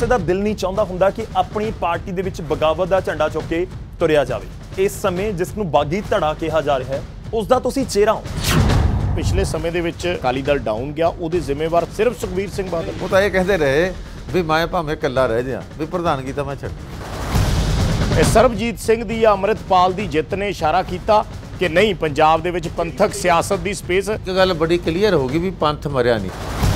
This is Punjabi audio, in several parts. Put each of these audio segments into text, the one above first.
ਕਿਸੇ ਦਾ ਦਿਲ ਨਹੀਂ ਚਾਹੁੰਦਾ ਹੁੰਦਾ ਕਿ ਆਪਣੀ ਪਾਰਟੀ ਦੇ ਵਿੱਚ ਬਗਾਵਤ ਦਾ ਝੰਡਾ ਚੁੱਕ ਕੇ ਤੁਰਿਆ ਜਾਵੇ ਇਸ ਸਮੇਂ ਜਿਸ ਨੂੰ ਬਾਗੀ ਧੜਾ ਕਿਹਾ ਜਾ ਰਿਹਾ ਹੈ ਉਸ ਦਾ ਤੁਸੀਂ ਚਿਹਰਾ ਹੋ ਪਿਛਲੇ ਸਮੇਂ ਦੇ ਵਿੱਚ ਕਾਲੀ ਦਲ ਡਾਊਨ ਗਿਆ ਉਹਦੇ ਜ਼ਿੰਮੇਵਾਰ ਸਿਰਫ ਸੁਖਵੀਰ ਸਿੰਘ ਬਾਦਲ ਉਹ ਤਾਂ ਇਹ ਕਹਿੰਦੇ ਰਹੇ ਵੀ ਮੈਂ ਭਾਵੇਂ ਇਕੱਲਾ ਰਹਿ ਜਾ ਵੀ ਪ੍ਰਧਾਨਗੀ ਤਾਂ ਮੈਂ ਛੱਡ ਇਹ ਸਰਬਜੀਤ ਸਿੰਘ ਦੀ ਜਾਂ ਅਮਰਿਤਪਾਲ ਦੀ ਜਿੱਤ ਨੇ ਇਸ਼ਾਰਾ ਕੀਤਾ ਕਿ ਨਹੀਂ ਪੰਜਾਬ ਦੇ ਵਿੱਚ ਪੰਥਕ ਸਿਆਸਤ ਦੀ ਸਪੇਸ ਇੱਕ ਗੱਲ ਬੜੀ ਕਲੀਅਰ ਹੋ ਗਈ ਵੀ ਪੰਥ ਮਰਿਆ ਨਹੀਂ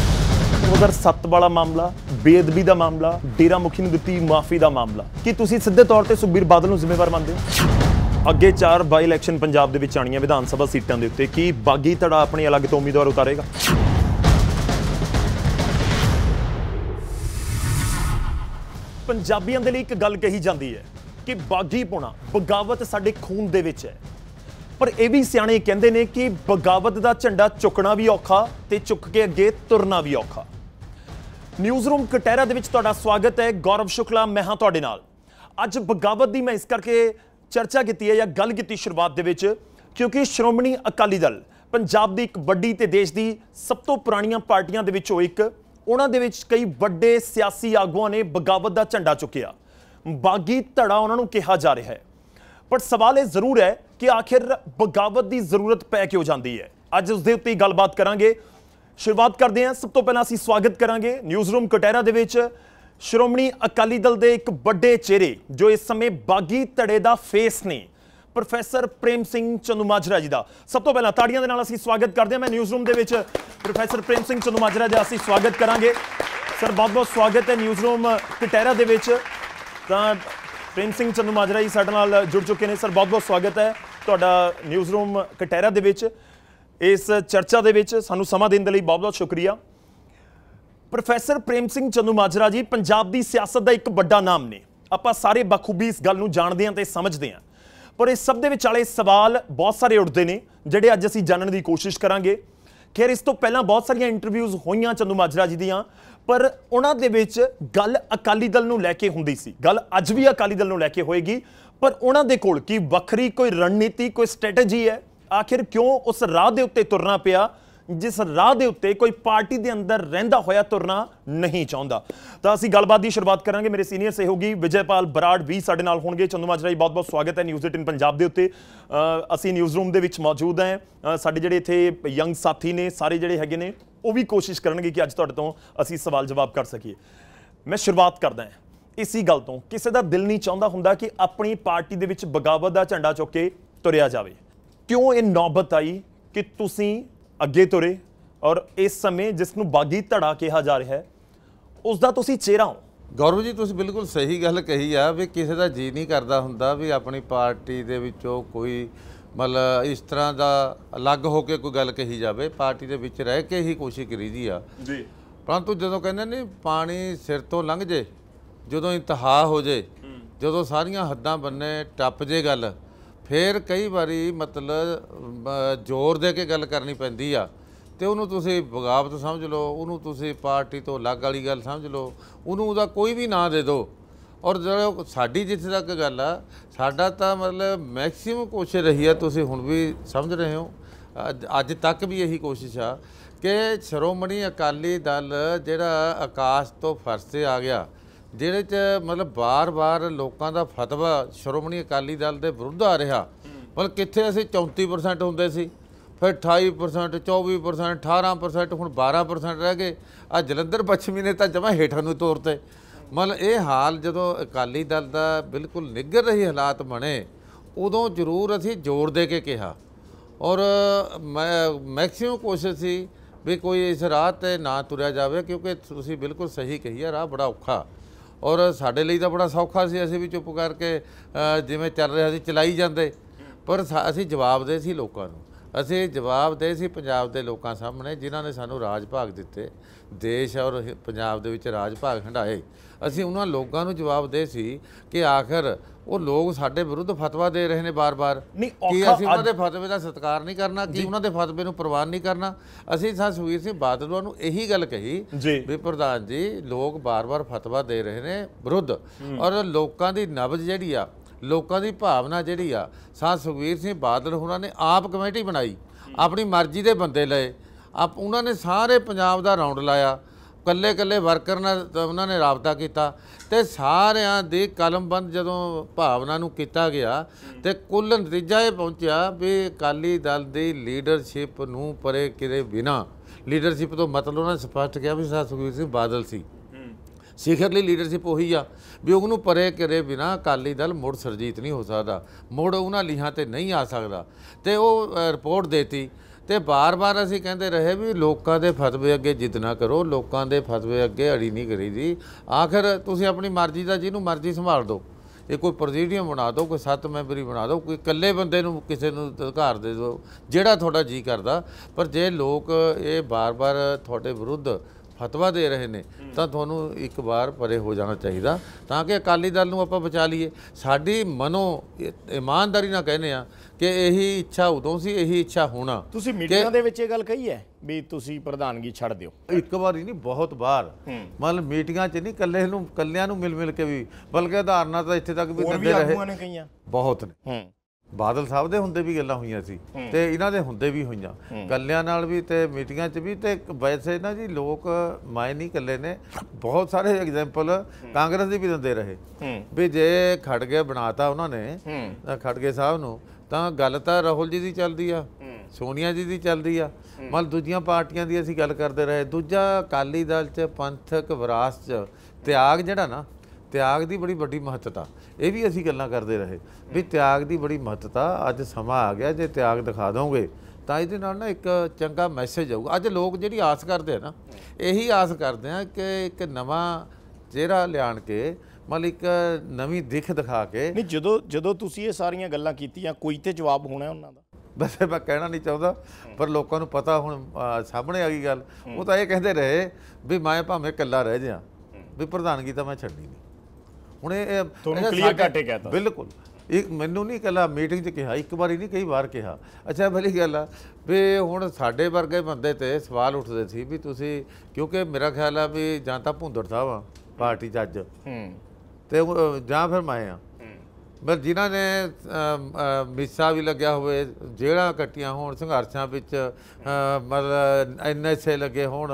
2007 ਵਾਲਾ ਮਾਮਲਾ ਬੇਅਦਬੀ ਦਾ ਮਾਮਲਾ ਡੇਰਾ ਮੁਖੀ ਨੂੰ ਦਿੱਤੀ ਮਾਫੀ ਦਾ ਮਾਮਲਾ ਕੀ ਤੁਸੀਂ ਸਿੱਧੇ ਤੌਰ ਤੇ ਸੁਬੀਰ ਬਾਦਲ ਨੂੰ ਜ਼ਿੰਮੇਵਾਰ ਮੰਨਦੇ ਹੋ ਅੱਗੇ 4 ਬਾਈ ਇਲੈਕਸ਼ਨ ਪੰਜਾਬ ਦੇ ਵਿੱਚ ਆਣੀਆਂ ਵਿਧਾਨ ਸਭਾ ਸੀਟਾਂ ਦੇ ਉੱਤੇ ਕੀ ਬਾਗੀ ਧੜਾ ਆਪਣੀ ਅਲੱਗ ਤੋਂ ਉਮੀਦਵਾਰ ਉਤਾਰੇਗਾ ਪੰਜਾਬੀਆਂ ਦੇ ਲਈ ਇੱਕ ਗੱਲ ਕਹੀ ਜਾਂਦੀ ਹੈ ਕਿ ਬਾਗੀ ਪੁਣਾ ਬਗਾਵਤ ਸਾਡੇ ਖੂਨ ਦੇ ਵਿੱਚ ਹੈ ਪਰ ਇਹ ਵੀ ਸਿਆਣੇ ਕਹਿੰਦੇ ਨੇ ਕਿ ਬਗਾਵਤ ਦਾ ਝੰਡਾ ਚੁੱਕਣਾ ਵੀ ਔਖਾ ਤੇ ਚੁੱਕ ਕੇ ਅੱਗੇ ਤੁਰਨਾ ਵੀ ਔਖਾ ਨਿਊਜ਼ ਰੂਮ ਕਟੈਰਾ ਦੇ ਵਿੱਚ ਤੁਹਾਡਾ ਸਵਾਗਤ ਹੈ ਗੌਰਵ ਸ਼ੁਕਲਾ ਮੈਂ ਹਾਂ ਤੁਹਾਡੇ ਨਾਲ ਅੱਜ ਬਗਾਵਤ ਦੀ ਮੈਂ ਇਸ ਕਰਕੇ ਚਰਚਾ ਕੀਤੀ ਹੈ ਜਾਂ ਗੱਲ ਕੀਤੀ ਸ਼ੁਰੂਆਤ ਦੇ ਵਿੱਚ ਕਿਉਂਕਿ ਸ਼੍ਰੋਮਣੀ ਅਕਾਲੀ ਦਲ ਪੰਜਾਬ ਦੀ ਇੱਕ ਵੱਡੀ ਤੇ ਦੇਸ਼ ਦੀ ਸਭ ਤੋਂ ਪੁਰਾਣੀਆਂ ਪਾਰਟੀਆਂ ਦੇ ਵਿੱਚੋਂ ਇੱਕ ਉਹਨਾਂ ਦੇ ਵਿੱਚ ਕਈ ਵੱਡੇ ਸਿਆਸੀ ਆਗੂਆਂ ਨੇ ਬਗਾਵਤ ਦਾ ਝੰਡਾ ਚੁੱਕਿਆ ਬਾਗੀ ਧੜਾ ਉਹਨਾਂ ਨੂੰ ਕਿਹਾ ਜਾ ਰਿਹਾ ਹੈ ਪਰ ਸਵਾਲ ਇਹ ਜ਼ਰੂਰ ਹੈ ਕਿ ਆਖਿਰ ਬਗਾਵਤ ਦੀ ਜ਼ਰੂਰਤ ਪੈ ਕਿਉਂ ਜਾਂਦੀ ਹੈ ਅੱਜ ਉਸ ਦੇ ਉੱਤੇ ਗੱਲਬਾਤ ਕਰਾਂਗੇ ਸ਼ੁਰੂਆਤ ਕਰਦੇ ਹਾਂ ਸਭ ਤੋਂ ਪਹਿਲਾਂ ਅਸੀਂ ਸਵਾਗਤ ਕਰਾਂਗੇ ਨਿਊਜ਼ ਰੂਮ ਕਟੈਰਾ ਦੇ ਵਿੱਚ ਸ਼੍ਰੋਮਣੀ ਅਕਾਲੀ ਦਲ ਦੇ ਇੱਕ ਵੱਡੇ ਚਿਹਰੇ ਜੋ ਇਸ ਸਮੇਂ ਬਾਗੀ ਧੜੇ ਦਾ ਫੇਸ ਨੇ ਪ੍ਰੋਫੈਸਰ ਪ੍ਰੇਮ ਸਿੰਘ ਚੰਦੂਮਾਜਰਾ ਜੀ ਦਾ ਸਭ ਤੋਂ ਪਹਿਲਾਂ ਤਾੜੀਆਂ ਦੇ ਨਾਲ ਅਸੀਂ ਸਵਾਗਤ ਕਰਦੇ ਹਾਂ ਮੈਂ ਨਿਊਜ਼ ਰੂਮ ਦੇ ਵਿੱਚ ਪ੍ਰੋਫੈਸਰ ਪ੍ਰੇਮ ਸਿੰਘ ਚੰਦੂਮਾਜਰਾ ਦਾ ਅਸੀਂ ਸਵਾਗਤ ਕਰਾਂਗੇ ਸਰ ਬਹੁਤ ਬਹੁਤ ਸਵਾਗਤ ਹੈ ਨਿਊਜ਼ ਰੂਮ ਕਟੈਰਾ ਦੇ ਵਿੱਚ ਤਾਂ ਪ੍ਰੇਮ ਸਿੰਘ ਚੰਦੂਮਾਜਰਾ ਜੀ ਸਾਡੇ ਨਾਲ ਜੁੜ ਚੁੱਕੇ ਨੇ ਸਰ ਬਹੁਤ ਬਹੁਤ ਸਵਾਗਤ ਹੈ ਤੁਹਾਡਾ ਨਿਊਜ਼ ਰੂਮ ਕਟੈਰਾ ਦੇ ਵਿੱਚ ਇਸ ਚਰਚਾ ਦੇ ਵਿੱਚ ਸਾਨੂੰ ਸਮਾਂ ਦੇਣ ਦੇ ਲਈ ਬਹੁਤ-ਬਹੁਤ ਸ਼ੁਕਰੀਆ ਪ੍ਰੋਫੈਸਰ ਪ੍ਰੇਮ ਸਿੰਘ ਚੰਦੂ ਮਾਜਰਾ ਜੀ ਪੰਜਾਬ ਦੀ ਸਿਆਸਤ ਦਾ ਇੱਕ ਵੱਡਾ ਨਾਮ ਨੇ ਆਪਾਂ ਸਾਰੇ ਬਖੂਬੀ ਇਸ ਗੱਲ ਨੂੰ ਜਾਣਦੇ ਹਾਂ ਤੇ ਸਮਝਦੇ ਹਾਂ ਪਰ ਇਸ ਸਭ ਦੇ ਵਿੱਚ ਵਾਲੇ ਸਵਾਲ ਬਹੁਤ ਸਾਰੇ ਉੱਠਦੇ ਨੇ ਜਿਹੜੇ ਅੱਜ ਅਸੀਂ ਜਾਣਨ ਦੀ ਕੋਸ਼ਿਸ਼ ਕਰਾਂਗੇ ਖੈਰ ਇਸ ਤੋਂ ਪਹਿਲਾਂ ਬਹੁਤ ਸਾਰੀਆਂ ਇੰਟਰਵਿਊਜ਼ ਹੋਈਆਂ ਚੰਦੂ ਮਾਜਰਾ ਜੀ ਦੀਆਂ ਪਰ ਉਹਨਾਂ ਦੇ ਵਿੱਚ ਗੱਲ ਅਕਾਲੀ ਦਲ ਨੂੰ ਲੈ ਕੇ ਹੁੰਦੀ ਸੀ ਗੱਲ ਅੱਜ ਵੀ ਅਕਾਲੀ ਦਲ ਨੂੰ ਲੈ ਕੇ ਹੋਏਗੀ ਪਰ ਉਹਨਾਂ ਦੇ ਕੋਲ ਕੀ ਵੱਖਰੀ ਕੋਈ ਰਣਨੀਤੀ ਕੋਈ ਸਟ੍ਰੈਟੇਜੀ ਹੈ ਆਖਿਰ ਕਿਉਂ ਉਸ ਰਾਹ ਦੇ ਉੱਤੇ ਤੁਰਨਾ ਪਿਆ ਜਿਸ ਰਾਹ ਦੇ ਉੱਤੇ ਕੋਈ ਪਾਰਟੀ ਦੇ ਅੰਦਰ ਰਹਿੰਦਾ ਹੋਇਆ ਤੁਰਨਾ ਨਹੀਂ ਚਾਹੁੰਦਾ ਤਾਂ ਅਸੀਂ ਗੱਲਬਾਤ ਦੀ ਸ਼ੁਰੂਆਤ ਕਰਾਂਗੇ ਮੇਰੇ ਸੀਨੀਅਰ ਸਹਿਯੋਗੀ ਵਿਜੇਪਾਲ ਬਰਾੜ ਵੀ ਸਾਡੇ ਨਾਲ ਹੋਣਗੇ ਚੰਦੂ ਮਾਜਰਾਈ ਬਹੁਤ-ਬਹੁਤ ਸਵਾਗਤ ਹੈ ਨਿਊਜ਼ 18 ਪੰਜਾਬ ਦੇ ਉੱਤੇ ਅਸੀਂ ਨਿਊਜ਼ ਰੂਮ ਦੇ ਵਿੱਚ ਮੌਜੂਦ ਹਾਂ ਸਾਡੇ ਜਿਹੜੇ ਇੱਥੇ ਯੰਗ ਸਾਥੀ ਨੇ ਸਾਰੇ ਜਿਹੜੇ ਹੈਗੇ ਨੇ ਉਹ ਵੀ ਕੋਸ਼ਿਸ਼ ਕਰਨਗੇ ਕਿ ਅੱਜ ਤੁਹਾਡੇ ਤੋਂ ਅਸੀਂ ਸਵਾਲ ਜਵਾਬ ਕਰ ਸਕੀਏ ਮੈਂ ਸ਼ੁਰੂਆਤ ਕਰਦਾ ਹਾਂ ਇਸੀ ਗੱਲ ਤੋਂ ਕਿਸੇ ਦਾ ਦਿਲ ਨਹੀਂ ਚਾਹੁੰਦਾ ਹੁੰਦਾ ਕਿ ਆਪਣੀ ਪਾਰਟੀ ਦੇ ਵਿੱਚ ਬਗਾਵਤ ਦਾ ਝੰਡਾ ਚੁੱਕ ਕੇ ਤੁਰਿਆ ਜਾਵੇ ਕਿਉਂ ਇਹ ਨੌਬਤ ਆਈ ਕਿ ਤੁਸੀਂ ਅੱਗੇ ਤੁਰੇ ਔਰ ਇਸ ਸਮੇਂ ਜਿਸ ਨੂੰ ਬਾਗੀ ਧੜਾ ਕਿਹਾ ਜਾ ਰਿਹਾ ਹੈ ਉਸ ਦਾ ਤੁਸੀਂ ਚਿਹਰਾ ਹੋ ਗੌਰਵ ਜੀ ਤੁਸੀਂ ਬਿਲਕੁਲ ਸਹੀ ਗੱਲ ਕਹੀ ਆ ਵੀ ਕਿਸੇ ਦਾ ਜੀ ਨਹੀਂ ਕਰਦਾ ਹੁੰਦਾ ਵੀ ਆਪਣੀ ਪਾਰਟੀ ਦੇ ਵਿੱਚੋਂ ਕੋਈ ਮਤਲਬ ਇਸ ਤਰ੍ਹਾਂ ਦਾ ਅਲੱਗ ਹੋ ਕੇ ਕੋਈ ਗੱਲ ਕਹੀ ਜਾਵੇ ਪਾਰਟੀ ਦੇ ਵਿੱਚ ਰਹਿ ਕੇ ਹੀ ਕੋਸ਼ਿਸ਼ ਕਰੀਦੀ ਆ ਜੀ ਪਰੰਤੂ ਜਦੋਂ ਕਹਿੰਦੇ ਨੇ ਪਾਣੀ ਸਿਰ ਤੋਂ ਲੰਘ ਜੇ ਜਦੋਂ ਇੰਤਹਾ ਹੋ ਜੇ ਜਦੋਂ ਸਾਰੀਆਂ ਹੱਦਾਂ ਬੰਨੇ ਟੱਪ ਜੇ ਗੱਲ ਫਿਰ ਕਈ ਵਾਰੀ ਮਤਲਬ ਜ਼ੋਰ ਦੇ ਕੇ ਗੱਲ ਕਰਨੀ ਪੈਂਦੀ ਆ ਤੇ ਉਹਨੂੰ ਤੁਸੀਂ ਬਗਾਵਤ ਸਮਝ ਲਓ ਉਹਨੂੰ ਤੁਸੀਂ ਪਾਰਟੀ ਤੋਂ ਅਲੱਗ ਵਾਲੀ ਗੱਲ ਸਮਝ ਲਓ ਉਹਨੂੰ ਉਹਦਾ ਕੋਈ ਵੀ ਨਾਂ ਦੇ ਦਿਓ ਔਰ ਜਿਹੜਾ ਸਾਡੀ ਜਿੱਥੇ ਤੱਕ ਗੱਲ ਆ ਸਾਡਾ ਤਾਂ ਮਤਲਬ ਮੈਕਸਿਮਮ ਕੋਸ਼ਿਸ਼ ਰਹੀ ਆ ਤੁਸੀਂ ਹੁਣ ਵੀ ਸਮਝ ਰਹੇ ਹੋ ਅੱਜ ਤੱਕ ਵੀ ਇਹੀ ਕੋਸ਼ਿਸ਼ ਆ ਕਿ ਸ਼ਰੋਮਣੀ ਅਕਾਲੀ ਦਲ ਜਿਹੜਾ ਆਕਾਸ਼ ਤੋਂ ਫਰਸ਼ ਤੇ ਆ ਗਿਆ ਜਿਹੜੇ 'ਚ ਮਤਲਬ ਬਾਰ-ਬਾਰ ਲੋਕਾਂ ਦਾ ਫਤਵਾ ਸ਼੍ਰੋਮਣੀ ਅਕਾਲੀ ਦਲ ਦੇ ਵਿਰੁੱਧ ਆ ਰਿਹਾ ਮਤਲਬ ਕਿੱਥੇ ਅਸੀਂ 34% ਹੁੰਦੇ ਸੀ ਫਿਰ 28% 24% 18% ਹੁਣ 12% ਰਹਿ ਗਏ ਆ ਜਲੰਧਰ ਪੱਛਮੀ ਨੇ ਤਾਂ ਜਮਾ ਹੇਠਾਂ ਨੂੰ ਤੋਰਤੇ ਮਤਲਬ ਇਹ ਹਾਲ ਜਦੋਂ ਅਕਾਲੀ ਦਲ ਦਾ ਬਿਲਕੁਲ ਨਿੱਗਰ ਰਹੀ ਹਾਲਾਤ ਬਣੇ ਉਦੋਂ ਜ਼ਰੂਰ ਅਸੀਂ ਜ਼ੋਰ ਦੇ ਕੇ ਕਿਹਾ ਔਰ ਮੈਕਸਿਮਮ ਕੋਸ਼ਿਸ਼ ਸੀ ਵੀ ਕੋਈ ਇਸ ਰਾਤ ਤੇ ਨਾ ਤੁਰਿਆ ਜਾਵੇ ਕਿਉਂਕਿ ਤੁਸੀਂ ਬਿਲਕੁਲ ਸਹੀ ਕਹੀ ਹੈ ਰਾਹ ਬੜਾ ਔਖਾ ਔਰ ਸਾਡੇ ਲਈ ਤਾਂ ਬੜਾ ਸੌਖਾ ਸੀ ਅਸੀਂ ਵੀ ਚੁੱਪ ਕਰਕੇ ਜਿਵੇਂ ਚੱਲ ਰਿਹਾ ਸੀ ਚਲਾਈ ਜਾਂਦੇ ਪਰ ਅਸੀਂ ਜਵਾਬ ਦੇ ਸੀ ਲੋਕਾਂ ਨੂੰ ਅਸੀਂ ਜਵਾਬ ਦੇ ਸੀ ਪੰਜਾਬ ਦੇ ਲੋਕਾਂ ਸਾਹਮਣੇ ਜਿਨ੍ਹਾਂ ਨੇ ਸਾਨੂੰ ਰਾਜ ਭਾਗ ਦਿੱਤੇ ਦੇਸ਼ ਔਰ ਪੰਜਾਬ ਦੇ ਵਿੱਚ ਰਾਜ ਭਾਗ ਹੰਡਾਏ ਅਸੀਂ ਉਹਨਾਂ ਲੋਕਾਂ ਨੂੰ ਜਵਾਬ ਦੇ ਸੀ ਕਿ ਆਖਰ ਉਹ ਲੋਕ ਸਾਡੇ ਵਿਰੁੱਧ ਫਤਵਾ ਦੇ ਰਹੇ ਨੇ ਬਾਰ-ਬਾਰ ਕਿ ਅਸੀਂ ਉਹਨਾਂ ਦੇ ਫਤਵੇ ਦਾ ਸਤਿਕਾਰ ਨਹੀਂ ਕਰਨਾ ਕਿ ਉਹਨਾਂ ਦੇ ਫਤਵੇ ਨੂੰ ਪ੍ਰਵਾਨ ਨਹੀਂ ਕਰਨਾ ਅਸੀਂ ਸਾਹ ਸੁਖੀਰ ਸਿੰਘ ਬਾਦਲਵਾ ਨੂੰ ਇਹੀ ਗੱਲ ਕਹੀ ਵੀ ਪ੍ਰਧਾਨ ਜੀ ਲੋਕ ਬਾਰ-ਬਾਰ ਫਤਵਾ ਦੇ ਰਹੇ ਨੇ ਵਿਰੁੱਧ ਔਰ ਲੋਕਾਂ ਦੀ ਨਬਜ਼ ਜਿਹੜੀ ਆ ਲੋਕਾਂ ਦੀ ਭਾਵਨਾ ਜਿਹੜੀ ਆ ਸਾਹ ਸੁਖਵੀਰ ਸਿੰਘ ਬਾਦਲ ਹੋਣਾ ਨੇ ਆਪ ਕਮੇਟੀ ਬਣਾਈ ਆਪਣੀ ਮਰਜ਼ੀ ਦੇ ਬੰਦੇ ਲਏ ਆਪ ਉਹਨਾਂ ਨੇ ਸਾਰੇ ਪੰਜਾਬ ਦਾ ਰਾਉਂਡ ਲਾਇਆ ਕੱਲੇ ਕੱਲੇ ਵਰਕਰ ਨਾਲ ਉਹਨਾਂ ਨੇ ਰਾਬਤਾ ਕੀਤਾ ਤੇ ਸਾਰਿਆਂ ਦੇ ਕਲਮਬੰਦ ਜਦੋਂ ਭਾਵਨਾ ਨੂੰ ਕੀਤਾ ਗਿਆ ਤੇ ਕੁੱਲ ਨਤੀਜਾ ਇਹ ਪਹੁੰਚਿਆ ਵੀ ਅਕਾਲੀ ਦਲ ਦੀ ਲੀਡਰਸ਼ਿਪ ਨੂੰ ਪਰੇ ਕਿਰੇ ਬਿਨਾ ਲੀਡਰਸ਼ਿਪ ਤੋਂ ਮਤਲਬ ਉਹਨਾਂ ਨੇ ਸਪਸ਼ਟ ਕਿਹਾ ਵੀ ਸਾਧ ਸੁਖਵੀਰ ਸਿੰਘ ਬਾਦਲ ਸੀ ਸਿਖਰਲੀ ਲੀਡਰਸ਼ਿਪ ਉਹੀ ਆ ਵੀ ਉਹਨੂੰ ਪਰੇ ਕਰੇ ਬਿਨਾ ਅਕਾਲੀ ਦਲ ਮੁੜ ਸਰਜੀਤ ਨਹੀਂ ਹੋ ਸਕਦਾ ਮੁੜ ਉਹਨਾਂ ਲੀਹਾਂ ਤੇ ਨਹੀਂ ਆ ਸਕਦਾ ਤੇ ਉਹ ਰਿਪੋਰਟ ਦੇਤੀ ਤੇ ਬਾਰ-ਬਾਰ ਅਸੀਂ ਕਹਿੰਦੇ ਰਹੇ ਵੀ ਲੋਕਾਂ ਦੇ ਫਤਵੇ ਅੱਗੇ ਜਿੱਦ ਨਾ ਕਰੋ ਲੋਕਾਂ ਦੇ ਫਤਵੇ ਅੱਗੇ ਅੜੀ ਨਹੀਂ ਕਰੀਦੀ ਆਖਰ ਤੁਸੀਂ ਆਪਣੀ ਮਰਜ਼ੀ ਦਾ ਜਿਹਨੂੰ ਮਰਜ਼ੀ ਸੰਭਾਲ ਦਿਓ ਇਹ ਕੋਈ ਪ੍ਰੈਜ਼ੀਡੀਅਮ ਬਣਾ ਦਿਓ ਕੋਈ ਸੱਤ ਮੈਂਬਰੀ ਬਣਾ ਦਿਓ ਕੋਈ ਇਕੱਲੇ ਬੰਦੇ ਨੂੰ ਕਿਸੇ ਨੂੰ ਅਧਿਕਾਰ ਦੇ ਦਿਓ ਜਿਹੜਾ ਤੁਹਾਡਾ ਜੀ ਕਰਦਾ ਪਰ ਜੇ ਲੋਕ ਇਹ ਬਾਰ-ਬਾਰ ਤੁਹਾਡੇ ਵਿਰੁੱਧ ਫਤਵਾ ਦੇ ਰਹੇ ਨੇ ਤਾਂ ਤੁਹਾਨੂੰ ਇੱਕ ਵਾਰ ਪਰੇ ਹੋ ਜਾਣਾ ਚਾਹੀਦਾ ਤਾਂ ਕਿ ਅਕਾਲੀ ਦਲ ਨੂੰ ਆਪਾਂ ਬਚਾ ਲਈਏ ਸਾਡੀ ਮਨੋ ਇਮਾਨਦਾਰੀ ਨਾਲ ਕਹਿੰਦੇ ਆ ਕਿ ਇਹੀ ਇੱਛਾ ਉਦੋਂ ਸੀ ਇਹੀ ਇੱਛਾ ਹੋਣਾ ਤੁਸੀਂ ਮੀਡੀਆ ਦੇ ਵਿੱਚ ਇਹ ਗੱਲ ਕਹੀ ਹੈ ਵੀ ਤੁਸੀਂ ਪ੍ਰਧਾਨਗੀ ਛੱਡ ਦਿਓ ਇੱਕ ਵਾਰ ਹੀ ਨਹੀਂ ਬਹੁਤ ਵਾਰ ਮਤਲਬ ਮੀਟਿੰਗਾਂ 'ਚ ਨਹੀਂ ਕੱਲੇ ਨੂੰ ਕੱਲਿਆਂ ਨੂੰ ਮਿਲ ਮਿਲ ਕੇ ਵੀ ਬਲਕਿ ਧਾਰਨਾ ਤਾਂ ਇੱਥੇ ਤੱਕ ਵੀ ਦਿੰਦੇ ਰਹੇ ਬਹੁਤ ਨੇ ਬਾਦਲ ਸਾਹਿਬ ਦੇ ਹੁੰਦੇ ਵੀ ਗੱਲਾਂ ਹੋਈਆਂ ਸੀ ਤੇ ਇਹਨਾਂ ਦੇ ਹੁੰਦੇ ਵੀ ਹੋਈਆਂ ਗੱਲਿਆਂ ਨਾਲ ਵੀ ਤੇ ਮੀਟਿੰਗਾਂ 'ਚ ਵੀ ਤੇ ਵੈਸੇ ਨਾ ਜੀ ਲੋਕ ਮੈਂ ਨਹੀਂ ਇਕੱਲੇ ਨੇ ਬਹੁਤ ਸਾਰੇ ਐਗਜ਼ਾਮਪਲ ਕਾਂਗਰਸ ਦੇ ਵੀ ਦਿੰਦੇ ਰਹੇ ਵੀ ਜੇ ਖੜਗੇ ਬਣਾਤਾ ਉਹਨਾਂ ਨੇ ਖੜਗੇ ਸਾਹਿਬ ਨੂੰ ਤਾਂ ਗੱਲ ਤਾਂ ਰਾਹੁਲ ਜੀ ਦੀ ਚੱਲਦੀ ਆ ਸੋਨੀਆ ਜੀ ਦੀ ਚੱਲਦੀ ਆ ਮਤਲਬ ਦੂਜੀਆਂ ਪਾਰਟੀਆਂ ਦੀ ਅਸੀਂ ਗੱਲ ਕਰਦੇ ਰਹੇ ਦੂਜਾ ਅਕਾਲੀ ਦਲ 'ਚ ਪੰਥਕ ਵਿਰਾਸਤ 'ਚ ਤਿਆਗ ਜਿਹੜਾ ਨਾ ਤਿਆਗ ਦੀ ਬੜੀ ਵੱਡੀ ਮਹੱਤਤਾ ਇਹ ਵੀ ਅਸੀਂ ਗੱਲਾਂ ਕਰਦੇ ਰਹੇ ਵੀ ਤਿਆਗ ਦੀ ਬੜੀ ਮਹੱਤਤਾ ਅੱਜ ਸਮਾਂ ਆ ਗਿਆ ਜੇ ਤਿਆਗ ਦਿਖਾ ਦੋਗੇ ਤਾਂ ਇਹਦੇ ਨਾਲ ਨਾ ਇੱਕ ਚੰਗਾ ਮੈਸੇਜ ਆਊਗਾ ਅੱਜ ਲੋਕ ਜਿਹੜੀ ਆਸ ਕਰਦੇ ਆ ਨਾ ਇਹੀ ਆਸ ਕਰਦੇ ਆ ਕਿ ਇੱਕ ਨਵਾਂ ਜਿਹੜਾ ਲਿਆਣ ਕੇ ਮਲਿਕ ਨਵੀਂ ਦਿਖ ਦਿਖਾ ਕੇ ਨਹੀਂ ਜਦੋਂ ਜਦੋਂ ਤੁਸੀਂ ਇਹ ਸਾਰੀਆਂ ਗੱਲਾਂ ਕੀਤੀਆਂ ਕੋਈ ਤੇ ਜਵਾਬ ਹੋਣਾ ਉਹਨਾਂ ਦਾ ਬਸ ਮੈਂ ਕਹਿਣਾ ਨਹੀਂ ਚਾਹੁੰਦਾ ਪਰ ਲੋਕਾਂ ਨੂੰ ਪਤਾ ਹੁਣ ਸਾਹਮਣੇ ਆ ਗਈ ਗੱਲ ਉਹ ਤਾਂ ਇਹ ਕਹਿੰਦੇ ਰਹੇ ਵੀ ਮੈਂ ਭਾਵੇਂ ਇਕੱਲਾ ਰਹਿ ਜਾ ਵੀ ਪ੍ਰਧਾਨਗੀ ਤਾਂ ਮੈਂ ਛੱਡਣੀ ਨਹੀਂ ਹੁਣ ਇਹ ਤੁਹਾਨੂੰ ਕਲੀਅਰ ਕੱਟੇ ਕਹਤਾ ਬਿਲਕੁਲ ਇਹ ਮੈਨੂੰ ਨਹੀਂ ਕਿਹਾ ਮੀਟਿੰਗ 'ਚ ਕਿਹਾ ਇੱਕ ਵਾਰੀ ਨਹੀਂ ਕਈ ਵਾਰ ਕਿਹਾ ਅੱਛਾ ਭਲੀ ਗੱਲ ਆ ਵੀ ਹੁਣ ਸਾਡੇ ਵਰਗੇ ਬੰਦੇ ਤੇ ਸਵਾਲ ਉੱਠਦੇ ਸੀ ਵੀ ਤੁਸੀਂ ਕਿਉਂਕਿ ਮੇਰਾ ਖਿਆਲ ਆ ਵੀ ਜਾਂ ਤਾਂ ਭੁੰਦੜ ਸਾਹਿਬ ਆ ਪਾਰਟੀ ਜੱਜ ਹੂੰ ਤੇ ਜਾਂ ਫਿਰ ਮੈਂ ਆ ਮੈਂ ਜਿਨ੍ਹਾਂ ਨੇ ਮਿੱਸਾ ਵੀ ਲੱਗਿਆ ਹੋਵੇ ਜਿਹੜਾ ਕੱਟੀਆਂ ਹੋਣ ਸੰਘਰਸ਼ਾਂ ਵਿੱਚ ਮਤਲਬ ਐਨਐਸਏ ਲੱਗੇ ਹੋਣ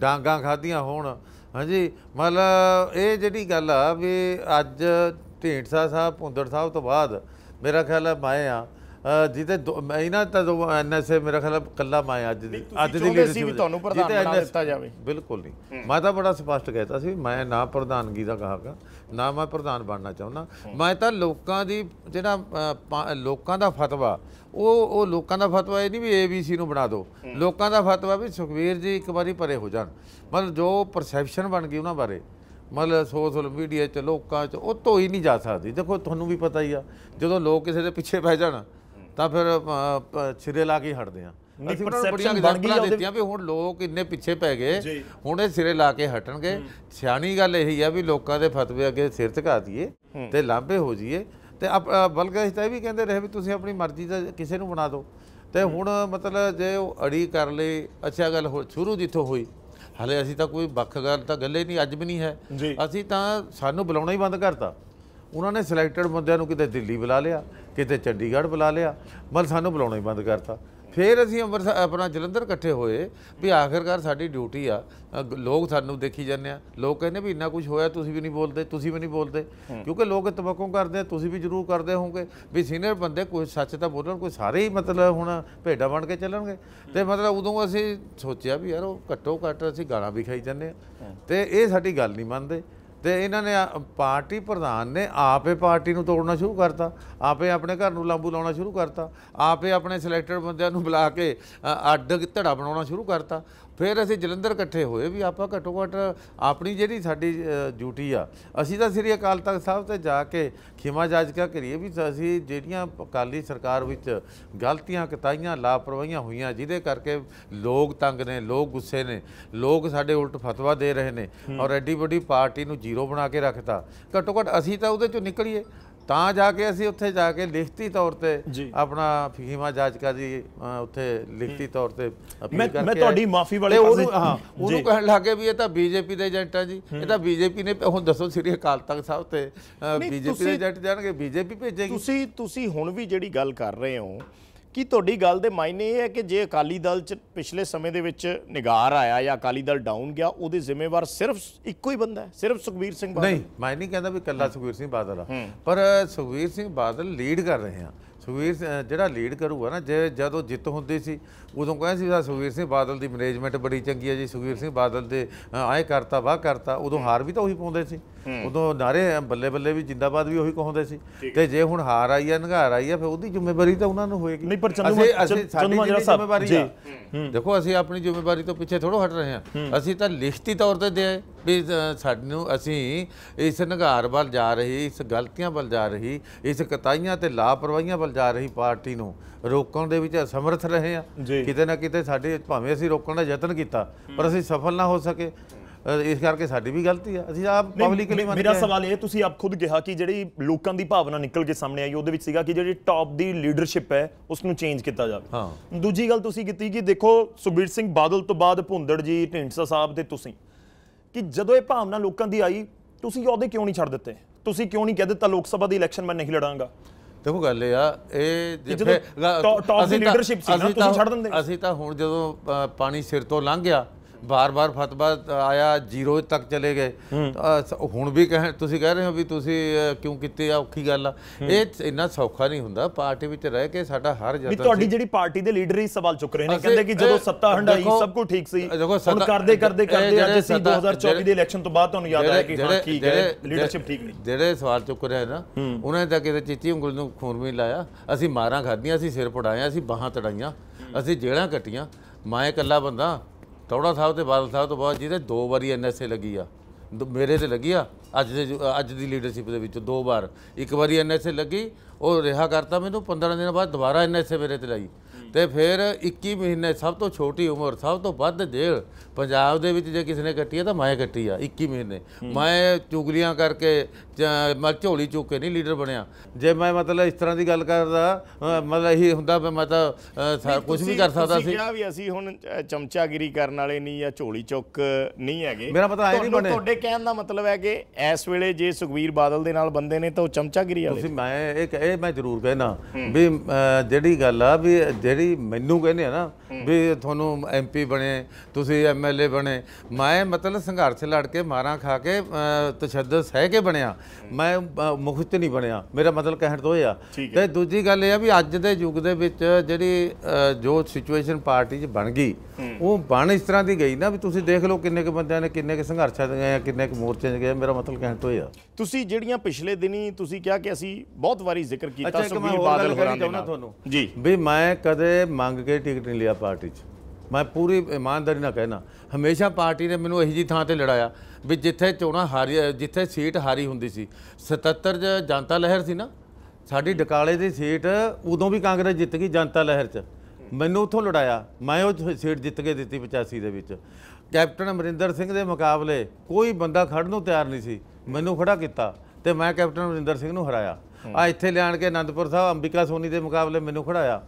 ਡਾਂਗਾ ਖਾਧੀਆਂ ਹੋਣ ਹਾਂਜੀ ਮਤਲਬ ਇਹ ਜਿਹੜੀ ਗੱਲ ਆ ਵੀ ਅੱਜ ਢੇਂਟਸਾ ਸਾਹਿਬ ਪੁੰਦੜ ਸਾਹਿਬ ਤੋਂ ਬਾਅਦ ਮੇਰਾ ਖਿਆਲ ਹੈ ਮੈਂ ਆ ਜਿਹਦੇ ਇਹਨਾਂ ਤਾਂ ਐਨਐਸਏ ਮੇਰੇ ਖਿਆਲ ਕੱਲਾ ਮੈਂ ਅੱਜ ਦੀ ਅੱਜ ਦੀ ਲੀਡਰਸ਼ਿਪ ਵੀ ਤੁਹਾਨੂੰ ਪ੍ਰਧਾਨ ਬਣਾ ਦਿੱਤਾ ਜਾਵੇ ਬਿਲਕੁਲ ਨਹੀਂ ਮੈਂ ਤਾਂ ਬੜਾ ਸਪਸ਼ਟ ਕਹਿਤਾ ਸੀ ਮੈਂ ਨਾ ਪ੍ਰਧਾਨਗੀ ਦਾ ਕਹਾਗਾ ਨਾ ਮੈਂ ਪ੍ਰਧਾਨ ਬਣਨਾ ਚਾਹੁੰਦਾ ਮੈਂ ਤਾਂ ਲੋਕਾਂ ਦੀ ਜਿਹੜਾ ਲੋਕਾਂ ਦਾ ਫਤਵਾ ਉਹ ਉਹ ਲੋਕਾਂ ਦਾ ਫਤਵਾ ਇਹ ਨਹੀਂ ਵੀ ਏਬੀਸੀ ਨੂੰ ਬਣਾ ਦਿਓ ਲੋਕਾਂ ਦਾ ਫਤਵਾ ਵੀ ਸੁਖਵੀਰ ਜੀ ਇੱਕ ਵਾਰੀ ਭਰੇ ਹੋ ਜਾਣ ਮਤਲਬ ਜੋ ਪਰਸੈਪਸ਼ਨ ਬਣ ਗਈ ਉਹਨਾਂ ਬਾਰੇ ਮਤਲਬ ਸੋਸ਼ਲ ਮੀਡੀਆ 'ਚ ਲੋਕਾਂ 'ਚ ਉਹ ਹੀ ਨਹੀਂ ਜਾ ਸਕਦੀ ਦੇਖੋ ਤੁਹਾਨੂੰ ਵੀ ਪਤਾ ਹੀ ਆ ਜਦੋਂ ਲੋਕ ਕਿਸੇ ਦੇ ਪਿੱਛੇ ਪੈ ਜਾਣ ਤਾਂ ਫਿਰ ਸਿਰੇ ਲਾ ਕੇ ਹਟਦੇ ਆ ਅਸੀਂ ਪਰਸੈਪਸ਼ਨ ਬਣ ਗਈ ਐਗਜ਼ਾਮਪਲਾਂ ਦਿੱਤੀਆਂ ਵੀ ਹੁਣ ਲੋਕ ਇੰਨੇ ਪਿੱਛੇ ਪੈ ਗਏ ਹੁਣ ਇਹ ਸਿਰੇ ਲਾ ਕੇ ਹਟਣਗੇ ਸਿਆਣੀ ਗੱਲ ਇਹ ਹੀ ਆ ਵੀ ਲੋਕਾਂ ਦੇ ਫਤਵੇ ਅੱਗੇ ਸਿਰ ਝੁਕਾ ਦਈਏ ਤੇ ਲਾਂਭੇ ਹੋ ਜਾਈਏ ਤੇ ਬਲਕਿ ਅਸੀਂ ਤਾਂ ਇਹ ਵੀ ਕਹਿੰਦੇ ਰਹੇ ਵੀ ਤੁਸੀਂ ਆਪਣੀ ਮਰਜ਼ੀ ਦਾ ਕਿਸੇ ਨੂੰ ਬਣਾ ਦਿਓ ਤੇ ਹੁਣ ਮਤਲਬ ਜੇ ਉਹ ਅੜੀ ਕਰ ਲਈ ਅੱਛਾ ਗੱਲ ਸ਼ੁਰੂ ਜਿੱਥੋਂ ਹੋਈ ਹਲੇ ਅਸੀਂ ਤਾਂ ਕੋਈ ਵੱਖ ਗੱਲ ਤਾਂ ਗੱਲੇ ਨਹੀਂ ਅੱਜ ਵੀ ਨਹੀਂ ਹੈ ਅਸੀਂ ਤਾਂ ਸਾਨੂੰ ਬੁਲਾਉਣਾ ਹੀ ਬੰਦ ਕਰਤਾ ਉਹਨਾਂ ਨੇ ਸਿਲੈਕਟਡ ਬੰਦਿਆਂ ਨੂੰ ਕਿਤੇ ਦਿੱਲੀ ਬੁਲਾ ਲਿਆ ਕਿਤੇ ਚੰਡੀਗੜ੍ਹ ਬੁਲਾ ਲਿਆ ਮਨ ਸਾਨੂੰ ਬੁਲਾਉਣਾ ਹੀ ਬੰਦ ਕਰਤਾ ਫਿਰ ਅਸੀਂ ਅੰਮ੍ਰਿਤਸਰ ਆਪਣਾ ਜਲੰਧਰ ਇਕੱਠੇ ਹੋਏ ਵੀ ਆਖਿਰਕਾਰ ਸਾਡੀ ਡਿਊਟੀ ਆ ਲੋਕ ਸਾਨੂੰ ਦੇਖੀ ਜਾਂਦੇ ਆ ਲੋਕ ਕਹਿੰਦੇ ਵੀ ਇੰਨਾ ਕੁਝ ਹੋਇਆ ਤੁਸੀਂ ਵੀ ਨਹੀਂ ਬੋਲਦੇ ਤੁਸੀਂ ਵੀ ਨਹੀਂ ਬੋਲਦੇ ਕਿਉਂਕਿ ਲੋਕ ਤਵੱਕੋਂ ਕਰਦੇ ਆ ਤੁਸੀਂ ਵੀ ਜ਼ਰੂਰ ਕਰਦੇ ਹੋਵੋਗੇ ਵੀ ਸੀਨੀਅਰ ਬੰਦੇ ਕੋਈ ਸੱਚ ਤਾਂ ਬੋਲਣ ਕੋਈ ਸਾਰੇ ਹੀ ਮਤਲਬ ਹੁਣ ਭੇਡਾ ਬਣ ਕੇ ਚੱਲਣਗੇ ਤੇ ਮਤਲਬ ਉਦੋਂ ਅਸੀਂ ਸੋਚਿਆ ਵੀ ਯਾਰ ਉਹ ਘੱਟੋ ਘੱਟ ਅਸੀਂ ਗਾਲਾਂ ਵੀ ਖਾਈ ਜਾਂਦੇ ਆ ਤੇ ਇਹ ਸਾਡੀ ਗੱਲ ਨਹੀਂ ਮੰਨਦੇ ਤੇ ਇਹਨਾਂ ਨੇ ਪਾਰਟੀ ਪ੍ਰਧਾਨ ਨੇ ਆਪੇ ਪਾਰਟੀ ਨੂੰ ਤੋੜਨਾ ਸ਼ੁਰੂ ਕਰਤਾ ਆਪੇ ਆਪਣੇ ਘਰ ਨੂੰ ਲਾਂਬੂ ਲਾਉਣਾ ਸ਼ੁਰੂ ਕਰਤਾ ਆਪੇ ਆਪਣੇ ਸਿਲੈਕਟਡ ਬੰਦਿਆਂ ਨੂੰ ਬੁਲਾ ਕੇ ਅੱਡ ਧੜਾ ਬਣਾਉਣਾ ਸ਼ੁਰੂ ਕਰਤਾ ਫਿਰ ਅਸੀਂ ਜਲੰਧਰ ਇਕੱਠੇ ਹੋਏ ਵੀ ਆਪਾਂ ਘਟੋ ਘਟ ਆਪਣੀ ਜਿਹੜੀ ਸਾਡੀ ਡਿਊਟੀ ਆ ਅਸੀਂ ਤਾਂ ਸ੍ਰੀ ਅਕਾਲ ਤਖਤ ਸਾਹਿਬ ਤੇ ਜਾ ਕੇ ਖਿਮਾ ਜਾਜਕਾ ਕਰੀਏ ਵੀ ਅਸੀਂ ਜਿਹੜੀਆਂ ਅਕਾਲੀ ਸਰਕਾਰ ਵਿੱਚ ਗਲਤੀਆਂ ਕਿਤਾਈਆਂ ਲਾਪਰਵਾਹੀਆਂ ਹੋਈਆਂ ਜਿਹਦੇ ਕਰਕੇ ਲੋਕ ਤੰਗ ਨੇ ਲੋਕ ਗੁੱਸੇ ਨੇ ਲੋਕ ਸਾਡੇ ਉਲਟ ਫਤਵਾ ਦੇ ਰਹੇ ਨੇ ਔਰ ਐਡੀ ਵੱਡੀ ਪਾਰਟੀ ਨੂੰ ਜ਼ੀਰੋ ਬਣਾ ਕੇ ਰੱਖਤਾ ਘਟੋ ਘਟ ਅਸੀਂ ਤਾਂ ਉਹਦੇ ਚੋਂ ਨਿਕਲੀਏ ਤਾਂ ਜਾ ਕੇ ਅਸੀਂ ਉੱਥੇ ਜਾ ਕੇ ਲਿਖਤੀ ਤੌਰ ਤੇ ਆਪਣਾ ਫਹੀਮਾ ਜਾਜਕਾ ਜੀ ਉੱਥੇ ਲਿਖਤੀ ਤੌਰ ਤੇ ਅਪੀਲ ਕਰਕੇ ਮੈਂ ਤੁਹਾਡੀ ਮਾਫੀ ਵਾਲੇ ਪਾਸੇ ਹਾਂ ਉਹਨੂੰ ਕਹਿਣ ਲੱਗੇ ਵੀ ਇਹ ਤਾਂ ਬੀਜੇਪੀ ਦੇ ਏਜੰਟ ਆ ਜੀ ਇਹ ਤਾਂ ਬੀਜੇਪੀ ਨੇ ਹੁਣ ਦੱਸੋ ਸ੍ਰੀ ਅਕਾਲ ਤਖਤ ਸਾਹਿਬ ਤੇ ਬੀਜੇਪੀ ਦੇ ਏਜੰਟ ਜਾਣਗੇ ਬੀਜੇਪੀ ਭੇਜੇਗੀ ਤੁਸੀਂ ਤੁਸੀਂ ਹੁਣ ਵੀ ਜਿਹੜੀ ਗੱਲ ਕਰ ਰਹੇ ਹੋ ਕੀ ਤੁਹਾਡੀ ਗੱਲ ਦੇ ਮਾਇਨੇ ਇਹ ਹੈ ਕਿ ਜੇ ਅਕਾਲੀ ਦਲ ਚ ਪਿਛਲੇ ਸਮੇਂ ਦੇ ਵਿੱਚ ਨਿਗਾਰ ਆਇਆ ਜਾਂ ਅਕਾਲੀ ਦਲ ਡਾਊਨ ਗਿਆ ਉਹਦੇ ਜ਼ਿੰਮੇਵਾਰ ਸਿਰਫ ਇੱਕੋ ਹੀ ਬੰਦਾ ਹੈ ਸਿਰਫ ਸੁਖਵੀਰ ਸਿੰਘ ਬਾਦਲ ਨਹੀਂ ਮੈਂ ਨਹੀਂ ਕਹਿੰਦਾ ਵੀ ਕੱਲਾ ਸੁਖਵੀਰ ਸਿੰਘ ਬਾਦਲ ਆ ਪਰ ਸੁਖਵੀਰ ਸਿੰਘ ਬਾਦਲ ਲੀਡ ਕਰ ਰਹੇ ਆ ਸੁਖਵੀਰ ਜਿਹੜਾ ਲੀਡ ਕਰੂਗਾ ਨਾ ਜੇ ਜਦੋਂ ਜਿੱਤ ਹੁੰਦੀ ਸੀ ਉਦੋਂ ਕਹਿੰਦੇ ਸੀ ਸੁਖਵੀਰ ਸਿੰਘ ਬਾਦਲ ਦੀ ਮੈਨੇਜਮੈਂਟ ਬੜੀ ਚੰਗੀ ਹੈ ਜੀ ਸੁਖਵੀਰ ਸਿੰਘ ਬਾਦਲ ਦੇ ਆਏ ਕਰਤਾ ਵਾਹ ਕਰਤਾ ਉਦੋਂ ਹਾਰ ਵੀ ਤਾਂ ਉਹੀ ਪਾਉਂਦੇ ਸੀ ਉਦੋਂ ਨਾਰੇ ਬੱਲੇ ਬੱਲੇ ਵੀ ਜਿੰਦਾਬਾਦ ਵੀ ਉਹੀ ਕਹਉਂਦੇ ਸੀ ਤੇ ਜੇ ਹੁਣ ਹਾਰ ਆਈ ਹੈ ਨਗਾਰ ਆਈ ਹੈ ਫਿਰ ਉਹਦੀ ਜ਼ਿੰਮੇਵਾਰੀ ਤਾਂ ਉਹਨਾਂ ਨੂੰ ਹੋਏਗੀ ਨਹੀਂ ਪਰ ਚੰਦੂ ਅਸੀਂ ਸਾਡੀ ਜ਼ਿੰਮੇਵਾਰੀ ਆ ਦੇਖੋ ਅਸੀਂ ਆਪਣੀ ਜ਼ਿੰਮੇਵਾਰੀ ਤੋਂ ਪਿੱਛੇ ਥੋੜੋ ਹਟ ਰਹੇ ਹਾਂ ਅਸੀਂ ਤਾਂ ਲਿਖਤੀ ਤੌਰ ਤੇ ਦੇ ਵੀ ਸਾਨੂੰ ਅਸੀਂ ਇਸ ਨਗਾਰ ਵੱਲ ਜਾ ਰਹੀ ਇਸ ਗਲਤੀਆਂ ਵੱਲ ਜਾ ਰਹੀ ਇਸ ਕਤਾਈਆਂ ਤੇ ਲਾਪਰਵਾਹੀਆਂ ਵੱਲ ਜਾ ਰਹੀ ਪਾਰਟੀ ਨੂੰ ਰੋਕਣ ਦੇ ਵਿੱਚ ਸਮਰਥ ਰਹੇ ਹਾਂ ਕਿਤੇ ਨਾ ਕਿਤੇ ਸਾਡੇ ਭਾਵੇਂ ਅਸੀਂ ਰੋਕਣ ਦਾ ਯਤਨ ਕੀਤਾ ਪਰ ਅਸੀਂ ਸਫਲ ਨਾ ਹੋ ਸਕੇ ਇਸ ਕਰਕੇ ਸਾਡੀ ਵੀ ਗਲਤੀ ਆ ਅਸੀਂ ਆਪ ਪਬਲਿਕਲੀ ਮੰਨਦੇ ਮੇਰਾ ਸਵਾਲ ਇਹ ਤੁਸੀਂ ਆਪ ਖੁਦ ਕਿਹਾ ਕਿ ਜਿਹੜੀ ਲੋਕਾਂ ਦੀ ਭਾਵਨਾ ਨਿਕਲ ਕੇ ਸਾਹਮਣੇ ਆਈ ਉਹਦੇ ਵਿੱਚ ਸੀਗਾ ਕਿ ਜਿਹੜੀ ਟਾਪ ਦੀ ਲੀਡਰਸ਼ਿਪ ਹੈ ਉਸ ਨੂੰ ਚੇਂਜ ਕੀਤਾ ਜਾਵੇ ਹਾਂ ਦੂਜੀ ਗੱਲ ਤੁਸੀਂ ਕੀਤੀ ਕਿ ਦੇਖੋ ਸੁਬੀਰ ਸਿੰਘ ਬਾਦਲ ਤੋਂ ਬਾਅਦ ਭੁੰਦੜ ਜੀ ਢਿੰਡਸਾ ਸਾਹਿਬ ਤੇ ਤੁਸੀਂ ਕਿ ਜਦੋਂ ਇਹ ਭਾਵਨਾ ਲੋਕਾਂ ਦੀ ਆਈ ਤੁਸੀਂ ਉਹਦੇ ਕਿਉਂ ਨਹੀਂ ਛੱਡ ਦਿੱਤੇ ਤੁਸੀਂ ਕਿਉਂ ਨਹੀਂ ਕਹਿ ਦਿੱਤਾ ਲੋਕ ਸਭਾ ਦੀ ਇਲੈਕਸ਼ਨ ਮੈਂ ਨਹੀਂ ਲੜਾਂਗਾ ਦੇਖੋ ਗੱਲ ਇਹ ਆ ਇਹ ਜਿਹੜੇ ਟੌਪ ਦੀ ਲੀਡਰਸ਼ਿਪ ਸੀ ਨਾ ਤੁਸੀਂ ਛੱਡ ਦਿੰਦੇ ਅਸੀਂ ਤਾਂ ਹੁਣ ਜਦੋਂ ਪਾਣੀ ਸਿਰ ਤੋਂ ਲੰਘ ਗਿਆ ਬਾਰ-ਬਾਰ ਫਤਵਾ ਆਇਆ ਜ਼ੀਰੋ ਤੱਕ ਚਲੇ ਗਏ ਹੁਣ ਵੀ ਕਹ ਤੁਸੀਂ ਕਹਿ ਰਹੇ ਹੋ ਵੀ ਤੁਸੀਂ ਕਿਉਂ ਕੀਤੀ ਆ ਔਖੀ ਗੱਲ ਆ ਇਹ ਇੰਨਾ ਸੌਖਾ ਨਹੀਂ ਹੁੰਦਾ ਪਾਰਟੀ ਵਿੱਚ ਰਹਿ ਕੇ ਸਾਡਾ ਹਰ ਜਦ ਵੀ ਤੁਹਾਡੀ ਜਿਹੜੀ ਪਾਰਟੀ ਦੇ ਲੀਡਰ ਹੀ ਸਵਾਲ ਚੁੱਕ ਰਹੇ ਨੇ ਕਹਿੰਦੇ ਕਿ ਜਦੋਂ ਸੱਤਾ ਹੰਡਾਈ ਸਭ ਕੁਝ ਠੀਕ ਸੀ ਹੁਣ ਕਰਦੇ ਕਰਦੇ ਕਰਦੇ ਅੱਜ ਅਸੀਂ 2024 ਦੇ ਇਲੈਕਸ਼ਨ ਤੋਂ ਬਾਅਦ ਤੁਹਾਨੂੰ ਯਾਦ ਆਇਆ ਕਿ ਹਾਂ ਠੀਕ ਹੈ ਲੀਡਰਸ਼ਿਪ ਠੀਕ ਨਹੀਂ ਜਿਹੜੇ ਸਵਾਲ ਚੁੱਕ ਰਹੇ ਨਾ ਉਹਨਾਂ ਦਾ ਕਿਤੇ ਚੀਤੀ ਉਂਗਲ ਨੂੰ ਖੂਨ ਵੀ ਲਾਇਆ ਅਸੀਂ ਮਾਰਾਂ ਖਾਧੀਆਂ ਅਸੀਂ ਸਿਰ ਪੜਾਇਆ ਅਸੀਂ ਬਾਹਾਂ ਤੜਾਈਆਂ ਅਸੀਂ ਜੇੜਾਂ ਕੱਟੀਆਂ ਮੈਂ ਇਕੱਲਾ ਬੰਦਾ ਤੌੜਾ ਸਾਹਿਬ ਤੇ ਬਾਦਲ ਸਾਹਿਬ ਤੋਂ ਬਾਅਦ ਜਿਹਦੇ ਦੋ ਵਾਰੀ ਐਨਐਸਏ ਲੱਗੀ ਆ ਮੇਰੇ ਤੇ ਲੱਗੀ ਆ ਅੱਜ ਦੇ ਅੱਜ ਦੀ ਲੀਡਰਸ਼ਿਪ ਦੇ ਵਿੱਚ ਦੋ ਵਾਰ ਇੱਕ ਵਾਰੀ ਐਨਐਸਏ ਲੱਗੀ ਉਹ ਰਿਹਾ ਕਰਤਾ ਮੈਨੂੰ 15 ਦਿਨਾਂ ਬਾਅਦ ਦੁਬਾਰਾ ਐਨਐਸਏ ਮੇਰੇ ਤੇ ਲਈ ਤੇ ਫਿਰ 21 ਮਹੀਨੇ ਸਭ ਤੋਂ ਛੋਟੀ ਉਮਰ ਸਭ ਤੋਂ ਵੱਧ ਜੇਲ੍ਹ ਪੰਜਾਬ ਦੇ ਵਿੱਚ ਜੇ ਕਿਸੇ ਨੇ ਕੱਟੀ ਆ ਤਾਂ ਮੈਂ ਕੱਟੀ ਆ 21 ਮਹੀਨੇ ਮੈਂ ਚੁਗਲੀਆਂ ਕਰਕੇ ਮੈਂ ਝੋਲੀ ਚੁੱਕ ਕੇ ਨਹੀਂ ਲੀਡਰ ਬਣਿਆ ਜੇ ਮੈਂ ਮਤਲਬ ਇਸ ਤਰ੍ਹਾਂ ਦੀ ਗੱਲ ਕਰਦਾ ਮਤਲਬ ਇਹੀ ਹੁੰਦਾ ਮੈਂ ਤਾਂ ਕੁਝ ਵੀ ਕਰ ਸਕਦਾ ਸੀ ਕਿਹਾ ਵੀ ਅਸੀਂ ਹੁਣ ਚਮਚਾਗਿਰੀ ਕਰਨ ਵਾਲੇ ਨਹੀਂ ਜਾਂ ਝੋਲੀ ਚੁੱਕ ਨਹੀਂ ਹੈਗੇ ਮੇਰਾ ਪਤਾ ਆਇਆ ਨਹੀਂ ਬਣੇ ਤੁਹਾਡੇ ਕਹਿਣ ਦਾ ਮਤਲਬ ਹੈ ਕਿ ਇਸ ਵੇਲੇ ਜੇ ਸੁਖਵੀਰ ਬਾਦਲ ਦੇ ਨਾਲ ਬੰਦੇ ਨੇ ਤਾਂ ਉਹ ਚਮਚਾਗਿਰੀ ਵਾਲੇ ਤੁਸੀਂ ਮੈਂ ਇਹ ਇਹ ਮੈਂ ਜ਼ਰੂਰ ਕਹਿਣਾ ਵੀ ਜਿਹੜੀ ਗੱਲ ਆ ਵੀ ਜਿਹੜੀ ਮੈਨੂੰ ਕਹਿੰਦੇ ਆ ਨਾ ਵੀ ਤੁਹਾਨੂੰ ਐਮਪੀ ਬਣੇ ਤੁਸੀਂ ਐਮ ਐਮਐਲਏ ਬਣੇ ਮੈਂ ਮਤਲਬ ਸੰਘਰਸ਼ ਲੜ ਕੇ ਮਾਰਾਂ ਖਾ ਕੇ ਤਸ਼ੱਦਦ ਸਹਿ ਕੇ ਬਣਿਆ ਮੈਂ ਮੁਖਤ ਨਹੀਂ ਬਣਿਆ ਮੇਰਾ ਮਤਲਬ ਕਹਿਣ ਤੋਂ ਇਹ ਆ ਤੇ ਦੂਜੀ ਗੱਲ ਇਹ ਆ ਵੀ ਅੱਜ ਦੇ ਯੁੱਗ ਦੇ ਵਿੱਚ ਜਿਹੜੀ ਜੋ ਸਿਚੁਏਸ਼ਨ ਪਾਰਟੀ 'ਚ ਬਣ ਗਈ ਉਹ ਬਣ ਇਸ ਤਰ੍ਹਾਂ ਦੀ ਗਈ ਨਾ ਵੀ ਤੁਸੀਂ ਦੇਖ ਲਓ ਕਿੰਨੇ ਕੁ ਬੰਦਿਆਂ ਨੇ ਕਿੰਨੇ ਕੁ ਸੰਘਰਸ਼ਾਂ ਦੇ ਗਏ ਕਿੰਨੇ ਕੁ ਮੋਰਚੇ ਦੇ ਗਏ ਮੇਰਾ ਮਤਲਬ ਕਹਿਣ ਤੋਂ ਇਹ ਆ ਤੁਸੀਂ ਜਿਹੜੀਆਂ ਪਿਛਲੇ ਦਿਨੀ ਤੁਸੀਂ ਕਿਹਾ ਕਿ ਅਸੀਂ ਬਹੁਤ ਵਾਰੀ ਜ਼ਿਕਰ ਕੀਤਾ ਸੁਖਬੀਰ ਬਾਦਲ ਹੋਰਾਂ ਦੇ ਨਾਲ ਜੀ ਵੀ ਮੈਂ ਕਦੇ ਮੰਗ ਕੇ ਟਿਕਟ ਨਹੀਂ ਲਿਆ ਪਾਰਟੀ 'ਚ ਮੈਂ ਪੂਰੀ ਇਮਾਨਦਾਰੀ ਨਾਲ ਕਹਿਣਾ ਹਮੇਸ਼ਾ ਪਾਰਟੀ ਨੇ ਮੈਨੂੰ ਇਹੀ ਜੀ ਥਾਂ ਤੇ ਲੜਾਇਆ ਵੀ ਜਿੱਥੇ ਚੋਣਾ ਹਾਰੀ ਜਿੱਥੇ ਸੀਟ ਹਾਰੀ ਹੁੰਦੀ ਸੀ 77 ਜ ਜਨਤਾ ਲਹਿਰ ਸੀ ਨਾ ਸਾਡੀ ਡਕਾਲੇ ਦੀ ਸੀਟ ਉਦੋਂ ਵੀ ਕਾਂਗਰਸ ਜਿੱਤ ਗਈ ਜਨਤਾ ਲਹਿਰ 'ਚ ਮੈਨੂੰ ਉੱਥੋਂ ਲੜਾਇਆ ਮੈਂ ਉਹ ਸੀਟ ਜਿੱਤ ਕੇ ਦਿੱਤੀ 85 ਦੇ ਵਿੱਚ ਕੈਪਟਨ ਅਮਰਿੰਦਰ ਸਿੰਘ ਦੇ ਮੁਕਾਬਲੇ ਕੋਈ ਬੰਦਾ ਖੜਨ ਨੂੰ ਤਿਆਰ ਨਹੀਂ ਸੀ ਮੈਨੂੰ ਖੜਾ ਕੀਤਾ ਤੇ ਮੈਂ ਕੈਪਟਨ ਅਮਰਿੰਦਰ ਸਿੰਘ ਨੂੰ ਹਰਾਇਆ ਆ ਇੱਥੇ ਲਿਆਣ ਕੇ ਆਨੰਦਪੁਰ ਸਾਹਿਬ ਅੰਬਿਕਾ ਸੋਨੀ ਦੇ ਮੁਕਾਬਲੇ ਮੈਨੂੰ ਖੜਾਇਆ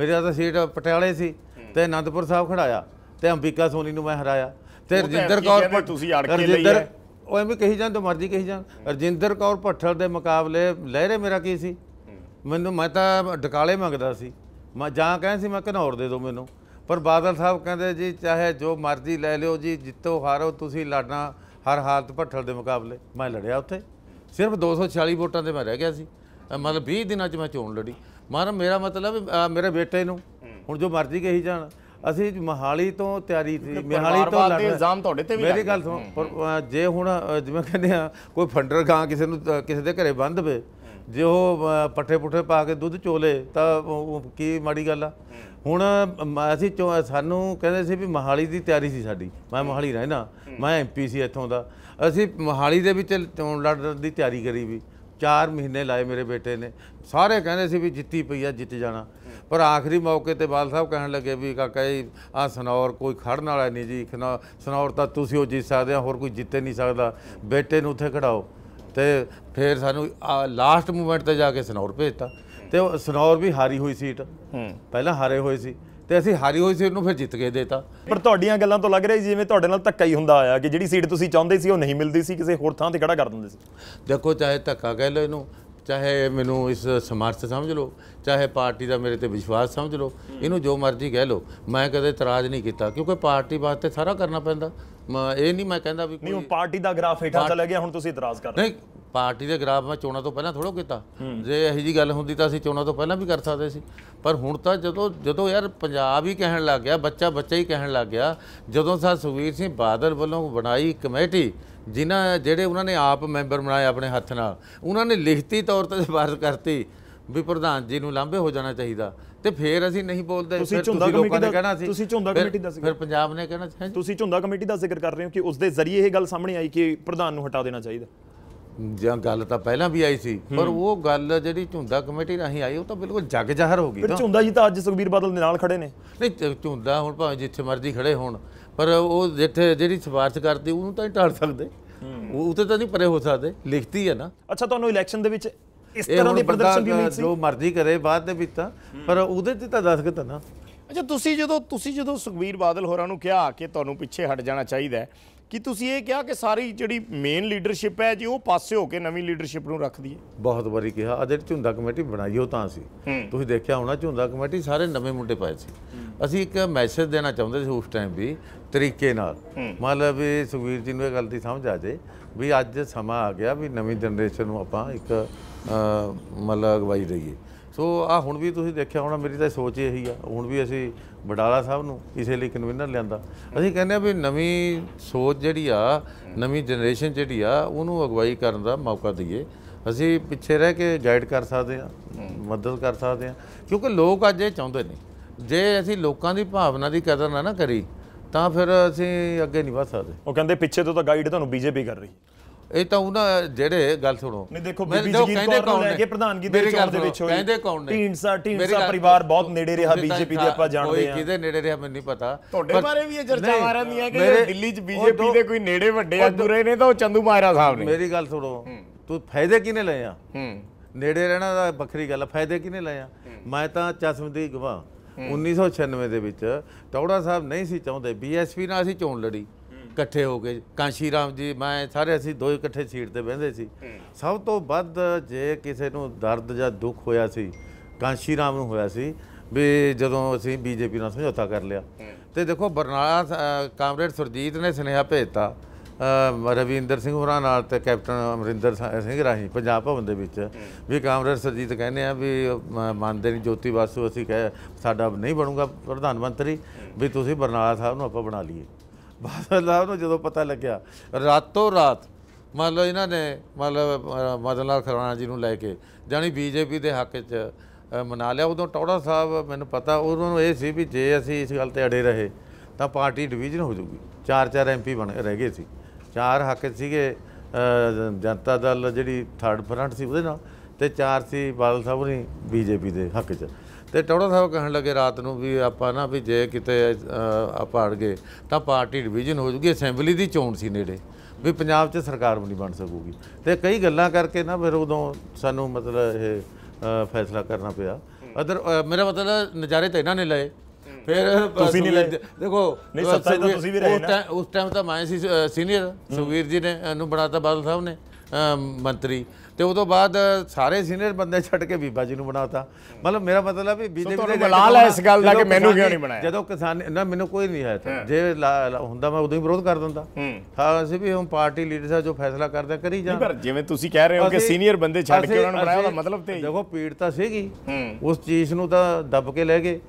ਮੇਰੇ ਤਾਂ ਸੀਟ ਪਟਿਆਲੇ ਸੀ ਤੇ ਅਨੰਦਪੁਰ ਸਾਹਿਬ ਖੜਾਇਆ ਤੇ ਅੰਬਿਕਾ ਸੋਨੀ ਨੂੰ ਮੈਂ ਹਰਾਇਆ ਤੇ ਰਜਿੰਦਰ ਕੌਰ ਪਰ ਤੁਸੀਂ ਅੜ ਕੇ ਲਈ ਉਹ ਐਵੇਂ ਕਹੀ ਜਾਂ ਤੇ ਮਰਜ਼ੀ ਕਹੀ ਜਾਂ ਰਜਿੰਦਰ ਕੌਰ ਭੱਠਲ ਦੇ ਮੁਕਾਬਲੇ ਲਹਿਰੇ ਮੇਰਾ ਕੀ ਸੀ ਮੈਨੂੰ ਮੈਂ ਤਾਂ ਡਕਾਲੇ ਮੰਗਦਾ ਸੀ ਮੈਂ ਜਾਂ ਕਹਿੰਦਾ ਸੀ ਮੈਂ ਘਨੌਰ ਦੇ ਦਿਓ ਮੈਨੂੰ ਪਰ ਬਾਦਲ ਸਾਹਿਬ ਕਹਿੰਦੇ ਜੀ ਚਾਹੇ ਜੋ ਮਰਜ਼ੀ ਲੈ ਲਿਓ ਜੀ ਜਿੱਤੋ ਹਾਰੋ ਤੁਸੀਂ ਲੜਨਾ ਹਰ ਹਾਲਤ ਭੱਠਲ ਦੇ ਮੁਕਾਬਲੇ ਮੈਂ ਲੜਿਆ ਉੱਥੇ ਸਿਰਫ 246 ਵੋਟਾਂ ਤੇ ਮੈਂ ਰਹਿ ਗਿਆ ਸੀ ਮਤਲਬ 20 ਦਿਨਾਂ 'ਚ ਮੈਂ ਚੋਣ ਲੜੀ ਮਾਰ ਮੇਰਾ ਮਤਲਬ ਮੇਰੇ ਬੇਟੇ ਨੂੰ ਹੁਣ ਜੋ ਮਰਜ਼ੀ ਕਹੀ ਜਾਣ ਅਸੀਂ ਮਹਾਲੀ ਤੋਂ ਤਿਆਰੀ ਸੀ ਮਹਾਲੀ ਤੋਂ ਲੜਨਾ ਇਲਜ਼ਾਮ ਤੁਹਾਡੇ ਤੇ ਵੀ ਮੇਰੀ ਗੱਲ ਸੁਣੋ ਜੇ ਹੁਣ ਜਿਵੇਂ ਕਹਿੰਦੇ ਆ ਕੋਈ ਫੰਡਰ ਗਾਂ ਕਿਸੇ ਨੂੰ ਕਿਸੇ ਦੇ ਘਰੇ ਬੰਦ ਵੇ ਜੇ ਉਹ ਪੱਠੇ ਪੁੱਠੇ ਪਾ ਕੇ ਦੁੱਧ ਚੋਲੇ ਤਾਂ ਕੀ ਮਾੜੀ ਗੱਲ ਆ ਹੁਣ ਅਸੀਂ ਸਾਨੂੰ ਕਹਿੰਦੇ ਸੀ ਵੀ ਮਹਾਲੀ ਦੀ ਤਿਆਰੀ ਸੀ ਸਾਡੀ ਮੈਂ ਮਹਾਲੀ ਰਹਿਣਾ ਮੈਂ ਐਮਪੀ ਸੀ ਇੱਥੋਂ ਦਾ ਅਸੀਂ ਮਹਾਲੀ ਦੇ ਵਿੱਚ ਲੜਨ ਦੀ ਤਿਆਰੀ ਕਰੀ ਵੀ 4 ਮਹੀਨੇ ਲਾਏ ਮੇਰੇ ਬੇਟੇ ਨੇ ਸਾਰੇ ਕਹਿੰਦੇ ਸੀ ਵੀ ਜਿੱਤੀ ਪਈ ਆ ਜਿੱਤ ਜਾਣਾ ਪਰ ਆਖਰੀ ਮੌਕੇ ਤੇ ਬਾਲ ਸਾਹਿਬ ਕਹਿਣ ਲੱਗੇ ਵੀ ਕਾਕਾ ਜੀ ਆ ਸਨੌਰ ਕੋਈ ਖੜਨ ਵਾਲਾ ਨਹੀਂ ਜੀ ਸਨੌਰ ਤਾਂ ਤੁਸੀਂ ਉਹ ਜਿੱਤ ਸਕਦੇ ਆ ਹੋਰ ਕੋਈ ਜਿੱਤੇ ਨਹੀਂ ਸਕਦਾ ਬੇਟੇ ਨੂੰ ਉੱਥੇ ਖੜਾਓ ਤੇ ਫਿਰ ਸਾਨੂੰ ਲਾਸਟ ਮੂਮੈਂਟ ਤੇ ਜਾ ਕੇ ਸਨੌਰ ਭੇਜਤਾ ਤੇ ਸਨੌਰ ਵੀ ਹਾਰੀ ਹੋਈ ਸੀਟ ਪਹਿਲਾਂ ਹਾਰੇ ਹੋਏ ਸੀ ਤੇ ਅਸੀਂ ਹਾਰੀ ਹੋਈ ਸੀ ਨੂੰ ਫਿਰ ਜਿੱਤ ਕੇ ਦੇਤਾ ਪਰ ਤੁਹਾਡੀਆਂ ਗੱਲਾਂ ਤੋਂ ਲੱਗ ਰਿਹਾ ਜਿਵੇਂ ਤੁਹਾਡੇ ਨਾਲ ਧੱਕਾ ਹੀ ਹੁੰਦਾ ਆਇਆ ਕਿ ਜਿਹੜੀ ਸੀਟ ਤੁਸੀਂ ਚਾਹੁੰਦੇ ਸੀ ਉਹ ਨਹੀਂ ਮਿਲਦੀ ਸੀ ਕਿਸੇ ਹੋਰ ਥਾਂ ਤੇ ਖੜਾ ਕਰ ਦਿੰਦੇ ਸੀ ਦੇਖੋ ਚਾਹੇ ਧੱਕਾ ਕਹਿ ਲਓ ਇਹਨੂੰ ਚਾਹੇ ਮੈਨੂੰ ਇਸ ਸਮਰਥ ਸਮਝ ਲਓ ਚਾਹੇ ਪਾਰਟੀ ਦਾ ਮੇਰੇ ਤੇ ਵਿਸ਼ਵਾਸ ਸਮਝ ਲਓ ਇਹਨੂੰ ਜੋ ਮਰਜ਼ੀ ਕਹਿ ਲਓ ਮੈਂ ਕਦੇ ਇਤਰਾਜ਼ ਨਹੀਂ ਕੀਤਾ ਕਿਉਂਕਿ ਪਾਰਟੀ ਵਾਸਤੇ ਸਾਰਾ ਕਰਨਾ ਪੈਂਦਾ ਇਹ ਨਹੀਂ ਮੈਂ ਕਹਿੰਦਾ ਵੀ ਨਹੀਂ ਪਾਰਟੀ ਦਾ ਗ੍ਰਾਫ ਹੇਠਾਂ ਚਲਾ ਗਿਆ ਹੁਣ ਤੁਸੀਂ ਇਤਰਾਜ਼ ਕਰ ਰਹੇ ਨਹੀਂ ਪਾਰਟੀ ਦੇ ਗਰਾਫ ਮੈਂ ਚੋਣਾਂ ਤੋਂ ਪਹਿਲਾਂ ਥੋੜੋ ਕੀਤਾ ਜੇ ਇਹੋ ਜੀ ਗੱਲ ਹੁੰਦੀ ਤਾਂ ਅਸੀਂ ਚੋਣਾਂ ਤੋਂ ਪਹਿਲਾਂ ਵੀ ਕਰ ਸਕਦੇ ਸੀ ਪਰ ਹੁਣ ਤਾਂ ਜਦੋਂ ਜਦੋਂ ਯਾਰ ਪੰਜਾਬ ਹੀ ਕਹਿਣ ਲੱਗ ਗਿਆ ਬੱਚਾ ਬੱਚਾ ਹੀ ਕਹਿਣ ਲੱਗ ਗਿਆ ਜਦੋਂ ਸਾ ਸੁਖਵੀਰ ਸਿੰਘ ਬਾਦਲ ਵੱਲੋਂ ਬਣਾਈ ਕਮੇਟੀ ਜਿਨ੍ਹਾਂ ਜਿਹੜੇ ਉਹਨਾਂ ਨੇ ਆਪ ਮੈਂਬਰ ਬਣਾਏ ਆਪਣੇ ਹੱਥ ਨਾਲ ਉਹਨਾਂ ਨੇ ਲਿਖਤੀ ਤੌਰ ਤੇ ਬਾਰਤ ਕਰਤੀ ਵੀ ਪ੍ਰਧਾਨ ਜੀ ਨੂੰ ਲਾਂਭੇ ਹੋ ਜਾਣਾ ਚਾਹੀਦਾ ਤੇ ਫੇਰ ਅਸੀਂ ਨਹੀਂ ਬੋਲਦੇ ਫਿਰ ਤੁਸੀਂ ਲੋਕਾਂ ਨੇ ਕਹਿਣਾ ਸੀ ਤੁਸੀਂ ਝੁੰਦਾ ਕਮੇਟੀ ਦਾ ਸੀ ਫਿਰ ਪੰਜਾਬ ਨੇ ਕਹਿਣਾ ਤੁਸੀਂ ਝੁੰਦਾ ਕਮੇਟੀ ਦਾ ਜ਼ਿਕਰ ਕਰ ਰਹੇ ਹੋ ਕਿ ਉਸ ਦੇ ਜ਼ਰੀਏ ਇਹ ਗੱਲ ਸਾਹਮਣੇ ਆਈ ਕਿ ਪ੍ਰਧਾਨ ਨੂੰ ਹਟਾ ਦੇਣਾ ਚਾਹੀਦਾ ਜਾਂ ਗੱਲ ਤਾਂ ਪਹਿਲਾਂ ਵੀ ਆਈ ਸੀ ਪਰ ਉਹ ਗੱਲ ਜਿਹੜੀ ਝੁੰਦਾ ਕਮੇਟੀ ਰਾਹੀਂ ਆਈ ਉਹ ਤਾਂ ਬਿਲਕੁਲ ਜਗ ਜ਼ਾਹਰ ਹੋ ਗਈ ਤਾਂ ਝੁੰਦਾ ਜੀ ਤਾਂ ਅੱਜ ਸੁਖਬੀਰ ਬਾਦਲ ਦੇ ਨਾਲ ਖੜੇ ਨੇ ਨਹੀਂ ਝੁੰਦਾ ਹੁਣ ਭਾਵੇਂ ਜਿੱਥੇ ਮਰਜ਼ੀ ਖੜੇ ਹੋਣ ਪਰ ਉਹ ਜਿੱਥੇ ਜਿਹੜੀ ਸਵਾਰਥ ਕਰਦੀ ਉਹਨੂੰ ਤਾਂ ਹੀ ਢਾਲ ਸਕਦੇ ਉਹ ਉੱਤੇ ਤਾਂ ਨਹੀਂ ਪਰੇ ਹੋ ਸਕਦੇ ਲਿਖਤੀ ਹੈ ਨਾ ਅੱਛਾ ਤੁਹਾਨੂੰ ਇਲੈਕਸ਼ਨ ਦੇ ਵਿੱਚ ਇਸ ਤਰ੍ਹਾਂ ਦੇ ਪ੍ਰਦਰਸ਼ਨ ਵੀ ਨਹੀਂ ਸੀ ਜੋ ਮਰਜ਼ੀ ਕਰੇ ਬਾਅਦ ਦੇ ਵਿੱਚ ਤਾਂ ਪਰ ਉਹਦੇ ਤੇ ਤਾਂ ਦਸਖਤ ਨਾ ਅੱਛਾ ਤੁਸੀਂ ਜਦੋਂ ਤੁਸੀਂ ਜਦੋਂ ਸੁਖਬੀਰ ਬਾਦਲ ਹੋਰਾਂ ਨੂੰ ਕਿਹਾ ਕਿ ਤੁਹਾਨੂੰ ਪਿੱਛੇ ਹਟ ਜਾਣਾ ਚਾਹੀਦਾ ਹੈ ਕਿ ਤੁਸੀਂ ਇਹ ਕਿਹਾ ਕਿ ਸਾਰੀ ਜਿਹੜੀ ਮੇਨ ਲੀਡਰਸ਼ਿਪ ਹੈ ਜੀ ਉਹ ਪਾਸੇ ਹੋ ਕੇ ਨਵੀਂ ਲੀਡਰਸ਼ਿਪ ਨੂੰ ਰੱਖਦੀ ਹੈ ਬਹੁਤ ਵਾਰੀ ਕਿਹਾ ਆ ਜਿਹੜੀ ਝੁੰਦਾ ਕਮੇਟੀ ਬਣਾਈ ਉਹ ਤਾਂ ਸੀ ਤੁਸੀਂ ਦੇਖਿਆ ਹੋਣਾ ਝੁੰਦਾ ਕਮੇਟੀ ਸਾਰੇ ਨਵੇਂ ਮੁੰਡੇ ਪਾਏ ਸੀ ਅਸੀਂ ਇੱਕ ਮੈਸੇਜ ਦੇਣਾ ਚਾਹੁੰਦੇ ਸੀ ਉਸ ਟਾਈਮ ਵੀ ਤਰੀਕੇ ਨਾਲ ਮਤਲਬ ਇਹ ਸੁਖਵੀਰ ਜੀ ਨੂੰ ਇਹ ਗੱਲ ਦੀ ਸਮਝ ਆ ਜੇ ਵੀ ਅੱਜ ਸਮਾਂ ਆ ਗਿਆ ਵੀ ਨਵੀਂ ਜਨਰੇਸ਼ਨ ਨੂੰ ਆਪਾਂ ਇੱਕ ਮਤਲਬ ਅਗਵਾਈ ਦਈਏ ਸੋ ਆ ਹੁਣ ਵੀ ਤੁਸੀਂ ਦੇਖਿਆ ਹੋਣਾ ਮੇਰੀ ਤਾਂ ਸੋਚ ਇਹੀ ਆ ਹੁਣ ਵੀ ਅਸੀਂ ਬਡਾਲਾ ਸਾਹਿਬ ਨੂੰ ਇਸੇ ਲਈ ਕਨਵੀਨਰ ਲਿਆਂਦਾ ਅਸੀਂ ਕਹਿੰਦੇ ਆ ਵੀ ਨਵੀਂ ਸੋਚ ਜਿਹੜੀ ਆ ਨਵੀਂ ਜਨਰੇਸ਼ਨ ਜਿਹੜੀ ਆ ਉਹਨੂੰ ਅਗਵਾਈ ਕਰਨ ਦਾ ਮੌਕਾ ਦਈਏ ਅਸੀਂ ਪਿੱਛੇ ਰਹਿ ਕੇ ਗਾਈਡ ਕਰ ਸਕਦੇ ਆ ਮਦਦ ਕਰ ਸਕਦੇ ਆ ਕਿਉਂਕਿ ਲੋਕ ਅੱਜ ਇਹ ਚਾਹੁੰਦੇ ਨੇ ਜੇ ਅਸੀਂ ਲੋਕਾਂ ਦੀ ਭਾਵਨਾ ਦੀ ਕਦਰ ਨਾ ਨਾ ਕਰੀ ਤਾਂ ਫਿਰ ਅਸੀਂ ਅੱਗੇ ਨਹੀਂ ਵਧ ਸਕਦੇ ਉਹ ਕਹਿੰਦੇ ਪਿੱਛੇ ਤੋਂ ਤਾਂ ਗਾਈਡ ਤੁਹਾਨੂੰ ਬੀਜੇਪੀ ਕਰ ਰਹੀ ਇਹ ਤਾਂ ਉਹਨਾਂ ਜਿਹੜੇ ਗੱਲ ਸੁਣੋ ਨਹੀਂ ਦੇਖੋ ਬੀਬੀ ਜਗੀਰ ਕੌਰ ਲੈ ਕੇ ਪ੍ਰਧਾਨਗੀ ਦੇ ਚੋਣ ਦੇ ਵਿੱਚ ਹੋਈ ਕਹਿੰਦੇ ਕੌਣ ਨੇ ਢੀਂਡਸਾ ਢੀਂਡਸਾ ਪਰਿਵਾਰ ਬਹੁਤ ਨੇੜੇ ਰਿਹਾ ਬੀਜੇਪੀ ਦੇ ਆਪਾਂ ਜਾਣਦੇ ਆ ਕੋਈ ਕਿਹਦੇ ਨੇੜੇ ਰਿਹਾ ਮੈਨੂੰ ਨਹੀਂ ਪਤਾ ਤੁਹਾਡੇ ਬਾਰੇ ਵੀ ਇਹ ਚਰਚਾ ਚਰਚਾਵਾਂ ਰਹੀਆਂ ਕਿ ਦਿੱਲੀ 'ਚ ਬੀਜੇਪੀ ਦੇ ਕੋਈ ਨੇੜੇ ਵੱਡੇ ਅਧੂਰੇ ਨੇ ਤਾਂ ਉਹ ਚੰਦੂ ਮਾਇਰਾ ਸਾਹਿਬ ਨੇ ਮੇਰੀ ਗੱਲ ਸੁਣੋ ਤੂੰ ਫਾਇਦੇ ਕਿਨੇ ਲਏ ਆ ਨੇੜੇ ਰਹਿਣਾ ਦਾ ਵੱਖਰੀ ਗੱਲ ਫਾਇਦੇ ਕਿਨੇ ਲਏ ਆ ਮੈਂ ਤਾਂ ਚਸ਼ਮਦੀ ਗਵਾ 1996 ਦੇ ਵਿੱਚ ਟੌੜਾ ਸਾਹਿਬ ਨਹੀਂ ਸੀ ਚਾਹੁੰਦੇ ਬੀਐਸਪੀ ਨਾਲ ਅਸੀਂ ਚੋਣ ਲੜੀ ਇਕੱਠੇ ਹੋ ਕੇ ਕਾਂਸ਼ੀ ਰਾਮ ਜੀ ਮੈਂ ਸਾਰੇ ਅਸੀਂ ਦੋ ਇਕੱਠੇ ਸੀਟ ਤੇ ਬਹਿੰਦੇ ਸੀ ਸਭ ਤੋਂ ਵੱਧ ਜੇ ਕਿਸੇ ਨੂੰ ਦਰਦ ਜਾਂ ਦੁੱਖ ਹੋਇਆ ਸੀ ਕਾਂਸ਼ੀ ਰਾਮ ਨੂੰ ਹੋਇਆ ਸੀ ਵੀ ਜਦੋਂ ਅਸੀਂ ਬੀਜੇਪੀ ਨਾਲ ਸਮਝੌਤਾ ਕਰ ਲਿਆ ਤੇ ਦੇਖੋ ਬਰਨਾਲਾ ਕਾਮਰੇਡ ਸਰਜੀਤ ਨੇ ਸੁਨੇਹਾ ਭੇਜਤਾ ਰਵਿੰਦਰ ਸਿੰਘ ਹੋਰਾਂ ਨਾਲ ਤੇ ਕੈਪਟਨ ਅਮਰਿੰਦਰ ਸਿੰਘ ਰਾਹੀਂ ਪੰਜਾਬ ਭਵਨ ਦੇ ਵਿੱਚ ਵੀ ਕਾਮਰੇਡ ਸਰਜੀਤ ਕਹਿੰਦੇ ਆ ਵੀ ਮੰਨਦੇ ਨਹੀਂ ਜੋਤੀ ਵਾਸੂ ਅਸੀਂ ਕਹੇ ਸਾਡਾ ਨਹੀਂ ਬਣੂਗਾ ਪ੍ਰਧਾਨ ਮੰਤਰੀ ਵੀ ਤੁਸੀਂ ਬਰਨਾਲਾ ਸਾਹਿਬ ਨੂੰ ਆਪਾਂ ਬਣਾ ਲਈਏ ਬਾਦਲ ਸਾਹਿਬ ਨੂੰ ਜਦੋਂ ਪਤਾ ਲੱਗਿਆ ਰਾਤੋਂ ਰਾਤ ਲਓ ਇਹਨਾਂ ਨੇ ਮਤਲਬ ਮਦਨ ਲਾਲ ਖਰਾਣਾ ਜੀ ਨੂੰ ਲੈ ਕੇ ਜਾਨੀ ਬੀਜੇਪੀ ਦੇ ਹੱਕ 'ਚ ਮਨਾ ਲਿਆ ਉਦੋਂ ਟੌੜਾ ਸਾਹਿਬ ਮੈਨੂੰ ਪਤਾ ਉਹਨਾਂ ਨੂੰ ਇਹ ਸੀ ਵੀ ਜੇ ਅਸੀਂ ਇਸ ਗੱਲ ਤੇ ਅੜੇ ਰਹੇ ਤਾਂ ਪਾਰਟੀ ਡਿਵੀਜ਼ਨ ਹੋ ਜਾਊਗੀ ਚਾਰ ਚਾਰ ਐਮਪੀ ਬਣ ਰਹਿ ਗਏ ਸੀ ਚਾਰ ਹੱਕ ਸੀਗੇ ਜਨਤਾ ਦਲ ਜਿਹੜੀ ਥਰਡ ਫਰੰਟ ਸੀ ਉਹਦੇ ਨਾਲ ਤੇ ਚਾਰ ਸੀ ਬਾਦਲ ਸਾਹਿਬ ਨੇ ਬੀਜੇਪੀ ਦੇ ਹੱਕ 'ਚ ਤੇ ਟੌੜਾ ਸਾਹਿਬ ਕਹਿਣ ਲੱਗੇ ਰਾਤ ਨੂੰ ਵੀ ਆਪਾਂ ਨਾ ਵੀ ਜੇ ਕਿਤੇ ਆਪਾਂ ਅੜ ਗਏ ਤਾਂ ਪਾਰਟੀ ਡਿਵੀਜ਼ਨ ਹੋ ਜੂਗੀ ਅਸੈਂਬਲੀ ਦੀ ਚੋਣ ਸੀ ਨੇੜੇ ਵੀ ਪੰਜਾਬ 'ਚ ਸਰਕਾਰ ਵੀ ਨਹੀਂ ਬਣ ਸਕੂਗੀ ਤੇ ਕਈ ਗੱਲਾਂ ਕਰਕੇ ਨਾ ਫਿਰ ਉਦੋਂ ਸਾਨੂੰ ਮਤਲਬ ਇਹ ਫੈਸਲਾ ਕਰਨਾ ਪਿਆ ਅਦਰ ਮੇਰਾ ਮਤਲਬ ਨਜ਼ਾਰੇ ਤਾਂ ਇਹਨਾਂ ਨੇ ਲਏ ਫਿਰ ਤੁਸੀਂ ਨਹੀਂ ਲਏ ਦੇਖੋ ਨਹੀਂ ਸੱਤਾ ਤਾਂ ਤੁਸੀਂ ਵੀ ਰਹੇ ਨਾ ਉਸ ਟਾਈਮ ਤਾਂ ਮੈਂ ਸੀ ਸੀਨੀਅਰ ਸੁਵੀਰ ਜੀ ਨੇ ਨੂੰ ਬਣਾਤਾ ਬਾਦਲ ਸਾਹਿਬ ਨੇ ਮੰਤਰੀ ਤੇ ਉਹ ਤੋਂ ਬਾਅਦ ਸਾਰੇ ਸੀਨੀਅਰ ਬੰਦੇ ਛੱਡ ਕੇ ਬੀਬਾ ਜੀ ਨੂੰ ਬਣਾਤਾ ਮਤਲਬ ਮੇਰਾ ਮਤਲਬ ਵੀ ਬੀਜੇਪੀ ਦੇ ਲਾਲ ਹੈ ਇਸ ਗੱਲ ਦਾ ਕਿ ਮੈਨੂੰ ਕਿਉਂ ਨਹੀਂ ਬਣਾਇਆ ਜਦੋਂ ਕਿਸਾਨ ਨਾ ਮੈਨੂੰ ਕੋਈ ਨਹੀਂ ਆਇਆ ਜੇ ਹੁੰਦਾ ਮੈਂ ਉਦੋਂ ਹੀ ਵਿਰੋਧ ਕਰ ਦਿੰਦਾ ਹਾਂ ਅਸੀਂ ਵੀ ਹੁਣ ਪਾਰਟੀ ਲੀਡਰ ਸਾਹਿਬ ਜੋ ਫੈਸਲਾ ਕਰਦਾ ਕਰੀ ਜਾਂ ਪਰ ਜਿਵੇਂ ਤੁਸੀਂ ਕਹਿ ਰਹੇ ਹੋ ਕਿ ਸੀਨੀਅਰ ਬੰਦੇ ਛੱਡ ਕੇ ਉਹਨਾਂ ਨੂੰ ਬਣਾਇਆ ਉਹਦਾ ਮਤਲਬ ਤੇ ਦੇਖੋ ਪੀੜ ਤਾਂ ਸੀਗੀ ਉਸ ਚੀਜ਼ ਨੂੰ ਤਾਂ ਦੱਬ ਕੇ ਲੈ ਗਏ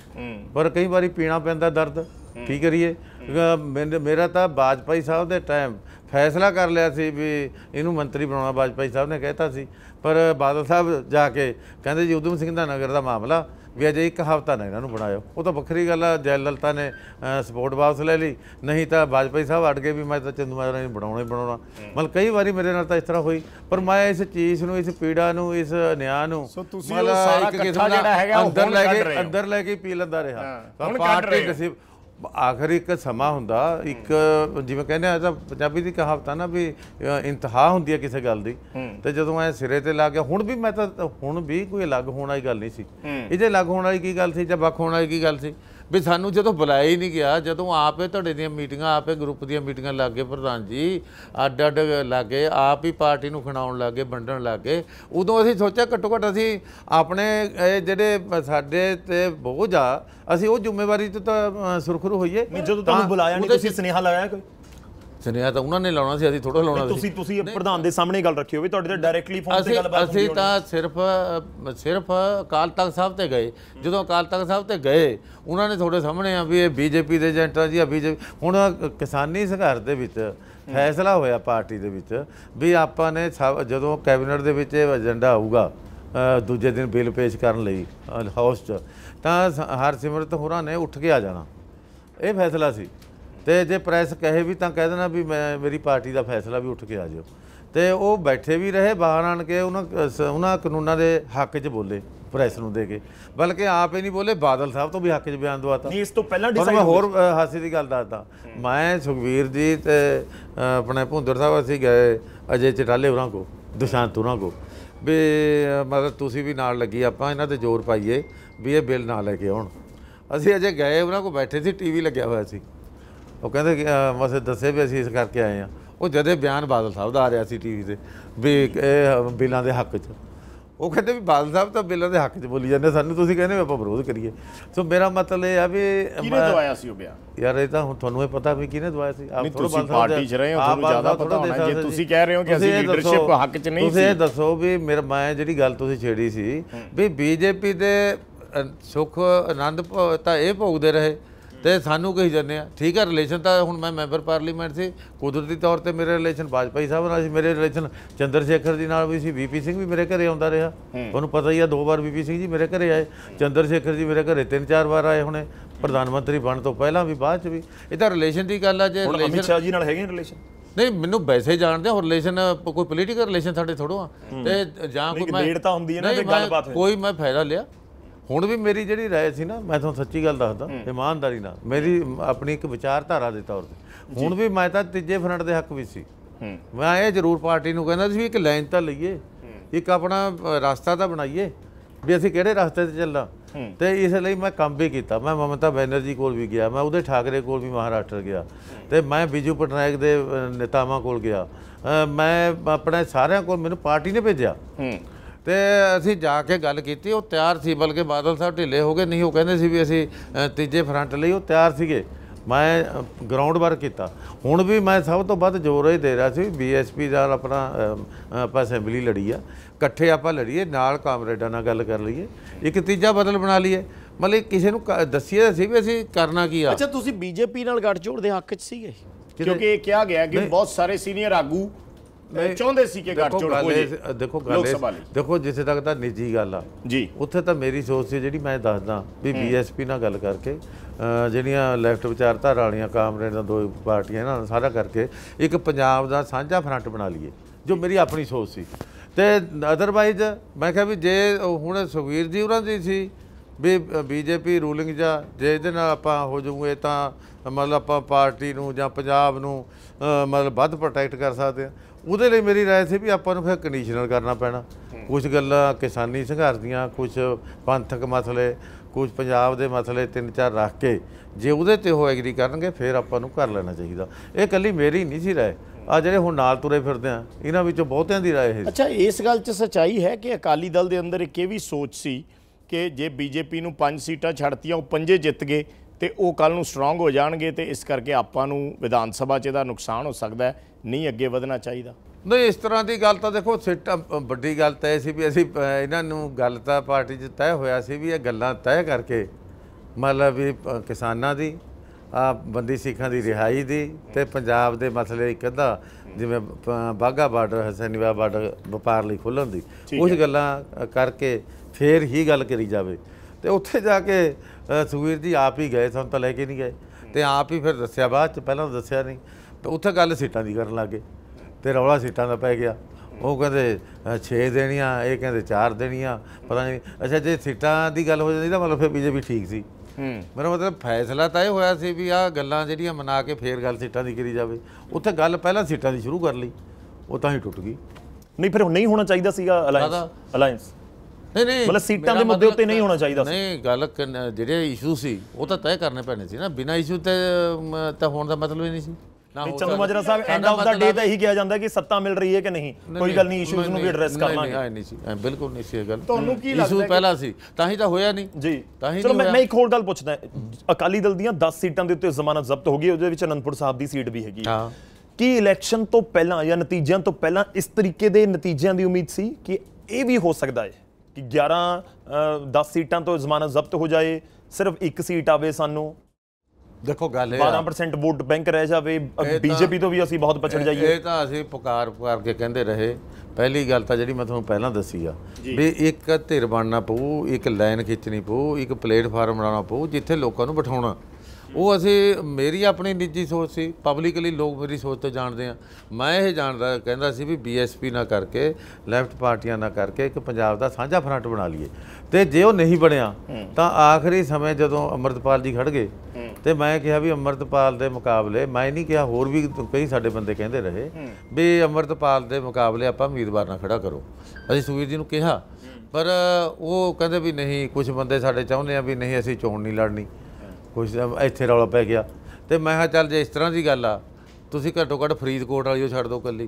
ਪਰ ਕਈ ਵਾਰੀ ਪੀਣਾ ਪੈਂਦਾ ਦਰਦ ਕੀ ਕਰੀਏ ਮੇਰਾ ਤਾਂ ਬਾਜਪਾਈ ਸਾਹਿਬ ਦੇ ਟਾਈਮ ਫੈਸਲਾ ਕਰ ਲਿਆ ਸੀ ਵੀ ਇਹਨੂੰ ਮੰਤਰੀ ਬਣਾਉਣਾ ਬਾਜਪਾਈ ਸਾਹਿਬ ਨੇ ਕਹਿਤਾ ਸੀ ਪਰ ਬਾਦਲ ਸਾਹਿਬ ਜਾ ਕੇ ਕਹਿੰਦੇ ਜੀ ਉਦਮ ਸਿੰਘ ਦਾ ਨਗਰ ਦਾ ਮਾਮਲਾ ਵੀ ਅਜੇ ਇੱਕ ਹਫ਼ਤਾ ਨਾ ਇਹਨਾਂ ਨੂੰ ਬਣਾਇਓ ਉਹ ਤਾਂ ਵੱਖਰੀ ਗੱਲ ਆ ਜੈ ਲਲਤਾ ਨੇ ਸਪੋਰਟ ਵਾਪਸ ਲੈ ਲਈ ਨਹੀਂ ਤਾਂ ਬਾਜਪਾਈ ਸਾਹਿਬ ਅੜ ਗਏ ਵੀ ਮੈਂ ਤਾਂ ਚੰਦੂ ਚੰਦੂਮਾਜਰਾ ਨੂੰ ਬਣਾਉਣਾ ਹੀ ਬਣਾਉਣਾ ਮਤਲਬ ਕਈ ਵਾਰੀ ਮੇਰੇ ਨਾਲ ਤਾਂ ਇਸ ਤਰ੍ਹਾਂ ਹੋਈ ਪਰ ਮੈਂ ਇਸ ਚੀਜ਼ ਨੂੰ ਇਸ ਪੀੜਾ ਨੂੰ ਇਸ ਨਿਆਂ ਨੂੰ ਸੋ ਤੁਸੀਂ ਸਾਰਾ ਇਕੱਠਾ ਜਿਹੜਾ ਹੈਗਾ ਅੰਦਰ ਲੈ ਕੇ ਅੰਦਰ ਲੈ ਕੇ ਪੀ ਲੈਂਦਾ ਰਿਹਾ ਪਾਰਟੀ ਕਿਸੇ ਆਖਰ ਇੱਕ ਸਮਾਂ ਹੁੰਦਾ ਇੱਕ ਜਿਵੇਂ ਕਹਿੰਦੇ ਆ ਪੰਜਾਬੀ ਦੀ ਕਹਾਵਤ ਆ ਨਾ ਵੀ ਇੰਤਹਾ ਹੁੰਦੀ ਹੈ ਕਿਸੇ ਗੱਲ ਦੀ ਤੇ ਜਦੋਂ ਐ ਸਿਰੇ ਤੇ ਲੱਗ ਗਿਆ ਹੁਣ ਵੀ ਮੈਂ ਤਾਂ ਹੁਣ ਵੀ ਕੋਈ ਅਲੱਗ ਹੋਣ ਵਾਲੀ ਗੱਲ ਨਹੀਂ ਸੀ ਇਹਦੇ ਅਲੱਗ ਹੋਣ ਵਾਲੀ ਕੀ ਗੱਲ ਸੀ ਜਾਂ ਵੱਖ ਹੋਣ ਵਾਲੀ ਕੀ ਗੱਲ ਸੀ ਵੀ ਸਾਨੂੰ ਜਦੋਂ ਬੁਲਾਇਆ ਹੀ ਨਹੀਂ ਗਿਆ ਜਦੋਂ ਆਪੇ ਤੁਹਾਡੇ ਦੀਆਂ ਮੀਟਿੰਗਾਂ ਆਪੇ ਗਰੁੱਪ ਦੀਆਂ ਮੀਟਿੰਗਾਂ ਲੱਗੇ ਪ੍ਰਧਾਨ ਜੀ ਅੱਡ ਅੱਡ ਗਏ ਆਪ ਹੀ ਪਾਰਟੀ ਨੂੰ ਖਣਾਉਣ ਲੱਗੇ ਵੰਡਣ ਲੱਗੇ ਉਦੋਂ ਅਸੀਂ ਸੋਚਿਆ ਘੱਟੋ ਘੱਟ ਅਸੀਂ ਆਪਣੇ ਜਿਹੜੇ ਸਾਡੇ ਤੇ ਬੋਝ ਆ ਅਸੀਂ ਉਹ ਜ਼ਿੰਮੇਵਾਰੀ ਤੋਂ ਤਾਂ ਸੁਰਖਰੂ ਹੋਈਏ ਜਦੋਂ ਤੁਹਾਨੂੰ ਬੁਲਾਇਆ ਨਹੀਂ ਤੁਸੀਂ ਸਨੇਹਾ ਲਾਇਆ ਕੋਈ ਸੁਨੇਹਾ ਤਾਂ ਉਹਨਾਂ ਨੇ ਲਾਉਣਾ ਸੀ ਅਸੀਂ ਥੋੜਾ ਲਾਉਣਾ ਸੀ ਤੁਸੀਂ ਤੁਸੀਂ ਪ੍ਰਧਾਨ ਦੇ ਸਾਹਮਣੇ ਗੱਲ ਰੱਖੀ ਹੋਵੇ ਤੁਹਾਡੇ ਤਾਂ ਡਾਇਰੈਕਟਲੀ ਫੋਨ ਤੇ ਗੱਲਬਾਤ ਅਸੀਂ ਤਾਂ ਸਿਰਫ ਸਿਰਫ ਅਕਾਲ ਤਖਤ ਸਾਹਿਬ ਤੇ ਗਏ ਜਦੋਂ ਅਕਾਲ ਤਖਤ ਸਾਹਿਬ ਤੇ ਗਏ ਉਹਨਾਂ ਨੇ ਤੁਹਾਡੇ ਸਾਹਮਣੇ ਆ ਵੀ ਇਹ ਬੀਜੇਪੀ ਦੇ ਏਜੰਟਾਂ ਜੀ ਆ ਬੀਜੇਪੀ ਹੁਣ ਕਿਸਾਨੀ ਸੰਘਰ ਦੇ ਵਿੱਚ ਫੈਸਲਾ ਹੋਇਆ ਪਾਰਟੀ ਦੇ ਵਿੱਚ ਵੀ ਆਪਾਂ ਨੇ ਜਦੋਂ ਕੈਬਨਿਟ ਦੇ ਵਿੱਚ ਇਹ ਏਜੰਡਾ ਆਊਗਾ ਦੂਜੇ ਦਿਨ ਬਿੱਲ ਪੇਸ਼ ਕਰਨ ਲਈ ਹਾਊਸ 'ਚ ਤਾਂ ਹਰਸਿਮਰਤ ਹੋਰਾਂ ਨੇ ਉੱਠ ਕੇ ਆ ਜਾਣਾ ਇਹ ਫੈਸਲਾ ਸੀ ਤੇ ਜੇ ਪ੍ਰੈਸ ਕਹੇ ਵੀ ਤਾਂ ਕਹਿ ਦੇਣਾ ਵੀ ਮੈਂ ਮੇਰੀ ਪਾਰਟੀ ਦਾ ਫੈਸਲਾ ਵੀ ਉੱਠ ਕੇ ਆ ਜਿਓ ਤੇ ਉਹ ਬੈਠੇ ਵੀ ਰਹੇ ਬਾਹਰ ਆਣ ਕੇ ਉਹਨਾਂ ਉਹਨਾਂ ਕਾਨੂੰਨਾਂ ਦੇ ਹੱਕ 'ਚ ਬੋਲੇ ਪ੍ਰੈਸ ਨੂੰ ਦੇ ਕੇ ਬਲਕਿ ਆਪ ਹੀ ਨਹੀਂ ਬੋਲੇ ਬਾਦਲ ਸਾਹਿਬ ਤੋਂ ਵੀ ਹੱਕ 'ਚ ਬਿਆਨ ਦਵਾਤਾ ਨਹੀਂ ਇਸ ਤੋਂ ਪਹਿਲਾਂ ਡਿਸਾਈਡ ਮੈਂ ਹੋਰ ਹਾਸੇ ਦੀ ਗੱਲ ਦੱਸਦਾ ਮੈਂ ਸੁਖਵੀਰ ਜੀ ਤੇ ਆਪਣੇ ਭੁੰਦਰ ਸਾਹਿਬ ਅਸੀਂ ਗਏ ਅਜੇ ਚਟਾਲੇ ਉਰਾਂ ਕੋ ਦੁਸ਼ਾਂਤ ਹੋਰਾਂ ਕੋ ਵੀ ਮਤਲਬ ਤੁਸੀਂ ਵੀ ਨਾਲ ਲੱਗੀ ਆਪਾਂ ਇਹਨਾਂ ਤੇ ਜ਼ੋਰ ਪਾਈਏ ਵੀ ਇਹ ਬਿੱਲ ਨਾ ਲੈ ਕੇ ਆਉਣ ਅਸੀਂ ਅਜੇ ਗਏ ਉਹਨਾਂ ਕੋ ਬੈਠੇ ਸੀ ਟੀਵੀ ਲੱਗਿਆ ਹੋਇਆ ਸੀ ਉਹ ਕਹਿੰਦੇ ਕਿ ਮਸੇ ਦੱਸੇ ਵੀ ਅਸੀਂ ਇਸ ਕਰਕੇ ਆਏ ਆ ਉਹ ਜਦੇ ਬਿਆਨ ਬਾਦਲ ਸਾਹਿਬ ਦਾ ਆ ਰਿਹਾ ਸੀ ਟੀਵੀ ਤੇ ਵੀ ਇਹ ਬਿੱਲਾਂ ਦੇ ਹੱਕ 'ਚ ਉਹ ਕਹਿੰਦੇ ਵੀ ਬਾਦਲ ਸਾਹਿਬ ਤਾਂ ਬਿੱਲਾਂ ਦੇ ਹੱਕ 'ਚ ਬੋਲੀ ਜਾਂਦੇ ਸਾਨੂੰ ਤੁਸੀਂ ਕਹਿੰਦੇ ਆਪਾਂ ਵਿਰੋਧ ਕਰੀਏ ਸੋ ਮੇਰਾ ਮਤਲਬ ਇਹ ਆ ਵੀ ਕਿਹਨੇ ਦਵਾਇਆ ਸੀ ਉਹ ਬਿਆਨ ਯਾਰ ਇਹ ਤਾਂ ਹੁਣ ਤੁਹਾਨੂੰ ਇਹ ਪਤਾ ਵੀ ਕਿਹਨੇ ਦਵਾਇਆ ਸੀ ਆਪ ਥੋੜਾ ਬਾਦਲ ਪਾਰਟੀ 'ਚ ਰਹੇ ਹੋ ਤੁਹਾਨੂੰ ਜ਼ਿਆਦਾ ਪਤਾ ਹੋਣਾ ਜੇ ਤੁਸੀਂ ਕਹਿ ਰਹੇ ਹੋ ਕਿ ਅਸੀਂ ਲੀਡਰਸ਼ਿਪ ਹੱਕ 'ਚ ਨਹੀਂ ਸੀ ਤੁਸੀਂ ਇਹ ਦੱਸੋ ਵੀ ਮੇਰਾ ਮੈਂ ਜਿਹੜੀ ਗੱਲ ਤੁਸੀਂ ਛੇੜੀ ਸੀ ਵੀ ਬੀਜੇਪੀ ਦੇ ਸੁਖ ਆਨੰਦ ਤਾਂ ਇਹ ਭੋਗਦੇ ਰਹੇ ਤੇ ਸਾਨੂੰ ਕਹੀ ਜਾਂਦੇ ਆ ਠੀਕ ਹੈ ਰਿਲੇਸ਼ਨ ਤਾਂ ਹੁਣ ਮੈਂ ਮੈਂਬਰ ਪਾਰਲੀਮੈਂਟ ਸੀ ਕੁਦਰਤੀ ਤੌਰ ਤੇ ਮੇਰੇ ਰਿਲੇਸ਼ਨ ਬਾਜਪਾਈ ਸਾਹਿਬ ਨਾਲ ਸੀ ਮੇਰੇ ਰਿਲੇਸ਼ਨ ਚੰਦਰ ਸ਼ੇਖਰ ਜੀ ਨਾਲ ਵੀ ਸੀ ਵੀਪੀ ਸਿੰਘ ਵੀ ਮੇਰੇ ਘਰੇ ਆਉਂਦਾ ਰਿਹਾ ਤੁਹਾਨੂੰ ਪਤਾ ਹੀ ਆ ਦੋ ਵਾਰ ਵੀਪੀ ਸਿੰਘ ਜੀ ਮੇਰੇ ਘਰੇ ਆਏ ਚੰਦਰ ਸ਼ੇਖਰ ਜੀ ਮੇਰੇ ਘਰੇ ਤਿੰਨ ਚਾਰ ਵਾਰ ਆਏ ਹੁਣੇ ਪ੍ਰਧਾਨ ਮੰਤਰੀ ਬਣ ਤੋਂ ਪਹਿਲਾਂ ਵੀ ਬਾਅਦ ਚ ਵੀ ਇਹ ਤਾਂ ਰਿਲੇਸ਼ਨ ਦੀ ਗੱਲ ਆ ਜੇ ਰਿਲੇਸ਼ਨ ਅਮਿਤ ਸ਼ਾਹ ਜੀ ਨਾਲ ਹੈਗੇ ਰਿਲੇਸ਼ਨ ਨਹੀਂ ਮੈਨੂੰ ਵੈਸੇ ਜਾਣਦੇ ਹੋ ਰਿਲੇਸ਼ਨ ਕੋਈ ਪੋਲੀਟੀਕਲ ਰਿਲੇਸ਼ਨ ਸਾਡੇ ਥੋੜੋ ਆ ਤੇ ਜਾਂ ਕੋਈ ਮੈਂ ਡੇਟ ਤਾਂ ਹੁੰਦੀ ਹੈ ਨਾ ਤੇ ਗੱਲਬਾਤ ਕੋਈ ਮੈਂ ਫਾਇਦਾ ਲਿਆ ਹੁਣ ਵੀ ਮੇਰੀ ਜਿਹੜੀ رائے ਸੀ ਨਾ ਮੈਂ ਤੁਹਾਨੂੰ ਸੱਚੀ ਗੱਲ ਦੱਸਦਾ ਇਮਾਨਦਾਰੀ ਨਾਲ ਮੇਰੀ ਆਪਣੀ ਇੱਕ ਵਿਚਾਰਧਾਰਾ ਦੇ ਤੌਰ ਤੇ ਹੁਣ ਵੀ ਮੈਂ ਤਾਂ ਤੀਜੇ ਫਰੰਟ ਦੇ ਹੱਕ ਵਿੱਚ ਸੀ ਮੈਂ ਇਹ ਜ਼ਰੂਰ ਪਾਰਟੀ ਨੂੰ ਕਹਿੰਦਾ ਸੀ ਇੱਕ ਲਾਈਨ ਤਾਂ ਲਈਏ ਇੱਕ ਆਪਣਾ ਰਸਤਾ ਤਾਂ ਬਣਾਈਏ ਵੀ ਅਸੀਂ ਕਿਹੜੇ ਰਸਤੇ ਤੇ ਚੱਲਣਾ ਤੇ ਇਸ ਲਈ ਮੈਂ ਕੰਮ ਵੀ ਕੀਤਾ ਮੈਂ ਮਮਤਾ ਬੈਨਰਜੀ ਕੋਲ ਵੀ ਗਿਆ ਮੈਂ ਉਹਦੇ ਠਾਕਰੇ ਕੋਲ ਵੀ ਮਹਾਰਾਸ਼ਟਰ ਗਿਆ ਤੇ ਮੈਂ ਬਿਜੂ ਪਟਨਾਇਕ ਦੇ ਨੇਤਾਵਾਂ ਕੋਲ ਗਿਆ ਮੈਂ ਆਪਣੇ ਸਾਰਿਆਂ ਕੋਲ ਮੈਨੂੰ ਪਾਰਟੀ ਨੇ ਭੇਜਿਆ ਤੇ ਅਸੀਂ ਜਾ ਕੇ ਗੱਲ ਕੀਤੀ ਉਹ ਤਿਆਰ ਸੀ ਬਲਕਿ ਬਾਦਲ ਸਾਹਿਬ ਢਿੱਲੇ ਹੋ ਗਏ ਨਹੀਂ ਉਹ ਕਹਿੰਦੇ ਸੀ ਵੀ ਅਸੀਂ ਤੀਜੇ ਫਰੰਟ ਲਈ ਉਹ ਤਿਆਰ ਸੀਗੇ ਮੈਂ ਗਰਾਊਂਡ ਵਰਕ ਕੀਤਾ ਹੁਣ ਵੀ ਮੈਂ ਸਭ ਤੋਂ ਵੱਧ ਜ਼ੋਰ ਹੀ ਦੇ ਰਿਹਾ ਸੀ ਬੀਐਸਪੀ ਨਾਲ ਆਪਣਾ ਆਪਾਂ ਅਸੈਂਬਲੀ ਲੜੀ ਆ ਇਕੱਠੇ ਆਪਾਂ ਲੜੀਏ ਨਾਲ ਕਾਮਰੇਡਾਂ ਨਾਲ ਗੱਲ ਕਰ ਲਈਏ ਇੱਕ ਤੀਜਾ ਬਦਲ ਬਣਾ ਲਈਏ ਮਤਲਬ ਕਿਸੇ ਨੂੰ ਦੱਸਿਆ ਸੀ ਵੀ ਅਸੀਂ ਕਰਨਾ ਕੀ ਆ ਅੱਛਾ ਤੁਸੀਂ ਬੀਜੇਪੀ ਨਾਲ ਗੱਠਜੋੜ ਦੇ ਹੱਕ 'ਚ ਸੀਗੇ ਕਿਉਂਕਿ ਇਹ ਕਿਹਾ ਗਿਆ ਕਿ ਬਹੁਤ ਸਾਰੇ ਸੀਨੀਅਰ ਆਗੂ ਚਾਹੁੰਦੇ ਸੀ ਕਿ ਘਰ ਚੋੜ ਹੋ ਜੇ ਦੇਖੋ ਗੱਲ ਦੇਖੋ ਜਿੱਥੇ ਤੱਕ ਤਾਂ ਨਿੱਜੀ ਗੱਲ ਆ ਜੀ ਉੱਥੇ ਤਾਂ ਮੇਰੀ ਸੋਚ ਸੀ ਜਿਹੜੀ ਮੈਂ ਦੱਸਦਾ ਵੀ ਬੀਐਸਪੀ ਨਾਲ ਗੱਲ ਕਰਕੇ ਜਿਹੜੀਆਂ ਲੈਫਟ ਵਿਚਾਰਧਾਰਾ ਵਾਲੀਆਂ ਕਾਮਰੇਡ ਦਾ ਦੋ ਪਾਰਟੀਆਂ ਨਾਲ ਸਾਰਾ ਕਰਕੇ ਇੱਕ ਪੰਜਾਬ ਦਾ ਸਾਂਝਾ ਫਰੰਟ ਬਣਾ ਲਈਏ ਜੋ ਮੇਰੀ ਆਪਣੀ ਸੋਚ ਸੀ ਤੇ ਅਦਰਵਾਈਜ਼ ਮੈਂ ਕਿਹਾ ਵੀ ਜੇ ਹੁਣ ਸੁਖਵੀਰ ਜੀ ਉਹਨਾਂ ਦੀ ਸੀ ਵੀ ਬੀਜੇਪੀ ਰੂਲਿੰਗ ਜਾਂ ਜੇ ਇਹਦੇ ਨਾਲ ਆਪਾਂ ਹੋ ਜਾਊਗੇ ਤਾਂ ਮਤਲਬ ਆਪਾਂ ਪਾਰਟੀ ਨੂੰ ਜਾਂ ਪੰਜਾਬ ਨੂੰ ਮਤਲਬ ਵੱਧ ਪ੍ਰੋਟੈਕਟ ਕਰ ਸਕਦੇ ਆ ਉਹਦੇ ਲਈ ਮੇਰੀ رائے ਸੀ ਵੀ ਆਪਾਂ ਨੂੰ ਫਿਰ ਕੰਡੀਸ਼ਨਲ ਕਰਨਾ ਪੈਣਾ ਕੁਝ ਗੱਲਾਂ ਕਿਸਾਨੀ ਸੰਘਰਸ਼ ਦੀਆਂ ਕੁਝ ਪੰਥਕ ਮਸਲੇ ਕੁਝ ਪੰਜਾਬ ਦੇ ਮਸਲੇ ਤਿੰਨ ਚਾਰ ਰੱਖ ਕੇ ਜੇ ਉਹਦੇ ਤੇ ਉਹ ਐਗਰੀ ਕਰਨਗੇ ਫਿਰ ਆਪਾਂ ਨੂੰ ਕਰ ਲੈਣਾ ਚਾਹੀਦਾ ਇਹ ਕੱਲੀ ਮੇਰੀ ਨਹੀਂ ਸੀ رائے ਆ ਜਿਹੜੇ ਹੁਣ ਨਾਲ ਤੁਰੇ ਫਿਰਦੇ ਆ ਇਹਨਾਂ ਵਿੱਚੋਂ ਬਹੁਤਿਆਂ ਦੀ رائے ਹੈ ਅੱਛਾ ਇਸ ਗੱਲ 'ਚ ਸਚਾਈ ਹੈ ਕਿ ਅਕਾਲੀ ਦਲ ਦੇ ਅੰਦਰ ਇੱਕ ਇਹ ਵੀ ਸੋਚ ਸੀ ਕਿ ਜੇ ਬੀਜੇਪੀ ਨੂੰ ਪੰਜ ਸੀਟਾਂ ਛੱਡਤੀਆਂ ਉਹ ਪੰਜੇ ਜਿੱਤ ਗਏ ਤੇ ਉਹ ਕੱਲ ਨੂੰ ਸਟਰੋਂਗ ਹੋ ਜਾਣਗੇ ਤੇ ਇਸ ਕਰਕੇ ਆਪਾਂ ਨੂੰ ਵਿਧਾਨ ਸਭਾ 'ਚ ਇਹਦਾ ਨੁਕਸਾਨ ਹੋ ਸਕਦਾ ਨਹੀਂ ਅੱਗੇ ਵਧਣਾ ਚਾਹੀਦਾ ਨਹੀਂ ਇਸ ਤਰ੍ਹਾਂ ਦੀ ਗੱਲ ਤਾਂ ਦੇਖੋ ਸਿੱਟ ਵੱਡੀ ਗੱਲ ਤਾਂ ਐ ਸੀ ਵੀ ਅਸੀਂ ਇਹਨਾਂ ਨੂੰ ਗੱਲ ਤਾਂ ਪਾਰਟੀ 'ਚ ਤੈਅ ਹੋਇਆ ਸੀ ਵੀ ਇਹ ਗੱਲਾਂ ਤੈਅ ਕਰਕੇ ਮਤਲਬ ਵੀ ਕਿਸਾਨਾਂ ਦੀ ਆ ਬੰਦੀ ਸਿੱਖਾਂ ਦੀ ਰਿਹਾਈ ਦੀ ਤੇ ਪੰਜਾਬ ਦੇ ਮਸਲੇ ਇੱਕ ਅੱਧਾ ਜਿਵੇਂ ਬਾਗਾ ਬਾਰਡਰ ਹਸਨੀਵਾ ਬਾਰਡਰ ਵਪਾਰ ਲਈ ਖੁੱਲਣ ਦੀ ਉਸ ਗੱਲਾਂ ਕਰਕੇ ਫੇਰ ਹੀ ਗੱਲ ਕਰੀ ਜਾਵੇ ਤੇ ਉੱਥੇ ਜਾ ਕੇ ਸੁਵੀਰ ਜੀ ਆਪ ਹੀ ਗਏ ਸਨ ਤਾਂ ਲੈ ਕੇ ਨਹੀਂ ਗਏ ਤੇ ਆਪ ਹੀ ਫਿਰ ਦੱਸਿਆ ਬਾਅਦ ਚ ਪਹਿਲਾਂ ਦੱਸਿਆ ਨਹੀਂ ਤੇ ਉੱਥੇ ਗੱਲ ਸੀਟਾਂ ਦੀ ਕਰਨ ਲੱਗੇ ਤੇ ਰੌਲਾ ਸੀਟਾਂ ਦਾ ਪੈ ਗਿਆ ਉਹ ਕਹਿੰਦੇ 6 ਦੇਣੀਆਂ ਇਹ ਕਹਿੰਦੇ 4 ਦੇਣੀਆਂ ਪਤਾ ਨਹੀਂ ਅੱਛਾ ਜੇ ਸੀਟਾਂ ਦੀ ਗੱਲ ਹੋ ਜਾਂਦੀ ਤਾਂ ਮਤਲਬ ਫਿਰ ਬੀਜੇਪੀ ਠੀਕ ਸੀ ਮੇਰਾ ਮਤਲਬ ਫੈਸਲਾ ਤਾਂ ਇਹ ਹੋਇਆ ਸੀ ਵੀ ਆ ਗੱਲਾਂ ਜਿਹੜੀਆਂ ਮਨਾ ਕੇ ਫੇਰ ਗੱਲ ਸੀਟਾਂ ਦੀ ਕਰੀ ਜਾਵੇ ਉੱਥੇ ਗੱਲ ਪਹਿਲਾਂ ਸੀਟਾਂ ਦੀ ਸ਼ੁਰੂ ਕਰ ਲਈ ਉਹ ਤਾਂ ਹੀ ਟੁੱਟ ਗਈ ਨਹੀਂ ਫਿਰ ਨਹੀਂ ਹੋਣਾ ਚਾਹੀਦਾ ਸੀਗਾ ਅਲਾਈਅੰਸ ਅਲਾਈਅੰਸ ਨਹੀਂ ਨਹੀਂ ਮਤਲਬ ਸੀਟਾਂ ਦੇ ਮੁੱਦੇ ਉੱਤੇ ਨਹੀਂ ਹੋਣਾ ਚਾਹੀਦਾ ਨਹੀਂ ਗੱਲ ਜਿਹੜੇ ਇਸ਼ੂ ਸੀ ਉਹ ਤਾਂ ਤੈਅ ਕਰਨੇ ਪੈਣੇ ਸੀ ਨਾ ਬਿਨਾਂ ਇਸ਼ੂ ਤੇ ਤਾਂ ਹੋਣ ਦਾ ਮਤਲਬ ਹੀ ਨਹੀਂ ਸੀ ਨਹੀਂ Chandumajra Sahib end of the day ਤਾਂ ਇਹੀ ਕਿਹਾ ਜਾਂਦਾ ਕਿ ਸੱਤਾ ਮਿਲ ਰਹੀ ਹੈ ਕਿ ਨਹੀਂ ਕੋਈ ਗੱਲ ਨਹੀਂ ਇਸ਼ੂਜ਼ ਨੂੰ ਵੀ ਐਡਰੈਸ ਕਰ ਲਾਂਗੇ ਨਹੀਂ ਨਹੀਂ ਸੀ ਬਿਲਕੁਲ ਨਹੀਂ ਸੀ ਇਹ ਗੱਲ ਤੁਹਾਨੂੰ ਕੀ ਲੱਗਦਾ ਇਸ਼ੂ ਪਹਿਲਾ ਸੀ ਤਾਂ ਹੀ ਤਾਂ ਹੋਇਆ ਨਹੀਂ ਜੀ ਤਾਂ ਹੀ ਚਲੋ ਮੈਂ ਇੱਕ ਹੋਰ ਗੱਲ ਪੁੱਛਦਾ ਅਕਾਲੀ ਦਲ ਦੀਆਂ 10 ਸੀਟਾਂ ਦੇ ਉੱਤੇ ਜ਼ਮਾਨਤ ਜ਼ਬਤ ਹੋ ਗਈ ਉਹਦੇ ਵਿੱਚ ਅਨੰਦਪੁਰ ਸਾਹਿਬ ਦੀ ਸੀਟ ਵੀ ਹੈਗੀ ਹਾਂ ਕੀ ਇਲੈਕਸ਼ਨ ਤੋਂ ਪਹਿਲਾਂ ਜਾਂ ਨਤੀਜਿਆਂ ਤੋਂ ਪਹਿਲਾਂ ਇਸ ਤਰੀਕੇ ਦੇ ਨਤੀਜਿਆਂ ਦੀ ਉਮੀਦ ਸੀ ਕਿ ਇਹ ਵੀ ਹੋ ਸਕਦਾ ਹੈ ਕਿ 11 10 ਸੀਟਾਂ ਤੋਂ ਜ਼ਮਾਨਤ ਜ਼ਬਤ ਹੋ ਜਾਏ ਸਿਰਫ ਇੱਕ ਸੀਟ ਆਵੇ ਸਾਨੂੰ ਦੇਖੋ ਗੱਲ ਇਹ 12% ਵੋਟ ਬੈਂਕ ਰਹਿ ਜਾਵੇ ਬੀਜੇਪੀ ਤੋਂ ਵੀ ਅਸੀਂ ਬਹੁਤ ਪਛੜ ਜਾਈਏ ਇਹ ਤਾਂ ਅਸੀਂ ਪੁਕਾਰ ਪੁਕਾਰ ਕੇ ਕਹਿੰਦੇ ਰਹੇ ਪਹਿਲੀ ਗੱਲ ਤਾਂ ਜਿਹੜੀ ਮੈਂ ਤੁਹਾਨੂੰ ਪਹਿਲਾਂ ਦੱਸੀ ਆ ਵੀ ਇੱਕ ਧਿਰ ਬਣਨਾ ਪਊ ਇੱਕ ਲਾਈਨ ਖਿੱਚਣੀ ਪਊ ਇੱਕ ਪਲੇਟਫਾਰਮ ਬਣਾਉਣਾ ਪਊ ਜਿੱਥੇ ਲੋਕਾਂ ਨੂੰ ਬਿਠਾਉਣਾ ਉਹ ਅਸੀਂ ਮੇਰੀ ਆਪਣੀ ਨਿੱਜੀ ਸੋਚ ਸੀ ਪਬਲਿਕਲੀ ਲੋਕ ਮੇਰੀ ਸੋਚ ਤੋਂ ਜਾਣਦੇ ਆ ਮੈਂ ਇਹ ਜਾਣਦਾ ਕਹਿੰਦਾ ਸੀ ਵੀ ਬੀਐਸਪੀ ਨਾ ਕਰਕੇ ਲੈਫਟ ਪਾਰਟੀਆਂ ਨਾ ਕਰਕੇ ਇੱਕ ਪੰਜਾਬ ਦਾ ਸਾਂਝਾ ਫਰੰਟ ਬਣਾ ਲਈਏ ਤੇ ਜੇ ਉਹ ਨਹੀਂ ਬਣਿਆ ਤਾਂ ਆਖਰੀ ਸਮੇਂ ਜਦੋਂ ਅਮਰਤਪਾਲ ਜੀ ਖੜ ਗਏ ਤੇ ਮੈਂ ਕਿਹਾ ਵੀ ਅਮਰਤਪਾਲ ਦੇ ਮੁਕਾਬਲੇ ਮੈਂ ਨਹੀਂ ਕਿਹਾ ਹੋਰ ਵੀ ਕਈ ਸਾਡੇ ਬੰਦੇ ਕਹਿੰਦੇ ਰਹੇ ਵੀ ਅਮਰਤਪਾਲ ਦੇ ਮੁਕਾਬਲੇ ਆਪਾਂ ਉਮੀਦਵਾਰ ਨਾ ਖੜਾ ਕਰੋ ਅਸੀਂ ਸੁਵੀਰ ਜੀ ਨੂੰ ਕਿਹਾ ਪਰ ਉਹ ਕਹਿੰਦੇ ਵੀ ਨਹੀਂ ਕੁਝ ਬੰਦੇ ਸਾਡੇ ਚਾਹੁੰਦੇ ਆ ਵੀ ਨਹੀਂ ਅਸੀਂ ਚੋਣ ਨਹੀਂ ਲੜਨੀ ਕੁਝ ਇੱਥੇ ਰੌਲਾ ਪੈ ਗਿਆ ਤੇ ਮੈਂ ਕਿਹਾ ਚੱਲ ਜੇ ਇਸ ਤਰ੍ਹਾਂ ਦੀ ਗੱਲ ਆ ਤੁਸੀਂ ਘੱਟੋ ਘੱਟ ਫਰੀਦਕੋਟ ਵਾਲੀ ਉਹ ਛੱਡ ਦਿਓ ਕੱਲੀ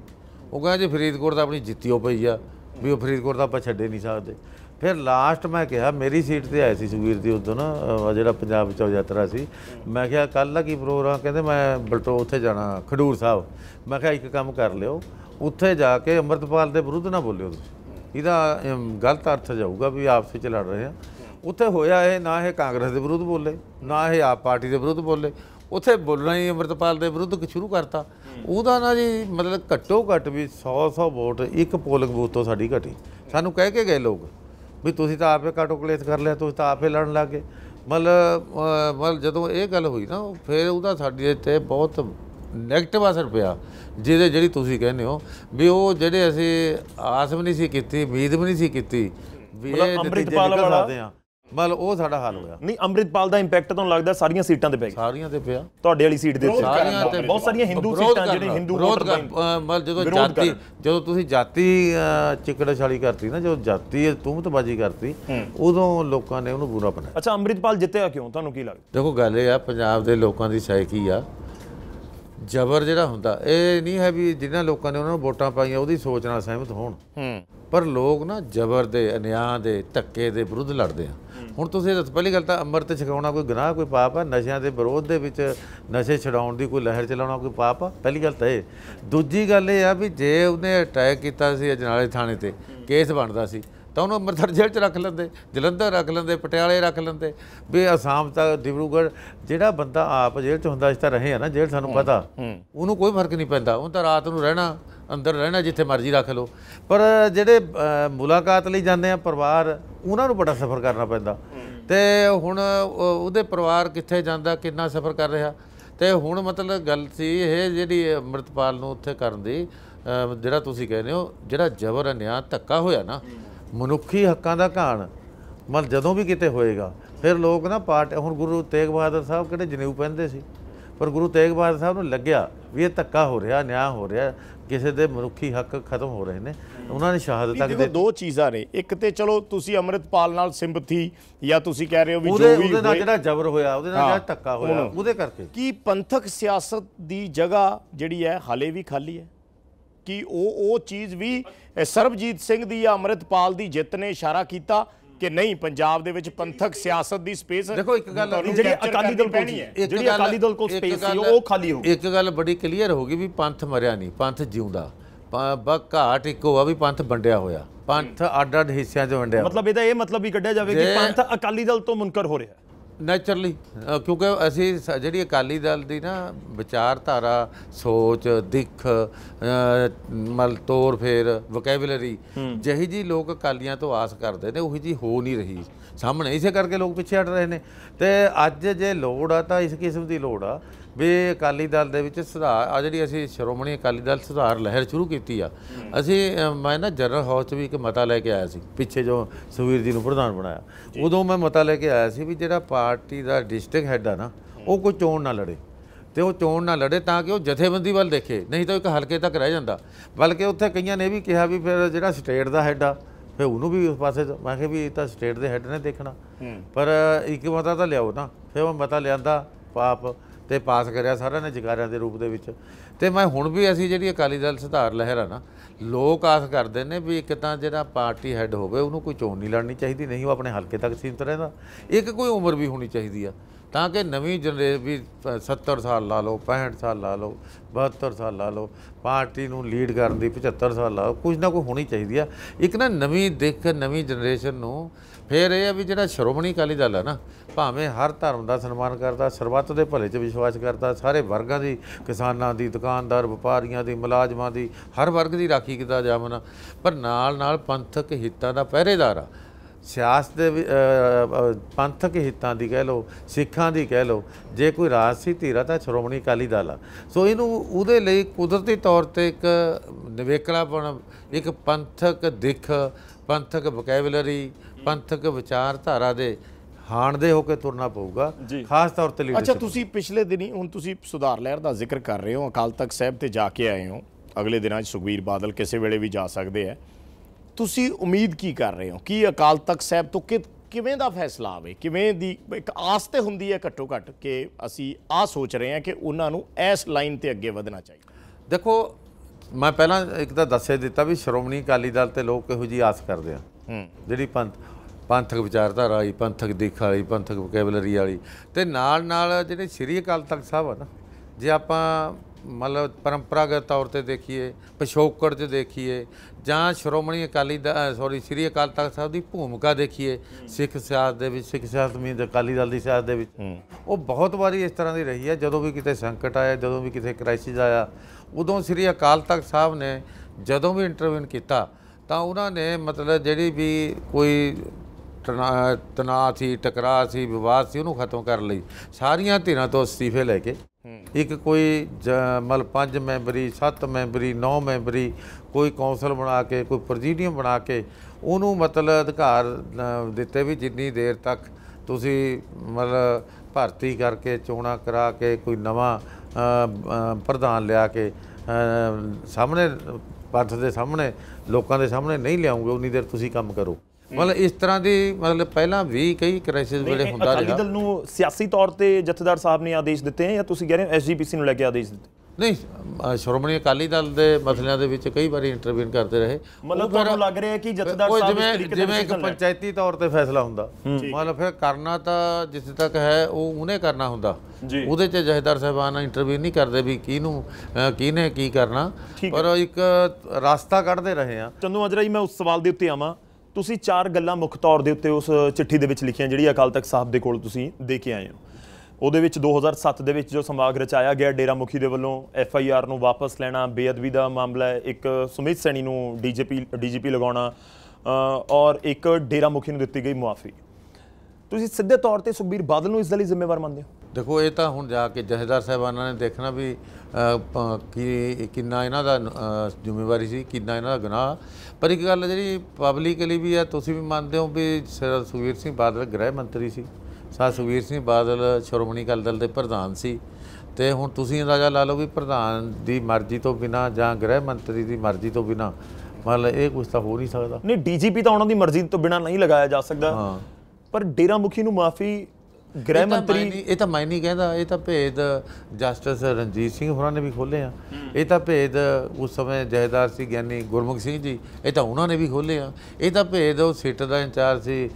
ਉਹ ਕਹਿੰਦਾ ਜੀ ਫਰੀਦਕੋਟ ਤਾਂ ਆਪਣੀ ਜਿੱਤੀਓ ਪਈ ਆ ਵੀ ਉਹ ਫਰੀਦਕੋਟ ਤਾਂ ਆਪਾਂ ਛੱਡੇ ਨਹੀਂ ਸਕਦੇ ਫਿਰ ਲਾਸਟ ਮੈਂ ਕਿਹਾ ਮੇਰੀ ਸੀਟ ਤੇ ਆਏ ਸੀ ਸੁਵੀਰ ਦੀ ਉਦੋਂ ਨਾ ਜਿਹੜਾ ਪੰਜਾਬ ਚੋ ਯਾਤਰਾ ਸੀ ਮੈਂ ਕਿਹਾ ਕੱਲ ਦਾ ਕੀ ਪ੍ਰੋਗਰਾਮ ਕਹਿੰਦੇ ਮੈਂ ਬਲਟੋ ਉੱਥੇ ਜਾਣਾ ਖਡੂਰ ਸਾਹਿਬ ਮੈਂ ਕਿਹਾ ਇੱਕ ਕੰਮ ਕਰ ਲਿਓ ਉੱਥੇ ਜਾ ਕੇ ਅਮਰਤਪਾਲ ਦੇ ਵਿਰੁੱਧ ਨਾ ਬੋਲਿਓ ਤੁਸੀਂ ਇਹਦਾ ਗਲਤ ਅਰਥ ਜਾਊਗਾ ਵੀ ਆਪਸੇ ਚ ਲੜ ਰਹੇ ਆ ਉੱਥੇ ਹੋਇਆ ਇਹ ਨਾ ਇਹ ਕਾਂਗਰਸ ਦੇ ਵਿਰੁੱਧ ਬੋਲੇ ਨਾ ਇਹ ਆਪ ਪਾਰਟੀ ਦੇ ਵਿਰੁੱਧ ਬੋਲੇ ਉੱਥੇ ਬੋਲਣਾ ਹੀ ਅਮਰਤਪਾਲ ਦੇ ਵਿਰੁੱਧ ਸ਼ੁਰੂ ਕਰਤਾ ਉਹਦਾ ਨਾ ਜੀ ਮਤਲਬ ਘੱਟੋ ਘੱਟ ਵੀ 100 100 ਵੋਟ ਇੱਕ ਪੋਲਿੰਗ ਬੂਥ ਤੋਂ ਸਾਡੀ ਘਟੀ ਸਾਨੂੰ ਕਹਿ ਕੇ ਗਏ ਲੋਕ ਵੀ ਤੁਸੀਂ ਤਾਂ ਆਪੇ ਕਾਟੋ ਕਲੇਸ਼ ਕਰ ਲਿਆ ਤੁਸੀਂ ਤਾਂ ਆਪੇ ਲੜਨ ਲੱਗੇ ਮਤਲਬ ਮਤਲਬ ਜਦੋਂ ਇਹ ਗੱਲ ਹੋਈ ਨਾ ਫਿਰ ਉਹਦਾ ਸਾਡੇ ਤੇ ਬਹੁਤ ਨੈਗੇਟਿਵ ਅਸਰ ਪਿਆ ਜਿਹਦੇ ਜਿਹੜੀ ਤੁਸੀਂ ਕਹਿੰਦੇ ਹੋ ਵੀ ਉਹ ਜਿਹੜੇ ਅਸੀਂ ਆਸਮ ਨਹੀਂ ਸੀ ਕੀਤੀ ਉਮੀਦ ਵੀ ਨਹੀਂ ਸੀ ਕੀਤੀ ਵੀ ਇਹ ਨਤੀਜੇ ਨਿਕਲ ਸਕਦੇ ਆ ਮਤਲਬ ਉਹ ਸਾਡਾ ਹਾਲ ਹੋਇਆ ਨਹੀਂ ਅੰਮ੍ਰਿਤਪਾਲ ਦਾ ਇੰਪੈਕਟ ਤੋਂ ਲੱਗਦਾ ਸਾਰੀਆਂ ਸੀਟਾਂ ਤੇ ਪੈ ਗਿਆ ਸਾਰੀਆਂ ਤੇ ਪਿਆ ਤੁਹਾਡੇ ਵਾਲੀ ਸੀਟ ਦੇ ਉੱਤੇ ਸਾਰੀਆਂ ਤੇ ਬਹੁਤ ਸਾਰੀਆਂ ਹਿੰਦੂ ਸੀਟਾਂ ਜਿਹੜੇ ਹਿੰਦੂ ਵਿਰੋਧ ਮਤਲਬ ਜਦੋਂ ਜਾਤੀ ਜਦੋਂ ਤੁਸੀਂ ਜਾਤੀ ਚਿਕੜਸ਼ ਕਰਤੀ ਨਾ ਜਦੋਂ ਜਾਤੀ ਬਾਜੀ ਕਰਤੀ ਉਦੋਂ ਲੋਕਾਂ ਨੇ ਉਹਨੂੰ ਬੁਰਾ ਬਣਾਇਆ ਅੱਛਾ ਅੰਮ੍ਰਿਤਪਾਲ ਜਿੱਤਿਆ ਕਿਉਂ ਤੁਹਾਨੂੰ ਕੀ ਲੱਗਦਾ ਦੇਖੋ ਗੱਲ ਇਹ ਆ ਪੰਜਾਬ ਦੇ ਲੋਕਾਂ ਦੀ ਸਾਇਕੀ ਆ ਜ਼ਬਰ ਜਿਹੜਾ ਹੁੰਦਾ ਇਹ ਨਹੀਂ ਹੈ ਵੀ ਜਿਨ੍ਹਾਂ ਲੋਕਾਂ ਨੇ ਉਹਨਾਂ ਨੂੰ ਵੋਟਾਂ ਪਾਈਆਂ ਉਹਦੀ ਸੋਚ ਨਾਲ ਸਹਿਮਤ ਹੋਣ ਪਰ ਲੋਕ ਨਾ ਜ਼ਬਰ ਦੇ ਅਨਿਆਂ ਦੇ ਧੱਕੇ ਦੇ ਵਿਰੁੱਧ ਲੜਦੇ ਆ ਹੁਣ ਤੁਸੀਂ ਦੱਸ ਪਹਿਲੀ ਗੱਲ ਤਾਂ ਅੰਮ੍ਰਿਤ ਛਕਾਉਣਾ ਕੋਈ ਗੁਨਾਹ ਕੋਈ ਪਾਪ ਆ ਨਸ਼ਿਆਂ ਦੇ ਵਿਰੋਧ ਦੇ ਵਿੱਚ ਨਸ਼ੇ ਛਡਾਉਣ ਦੀ ਕੋਈ ਲਹਿਰ ਚਲਾਉਣਾ ਕੋਈ ਪਾਪ ਆ ਪਹਿਲੀ ਗੱਲ ਤਾਂ ਇਹ ਦੂਜੀ ਗੱਲ ਇਹ ਆ ਵੀ ਜੇ ਉਹਨੇ ਅਟੈਕ ਕੀਤਾ ਸੀ ਅਜਨਾਲੇ ਥਾਣੇ ਤੇ ਕੇਸ ਬਣਦਾ ਸੀ ਤਾਂ ਉਹਨੂੰ ਅੰਮ੍ਰਿਤਸਰ ਜੇਲ੍ਹ 'ਚ ਰੱਖ ਲੈਂਦੇ ਜਲੰਧਰ ਰੱਖ ਲੈਂਦੇ ਪਟਿਆਲੇ ਰੱਖ ਲੈਂਦੇ ਵੀ ਆਸਾਮ ਤੱਕ ਡਿਬਰੂਗੜ ਜਿਹੜਾ ਬੰਦਾ ਆਪ ਜੇਲ੍ਹ 'ਚ ਹੁੰਦਾ ਇਸ ਤਰ੍ਹਾਂ ਰਹੇ ਆ ਨਾ ਜੇਲ੍ਹ ਸਾਨੂੰ ਪਤਾ ਉਹਨੂੰ ਕੋਈ ਫਰਕ ਨਹੀਂ ਪੈਂਦਾ ਉਹ ਤਾਂ ਰਾਤ ਨੂੰ ਰਹਿਣਾ ਅੰਦਰ ਰਹਿਣਾ ਜਿੱਥੇ ਮਰਜ਼ੀ ਰੱਖ ਲਓ ਪਰ ਜਿਹੜੇ ਮੁਲਾਕਾਤ ਲਈ ਜਾਂਦੇ ਆ ਪਰਿਵਾਰ ਉਹਨਾਂ ਨੂੰ ਬੜਾ ਸਫ਼ਰ ਕਰਨਾ ਪੈਂਦਾ ਤੇ ਹੁਣ ਉਹਦੇ ਪਰਿਵਾਰ ਕਿੱਥੇ ਜਾਂਦਾ ਕਿੰਨਾ ਸਫ਼ਰ ਕਰ ਰਿਹਾ ਤੇ ਹੁਣ ਮਤਲਬ ਗੱਲ ਸੀ ਇਹ ਜਿਹੜੀ ਅਮਰਤਪਾਲ ਨੂੰ ਉੱਥੇ ਕਰਨ ਦੀ ਜਿਹੜਾ ਤੁਸੀਂ ਕਹਿੰਦੇ ਹੋ ਜਿਹੜਾ ਜ਼ਬਰ ਅਨਿਆ ਧੱਕਾ ਹੋਇਆ ਨਾ ਮਨੁੱਖੀ ਹੱਕਾਂ ਦਾ ਘਾਣ ਮਤਲਬ ਜਦੋਂ ਵੀ ਕਿਤੇ ਹੋਏਗਾ ਫਿਰ ਲੋਕ ਨਾ ਪਾਰਟ ਹੁਣ ਗੁਰੂ ਤੇਗ ਬਹਾਦਰ ਸਾਹਿਬ ਕਿਹੜੇ ਜਨੇਊ ਪਹਿਨਦੇ ਸੀ ਪਰ ਗੁਰੂ ਤੇਗ ਬਹਾਦਰ ਸਾਹਿਬ ਨੂੰ ਲੱਗਿਆ ਵੀ ਇਹ ਧੱਕਾ ਹੋ ਰਿਹਾ ਨਿਆਂ ਹੋ ਰਿਹਾ ਕਿਸੇ ਦੇ ਮਨੁੱਖੀ ਹੱਕ ਖਤਮ ਹੋ ਰਹੇ ਨੇ ਉਹਨਾਂ ਨੇ ਸ਼ਹਾਦਤ ਤੱਕ ਦੇ ਦੋ ਚੀਜ਼ਾਂ ਨੇ ਇੱਕ ਤੇ ਚਲੋ ਤੁਸੀਂ ਅਮਰਿਤਪਾਲ ਨਾਲ ਸਿੰਪਥੀ ਜਾਂ ਤੁਸੀਂ ਕਹਿ ਰਹੇ ਹੋ ਵੀ ਜੋ ਵੀ ਉਹਦੇ ਨਾਲ ਜਿਹੜਾ ਜ਼ਬਰ ਹੋਇਆ ਉਹਦੇ ਨਾਲ ਜਿਹੜਾ ਧੱਕਾ ਹੋਇਆ ਉਹਦੇ ਕਰਕੇ ਕੀ ਪੰਥਕ ਸਿਆਸਤ ਦੀ ਜਗ੍ਹਾ ਜਿਹੜੀ ਹੈ ਹਾਲੇ ਵੀ ਖਾਲੀ ਹੈ ਕੀ ਉਹ ਉਹ ਚੀਜ਼ ਵੀ ਸਰਬਜੀਤ ਸਿੰਘ ਦੀ ਜਾਂ ਅਮਰਿਤਪਾਲ ਦੀ ਜਿੱਤ ਨੇ ਇਸ਼ਾਰਾ ਕੀਤਾ ਕਿ ਨਹੀਂ ਪੰਜਾਬ ਦੇ ਵਿੱਚ ਪੰਥਕ ਸਿਆਸਤ ਦੀ ਸਪੇਸ ਦੇਖੋ ਇੱਕ ਗੱਲ ਜਿਹੜੀ ਅਕਾਲੀ ਦਲ ਕੋਲ ਜਿਹੜੀ ਅਕਾਲੀ ਦਲ ਕੋਲ ਸਪੇਸ ਸੀ ਉਹ ਖਾਲੀ ਹੋ ਗਈ ਇੱਕ ਗੱਲ ਬੜੀ ਕਲੀਅਰ ਹੋ ਗਈ ਵੀ ਪੰਥ ਮਰਿਆ ਨਹੀਂ ਪੰਥ ਜਿਉਂਦਾ ਘਾਟ ਇੱਕੋ ਆ ਵੀ ਪੰਥ ਵੰਡਿਆ ਹੋਇਆ ਪੰਥ ਅੱਡ ਅੱਡ ਹਿੱਸਿਆਂ 'ਚ ਵੰਡਿਆ ਮਤਲਬ ਇਹਦਾ ਇਹ ਮਤਲਬ ਵੀ ਕੱਢਿਆ ਜਾਵੇ ਕਿ ਪੰਥ ਅਕਾਲੀ ਦਲ ਤੋਂ ਮੁਨਕਰ ਹੋ ਰਿਹਾ ਨੇਚਰਲੀ ਕਿਉਂਕਿ ਅਸੀਂ ਜਿਹੜੀ ਅਕਾਲੀ ਦਲ ਦੀ ਨਾ ਵਿਚਾਰਧਾਰਾ ਸੋਚ ਦਿੱਖ ਮਲ ਤੋਰ ਫੇਰ ਵੋਕੈਬਲਰੀ ਜਿਹੀ ਜੀ ਲੋਕ ਅਕਾਲੀਆਂ ਤੋਂ ਆਸ ਕਰਦੇ ਨੇ ਉਹੀ ਜੀ ਹੋ ਨਹੀਂ ਰਹੀ ਸਾਹਮਣੇ ਇਸੇ ਕਰਕੇ ਲੋਕ ਪਿੱਛੇ ਹਟ ਰਹੇ ਨੇ ਤੇ ਅੱਜ ਜੇ ਲੋੜ ਆ ਤਾਂ ਇਸ ਕਿਸਮ ਦੀ ਲੋੜ ਆ ਵੀ ਅਕਾਲੀ ਦਲ ਦੇ ਵਿੱਚ ਸੁਧਾਰ ਆ ਜਿਹੜੀ ਅਸੀਂ ਸ਼੍ਰੋਮਣੀ ਅਕਾਲੀ ਦਲ ਸੁਧਾਰ ਲਹਿਰ ਸ਼ੁਰੂ ਕੀਤੀ ਆ ਅਸੀਂ ਮੈਂ ਨਾ ਜਨਰਲ ਹਾਊਸ ਵੀ ਇੱਕ ਮਤਾ ਲੈ ਕੇ ਆਇਆ ਸੀ ਪਿੱਛੇ ਜੋ ਸੁਵੀਰ ਜੀ ਨੂੰ ਪ੍ਰਧਾਨ ਬਣਾਇਆ ਉਦੋਂ ਮੈਂ ਮਤਾ ਲੈ ਕੇ ਆਇਆ ਸੀ ਵੀ ਜਿਹੜਾ ਪਾਰਟੀ ਦਾ ਡਿਸਟ੍ਰਿਕਟ ਹੈੱਡ ਆ ਨਾ ਉਹ ਕੋਈ ਚੋਣ ਨਾ ਲੜੇ ਤੇ ਉਹ ਚੋਣ ਨਾ ਲੜੇ ਤਾਂ ਕਿ ਉਹ ਜਥੇਬੰਦੀ ਵੱਲ ਦੇਖੇ ਨਹੀਂ ਤਾਂ ਇੱਕ ਹਲਕੇ ਤੱਕ ਰਹਿ ਜਾਂਦਾ ਬਲਕਿ ਉੱਥੇ ਕਈਆਂ ਨੇ ਵੀ ਕਿਹਾ ਵੀ ਫਿਰ ਜਿਹੜਾ ਸਟੇਟ ਦਾ ਹੈੱਡ ਆ ਫਿਰ ਉਹਨੂੰ ਵੀ ਉਸ ਪਾਸੇ ਮੈਂ ਕਿਹਾ ਵੀ ਇਹ ਤਾਂ ਸਟੇਟ ਦੇ ਹੈੱਡ ਨੇ ਦੇਖਣਾ ਪਰ ਇੱਕ ਮਤਾ ਤਾਂ ਲਿਆਓ ਨਾ ਫਿਰ ਉਹ ਮਤਾ ਲਿਆਂਦਾ ਪਾਪ ਤੇ ਪਾਸ ਕਰਿਆ ਸਾਰਿਆਂ ਨੇ ਜਗਾਰਿਆਂ ਦੇ ਰੂਪ ਦੇ ਵਿੱਚ ਤੇ ਮੈਂ ਹੁਣ ਵੀ ਅਸੀਂ ਜਿਹੜੀ ਅਕਾਲੀ ਦਲ ਸੁਧਾਰ ਲਹਿਰ ਆ ਨਾ ਲੋਕ ਆਸ ਕਰਦੇ ਨੇ ਵੀ ਇੱਕ ਤਾਂ ਜਿਹੜਾ ਪਾਰਟੀ ਹੈੱਡ ਹੋਵੇ ਉਹਨੂੰ ਕੋਈ ਚੋਣ ਨਹੀਂ ਲੜਨੀ ਚਾਹੀਦੀ ਨਹੀਂ ਉਹ ਆਪਣੇ ਹਲਕੇ ਤੱਕ ਸੀਮਤ ਰਹਿੰਦਾ ਇੱਕ ਕੋਈ ਉਮਰ ਵੀ ਹੋਣੀ ਚਾਹੀਦੀ ਆ ਤਾਂ ਕਿ ਨਵੀਂ ਜਨਰੇਸ਼ਨ ਵੀ 70 ਸਾਲ ਲਾ ਲਓ 65 ਸਾਲ ਲਾ ਲਓ 72 ਸਾਲ ਲਾ ਲਓ ਪਾਰਟੀ ਨੂੰ ਲੀਡ ਕਰਨ ਦੀ 75 ਸਾਲ ਲਾ ਕੁਝ ਨਾ ਕੋਈ ਹੋਣੀ ਚਾਹੀਦੀ ਆ ਇੱਕ ਨਾ ਨਵੀਂ ਦੇਖ ਨਵੀਂ ਜਨਰੇਸ਼ਨ ਨੂੰ ਫੇਰ ਇਹ ਆ ਵੀ ਜਿਹੜਾ ਸ਼੍ਰੋਮਣੀ ਅਕਾਲੀ ਦਲ ਆ ਨਾ ਭਾਵੇਂ ਹਰ ਧਰਮ ਦਾ ਸਨਮਾਨ ਕਰਦਾ ਸਰਬੱਤ ਦੇ ਭਲੇ 'ਚ ਵਿਸ਼ਵਾਸ ਕਰਦਾ ਸਾਰੇ ਵਰਗਾਂ ਦੀ ਕਿਸਾਨਾਂ ਦੀ ਦੁਕਾਨਦਾਰ ਵਪਾਰੀਆਂ ਦੀ ਮੁਲਾਜ਼ਮਾਂ ਦੀ ਹਰ ਵਰਗ ਦੀ ਰਾਖੀ ਕੀਤਾ ਜਾਵਨ ਪਰ ਨਾਲ ਨਾਲ ਪੰਥਕ ਹਿੱਤਾਂ ਦਾ ਪਹਿਰੇਦਾਰ ਆ ਸਿਆਸਤ ਦੇ ਪੰਥਕ ਹਿੱਤਾਂ ਦੀ ਕਹਿ ਲਓ ਸਿੱਖਾਂ ਦੀ ਕਹਿ ਲਓ ਜੇ ਕੋਈ ਰਾਜਸੀ ਧੀਰਾ ਤਾਂ ਸ਼੍ਰੋਮਣੀ ਕਾਲੀ ਦਲ ਆ ਸੋ ਇਹਨੂੰ ਉਹਦੇ ਲਈ ਕੁਦਰਤੀ ਤੌਰ ਤੇ ਇੱਕ ਨਵੇਕਲਾਪਣ ਇੱਕ ਪੰਥਕ ਦਿੱਖ ਪੰਥਕ ਵੋਕੈਬਲਰੀ ਪੰਥਕ ਵਿਚਾਰਧਾਰਾ ਦੇ ਹਾਣ ਦੇ ਹੋ ਕੇ ਤੁਰਨਾ ਪਊਗਾ ਖਾਸ ਤੌਰ ਤੇ ਲੀਡਰ ਅੱਛਾ ਤੁਸੀਂ ਪਿਛਲੇ ਦਿਨੀ ਹੁਣ ਤੁਸੀਂ ਸੁਧਾਰ ਲਹਿਰ ਦਾ ਜ਼ਿਕਰ ਕਰ ਰਹੇ ਹੋ ਅਕਾਲ ਤਖਤ ਸਾਹਿਬ ਤੇ ਜਾ ਕੇ ਆਏ ਹੋ ਅਗਲੇ ਦਿਨਾਂ 'ਚ ਸੁਖਬੀਰ ਬਾਦਲ ਕਿਸੇ ਵੇਲੇ ਵੀ ਜਾ ਸਕਦੇ ਆ ਤੁਸੀਂ ਉਮੀਦ ਕੀ ਕਰ ਰਹੇ ਹੋ ਕੀ ਅਕਾਲ ਤਖਤ ਸਾਹਿਬ ਤੋਂ ਕਿਵੇਂ ਦਾ ਫੈਸਲਾ ਆਵੇ ਕਿਵੇਂ ਦੀ ਇੱਕ ਆਸ ਤੇ ਹੁੰਦੀ ਹੈ ਘੱਟੋ ਘੱਟ ਕਿ ਅਸੀਂ ਆ ਸੋਚ ਰਹੇ ਹਾਂ ਕਿ ਉਹਨਾਂ ਨੂੰ ਇਸ ਲਾਈਨ ਤੇ ਅੱਗੇ ਵਧਣਾ ਚਾਹੀਦਾ ਦੇਖੋ ਮੈਂ ਪਹਿਲਾਂ ਇੱਕ ਤਾਂ ਦੱਸੇ ਦਿੱਤਾ ਵੀ ਸ਼੍ਰੋਮਣੀ ਅਕਾਲੀ ਦਲ ਤੇ ਲੋਕ ਇਹੋ ਜੀ ਆਸ ਕਰਦੇ ਆ ਜਿਹੜੀ ਪੰਥ ਪੰਥਕ ਵਿਚਾਰਧਾਰਾ ਵਾਲੀ ਪੰਥਕ ਦੇਖਾ ਵਾਲੀ ਪੰਥਕ ਵੋਕੈਬਲਰੀ ਵਾਲੀ ਤੇ ਨਾਲ ਨਾਲ ਜਿਹੜੇ ਸ੍ਰੀ ਅਕਾਲ ਤਖਤ ਸਾਹਿਬ ਆ ਨਾ ਜੇ ਆਪਾਂ ਮਤਲਬ ਪਰੰਪਰਾਗਤ ਤੌਰ ਤੇ ਦੇਖੀਏ ਪਿਸ਼ੋਕੜ ਤੇ ਦੇਖੀਏ ਜਾਂ ਸ਼੍ਰੋਮਣੀ ਅਕਾਲੀ ਦਾ ਸੌਰੀ ਸ੍ਰੀ ਅਕਾਲ ਤਖਤ ਸਾਹਿਬ ਦੀ ਭੂਮਿਕਾ ਦੇਖੀਏ ਸਿੱਖ ਸਿਆਸਤ ਦੇ ਵਿੱਚ ਸਿੱਖ ਸਿਆਸਤ ਦੇ ਅਕਾਲੀ ਦਲ ਦੀ ਸਿਆਸਤ ਦੇ ਵਿੱਚ ਉਹ ਬਹੁਤ ਵਾਰੀ ਇਸ ਤਰ੍ਹਾਂ ਦੀ ਰਹੀ ਹੈ ਜਦੋਂ ਵੀ ਕਿਤੇ ਸੰਕਟ ਆਇਆ ਜਦੋਂ ਵੀ ਕਿਤੇ ਕ੍ਰਾਈਸਿਸ ਆਇਆ ਉਦੋਂ ਸ੍ਰੀ ਅਕਾਲ ਤਖਤ ਸਾਹਿਬ ਨੇ ਜਦੋਂ ਵੀ ਇੰਟਰਵਿਊਨ ਕੀਤਾ ਤਾਂ ਉਹਨਾਂ ਨੇ ਮਤਲਬ ਜਿਹੜੀ ਵੀ ਕੋਈ ਤਣਾਅ ਸੀ ਟਕਰਾਅ ਸੀ ਵਿਵਾਦ ਸੀ ਉਹਨੂੰ ਖਤਮ ਕਰ ਲਈ ਸਾਰੀਆਂ ਧਿਰਾਂ ਤੋਂ ਅਸਤੀਫੇ ਲੈ ਕੇ ਇੱਕ ਕੋਈ ਮਲ 5 ਮੈਂਬਰੀ 7 ਮੈਂਬਰੀ 9 ਮੈਂਬਰੀ ਕੋਈ ਕੌਂਸਲ ਬਣਾ ਕੇ ਕੋਈ ਪ੍ਰੈਜ਼ੀਡੀਅਮ ਬਣਾ ਕੇ ਉਹਨੂੰ ਮਤਲਬ ਅਧਿਕਾਰ ਦਿੱਤੇ ਵੀ ਜਿੰਨੀ ਦੇਰ ਤੱਕ ਤੁਸੀਂ ਮਤਲਬ ਭਰਤੀ ਕਰਕੇ ਚੋਣਾ ਕਰਾ ਕੇ ਕੋਈ ਨਵਾਂ ਪ੍ਰਧਾਨ ਲਿਆ ਕੇ ਸਾਹਮਣੇ ਪੰਥ ਦੇ ਸਾਹਮਣੇ ਲੋਕਾਂ ਦੇ ਸਾਹਮਣੇ ਨਹੀਂ ਲਿਆਉਂਗੇ ਉਨੀ ਦੇਰ ਤੁਸੀਂ ਕੰਮ ਕਰੋ ਮਤਲਬ ਇਸ ਤਰ੍ਹਾਂ ਦੀ ਮਤਲਬ ਪਹਿਲਾਂ ਵੀ ਕਈ ਕ੍ਰਾਈਸਿਸ ਵੇਲੇ ਹੁੰਦਾ ਰਿਹਾ ਅਕਾਲੀ ਦਲ ਨੂੰ ਸਿਆਸੀ ਤੌਰ ਤੇ ਜਥੇਦਾਰ ਸਾਹਿਬ ਨੇ ਆਦੇਸ਼ ਦਿੱਤੇ ਆ ਜਾਂ ਤੁਸੀਂ ਕਹਿ ਰਹੇ ਹੋ ਐਸਜੀਪੀਸੀ ਨੂੰ ਲੈ ਕੇ ਆਦੇਸ਼ ਦਿੱਤੇ ਨਹੀਂ ਸ਼੍ਰੋਮਣੀ ਅਕਾਲੀ ਦਲ ਦੇ ਮਸਲਿਆਂ ਦੇ ਵਿੱਚ ਕਈ ਵਾਰੀ ਇੰਟਰਵਿਊਨ ਕਰਦੇ ਰਹੇ ਮਤਲਬ ਤੁਹਾਨੂੰ ਲੱਗ ਰਿਹਾ ਕਿ ਜਥੇਦਾਰ ਸਾਹਿਬ ਜਿਵੇਂ ਜਿਵੇਂ ਇੱਕ ਪੰਚਾਇਤੀ ਤੌਰ ਤੇ ਫੈਸਲਾ ਹੁੰਦਾ ਮਤਲਬ ਫਿਰ ਕਰਨਾ ਤਾਂ ਜਿਸ ਤੱਕ ਹੈ ਉਹ ਉਹਨੇ ਕਰਨਾ ਹੁੰਦਾ ਉਹਦੇ 'ਚ ਜਥੇਦਾਰ ਸਾਹਿਬਾਨ ਇੰਟਰਵਿਊ ਨਹੀਂ ਕਰਦੇ ਵੀ ਕਿਹਨੂੰ ਕਿਹਨੇ ਕੀ ਕਰਨਾ ਪਰ ਇੱਕ ਰਸਤਾ ਕੱਢਦੇ ਰਹੇ ਆ ਚੰਦੂ ਅਜਰਾ ਜੀ ਮੈਂ ਉਸ ਸਵਾਲ ਦੇ ਉੱਤੇ ਆਵਾਂ ਤੁਸੀਂ ਚਾਰ ਗੱਲਾਂ ਮੁੱਖ ਤੌਰ ਦੇ ਉੱਤੇ ਉਸ ਚਿੱਠੀ ਦੇ ਵਿੱਚ ਲਿਖੀਆਂ ਜਿਹੜੀ ਅਕਾਲ ਤਖਤ ਸਾਹਿਬ ਦੇ ਕੋਲ ਤੁਸੀਂ ਦੇ ਕੇ ਆਏ ਹੋ ਉਹਦੇ ਵਿੱਚ 2007 ਦੇ ਵਿੱਚ ਜੋ ਸਮਾਗ ਰਚਾਇਆ ਗਿਆ ਡੇਰਾ ਮੁਖੀ ਦੇ ਵੱਲੋਂ ਐਫ ਆਈ ਆਰ ਨੂੰ ਵਾਪਸ ਲੈਣਾ ਬੇਅਦਬੀ ਦਾ ਮਾਮਲਾ ਹੈ ਇੱਕ ਸੁਮਿਤ ਸੈਣੀ ਨੂੰ ਡੀਜੀਪੀ ਡੀਜੀਪੀ ਲਗਾਉਣਾ ਔਰ ਇੱਕ ਡੇਰਾ ਮੁਖੀ ਨੂੰ ਦਿੱਤੀ ਗਈ ਮੁਆਫੀ ਤੁਸੀਂ ਸਿੱਧੇ ਤੌਰ ਤੇ ਸੁਖਬੀਰ ਬਾਦਲ ਨੂੰ ਇਸ ਦੇ ਲਈ ਜ਼ਿੰਮੇਵਾਰ ਮੰਨਦੇ ਹੋ ਦੇਖੋ ਇਹ ਤਾਂ ਹੁਣ ਜਾ ਕੇ ਜਹੇਦਾਰ ਸਾਹਿਬਾਨਾਂ ਨੇ ਦੇਖਣਾ ਵੀ ਕਿ ਕਿੰਨਾ ਇਹਨਾਂ ਦਾ ਜ਼ਿੰਮੇਵਾਰੀ ਸੀ ਕਿੰਨਾ ਇਹਨਾਂ ਦਾ ਗੁਨਾਹ ਪਰ ਇੱਕ ਗੱਲ ਜਿਹੜੀ ਪਬਲਿਕਲੀ ਵੀ ਆ ਤੁਸੀਂ ਵੀ ਮੰਨਦੇ ਹੋ ਵੀ ਸਰ ਸੁਖਵੀਰ ਸਿੰਘ ਬਾਦਲ ਗ੍ਰਹਿ ਮੰਤਰੀ ਸੀ ਸਰ ਸੁਖਵੀਰ ਸਿੰਘ ਬਾਦਲ ਸ਼੍ਰੋਮਣੀ ਅਕਾਲੀ ਦਲ ਦੇ ਪ੍ਰਧਾਨ ਸੀ ਤੇ ਹੁਣ ਤੁਸੀਂ ਅੰਦਾਜ਼ਾ ਲਾ ਲਓ ਵੀ ਪ੍ਰਧਾਨ ਦੀ ਮਰਜ਼ੀ ਤੋਂ ਬਿਨਾ ਜਾਂ ਗ੍ਰਹਿ ਮੰਤਰੀ ਦੀ ਮਰਜ਼ੀ ਤੋਂ ਬਿਨਾ ਮਤਲਬ ਇਹ ਕੁਝ ਤਾਂ ਹੋ ਨਹੀਂ ਸਕਦਾ ਨਹੀਂ ਡੀਜੀਪੀ ਤਾਂ ਉਹਨਾਂ ਦੀ ਮਰਜ਼ੀ ਤੋਂ ਬਿਨਾ ਨਹੀਂ ਲਗਾਇਆ ਜਾ ਸਕਦਾ ਹਾਂ ਪਰ ਡੇਰਾ ਮੁਖੀ ਨੂੰ ਮਾਫੀ ਗ੍ਰਹਿ ਮੰਤਰੀ ਇਹ ਤਾਂ ਮੈਂ ਨਹੀਂ ਕਹਿੰਦਾ ਇਹ ਤਾਂ ਭੇਦ ਜਸਟਿਸ ਰਣਜੀਤ ਸਿੰਘ ਹੋਰਾਂ ਨੇ ਵੀ ਖੋਲੇ ਆ ਇਹ ਤਾਂ ਭੇਦ ਉਸ ਸਮੇਂ ਜੈਦਾਰ ਸੀ ਗਿਆਨੀ ਗੁਰਮੁਖ ਸਿੰਘ ਜੀ ਇਹ ਤਾਂ ਉਹਨਾਂ ਨੇ ਵੀ ਖੋਲੇ ਆ ਇਹ ਤਾਂ ਭੇਦ ਉਹ ਸਿੱਟ ਦਾ ਇੰਚਾਰਜ ਸੀ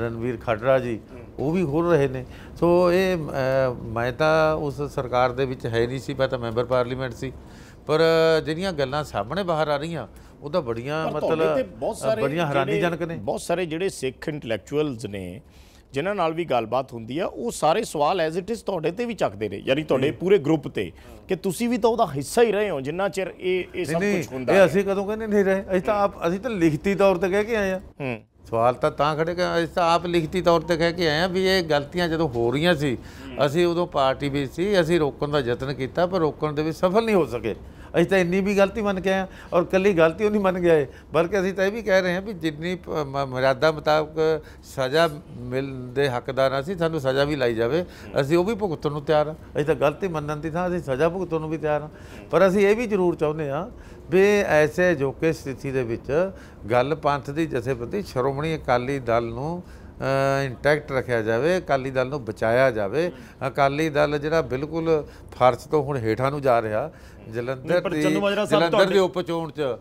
ਰਣਵੀਰ ਖੱਟੜਾ ਜੀ ਉਹ ਵੀ ਖੋਲ ਰਹੇ ਨੇ ਸੋ ਇਹ ਮੈਂ ਤਾਂ ਉਸ ਸਰਕਾਰ ਦੇ ਵਿੱਚ ਹੈ ਨਹੀਂ ਸੀ ਮੈਂ ਤਾਂ ਮੈਂਬਰ ਪਾਰਲੀਮੈਂਟ ਸੀ ਪਰ ਜਿਹੜੀਆਂ ਗੱਲਾਂ ਸਾਹਮਣੇ ਬਾਹਰ ਆ ਰਹੀਆਂ ਉਹਦਾ ਬੜੀਆਂ ਮਤਲਬ ਬੜੀਆਂ ਹੈਰਾਨੀਜਨਕ ਨੇ ਬਹੁਤ ਸਾਰੇ ਜਿਹੜੇ ਸਿੱਖ ਇੰਟੈਲੈਕਚੁਅਲਸ ਨੇ ਜਿਨ੍ਹਾਂ ਨਾਲ ਵੀ ਗੱਲਬਾਤ ਹੁੰਦੀ ਆ ਉਹ ਸਾਰੇ ਸਵਾਲ ਐਜ਼ ਇਟ ਇਜ਼ ਤੁਹਾਡੇ ਤੇ ਵੀ ਚੱਕਦੇ ਨੇ ਯਾਨੀ ਤੁਹਾਡੇ ਪੂਰੇ ਗਰੁੱਪ ਤੇ ਕਿ ਤੁਸੀਂ ਵੀ ਤਾਂ ਉਹਦਾ ਹਿੱਸਾ ਹੀ ਰਹੇ ਹੋ ਜਿੰਨਾ ਚਿਰ ਇਹ ਇਹ ਸਭ ਕੁਝ ਹੁੰਦਾ ਹੈ ਅਸੀਂ ਕਦੋਂ ਕਹਿੰਦੇ ਨਹੀਂ ਰਹੇ ਅਸੀਂ ਤਾਂ ਆਪ ਅਸੀਂ ਤਾਂ ਲਿਖਤੀ ਤੌਰ ਤੇ ਕਹਿ ਕੇ ਆਏ ਆ ਹੂੰ ਸਵਾਲ ਤਾਂ ਤਾਂ ਖੜੇ ਕਿ ਅਸੀਂ ਤਾਂ ਆਪ ਲਿਖਤੀ ਤੌਰ ਤੇ ਕਹਿ ਕੇ ਆਏ ਆ ਵੀ ਇਹ ਗਲਤੀਆਂ ਜਦੋਂ ਹੋ ਰਹੀਆਂ ਸੀ ਅਸੀਂ ਉਦੋਂ ਪਾਰਟੀ ਵਿੱਚ ਸੀ ਅਸੀਂ ਰੋਕਣ ਦਾ ਯਤਨ ਕੀਤਾ ਪਰ ਰੋਕਣ ਦੇ ਵਿੱਚ ਸਫਲ ਨਹੀਂ ਹੋ ਸਕੇ ਅਸੀਂ ਤਾਂ ਇੰਨੀ ਵੀ ਗਲਤੀ ਮੰਨ ਕੇ ਆਏ ਔਰ ਕੱਲੀ ਗਲਤੀ ਉਹ ਨਹੀਂ ਮੰਨ ਗਏ ਬਲਕਿ ਅਸੀਂ ਤਾਂ ਇਹ ਵੀ ਕਹਿ ਰਹੇ ਹਾਂ ਵੀ ਜਿੰਨੀ ਮਰਿਆਦਾ ਮੁਤਾਬਕ ਸਜ਼ਾ ਮਿਲਦੇ ਹੱਕਦਾਰ ਅਸੀਂ ਸਾਨੂੰ ਸਜ਼ਾ ਵੀ ਲਈ ਜਾਵੇ ਅਸੀਂ ਉਹ ਵੀ ਭੁਗਤਣ ਨੂੰ ਤਿਆਰ ਹਾਂ ਅਸੀਂ ਤਾਂ ਗਲਤੀ ਮੰਨਣ ਦੀ ਥਾਂ ਅਸੀਂ ਸਜ਼ਾ ਭੁਗਤਣ ਨੂੰ ਵੀ ਤਿਆਰ ਹਾਂ ਪਰ ਅਸੀਂ ਇਹ ਵੀ ਜ਼ਰੂਰ ਚਾਹੁੰਦੇ ਹਾਂ ਵੀ ਐਸੇ ਜੋਕੇ ਸਥਿਤੀ ਦੇ ਵਿੱਚ ਗੱਲ ਪੰਥ ਦੀ ਜਥੇਬੰਦੀ ਸ਼੍ਰੋਮਣੀ ਅਕਾਲੀ ਦਲ ਨੂੰ ਇੰਟੈਕਟ ਰੱਖਿਆ ਜਾਵੇ ਅਕਾਲੀ ਦਲ ਨੂੰ ਬਚਾਇਆ ਜਾਵੇ ਅਕਾਲੀ ਦਲ ਜਿਹੜਾ ਬਿਲਕੁਲ ਫਰਸ਼ ਤੋਂ ਹੁਣ ਹੇਠਾਂ ਨੂੰ ਜਾ ਰਿਹਾ ਜਲੰਧਰ ਦੀ ਜਲੰਧਰ ਦੇ ਉਪਚੋਣ ਚ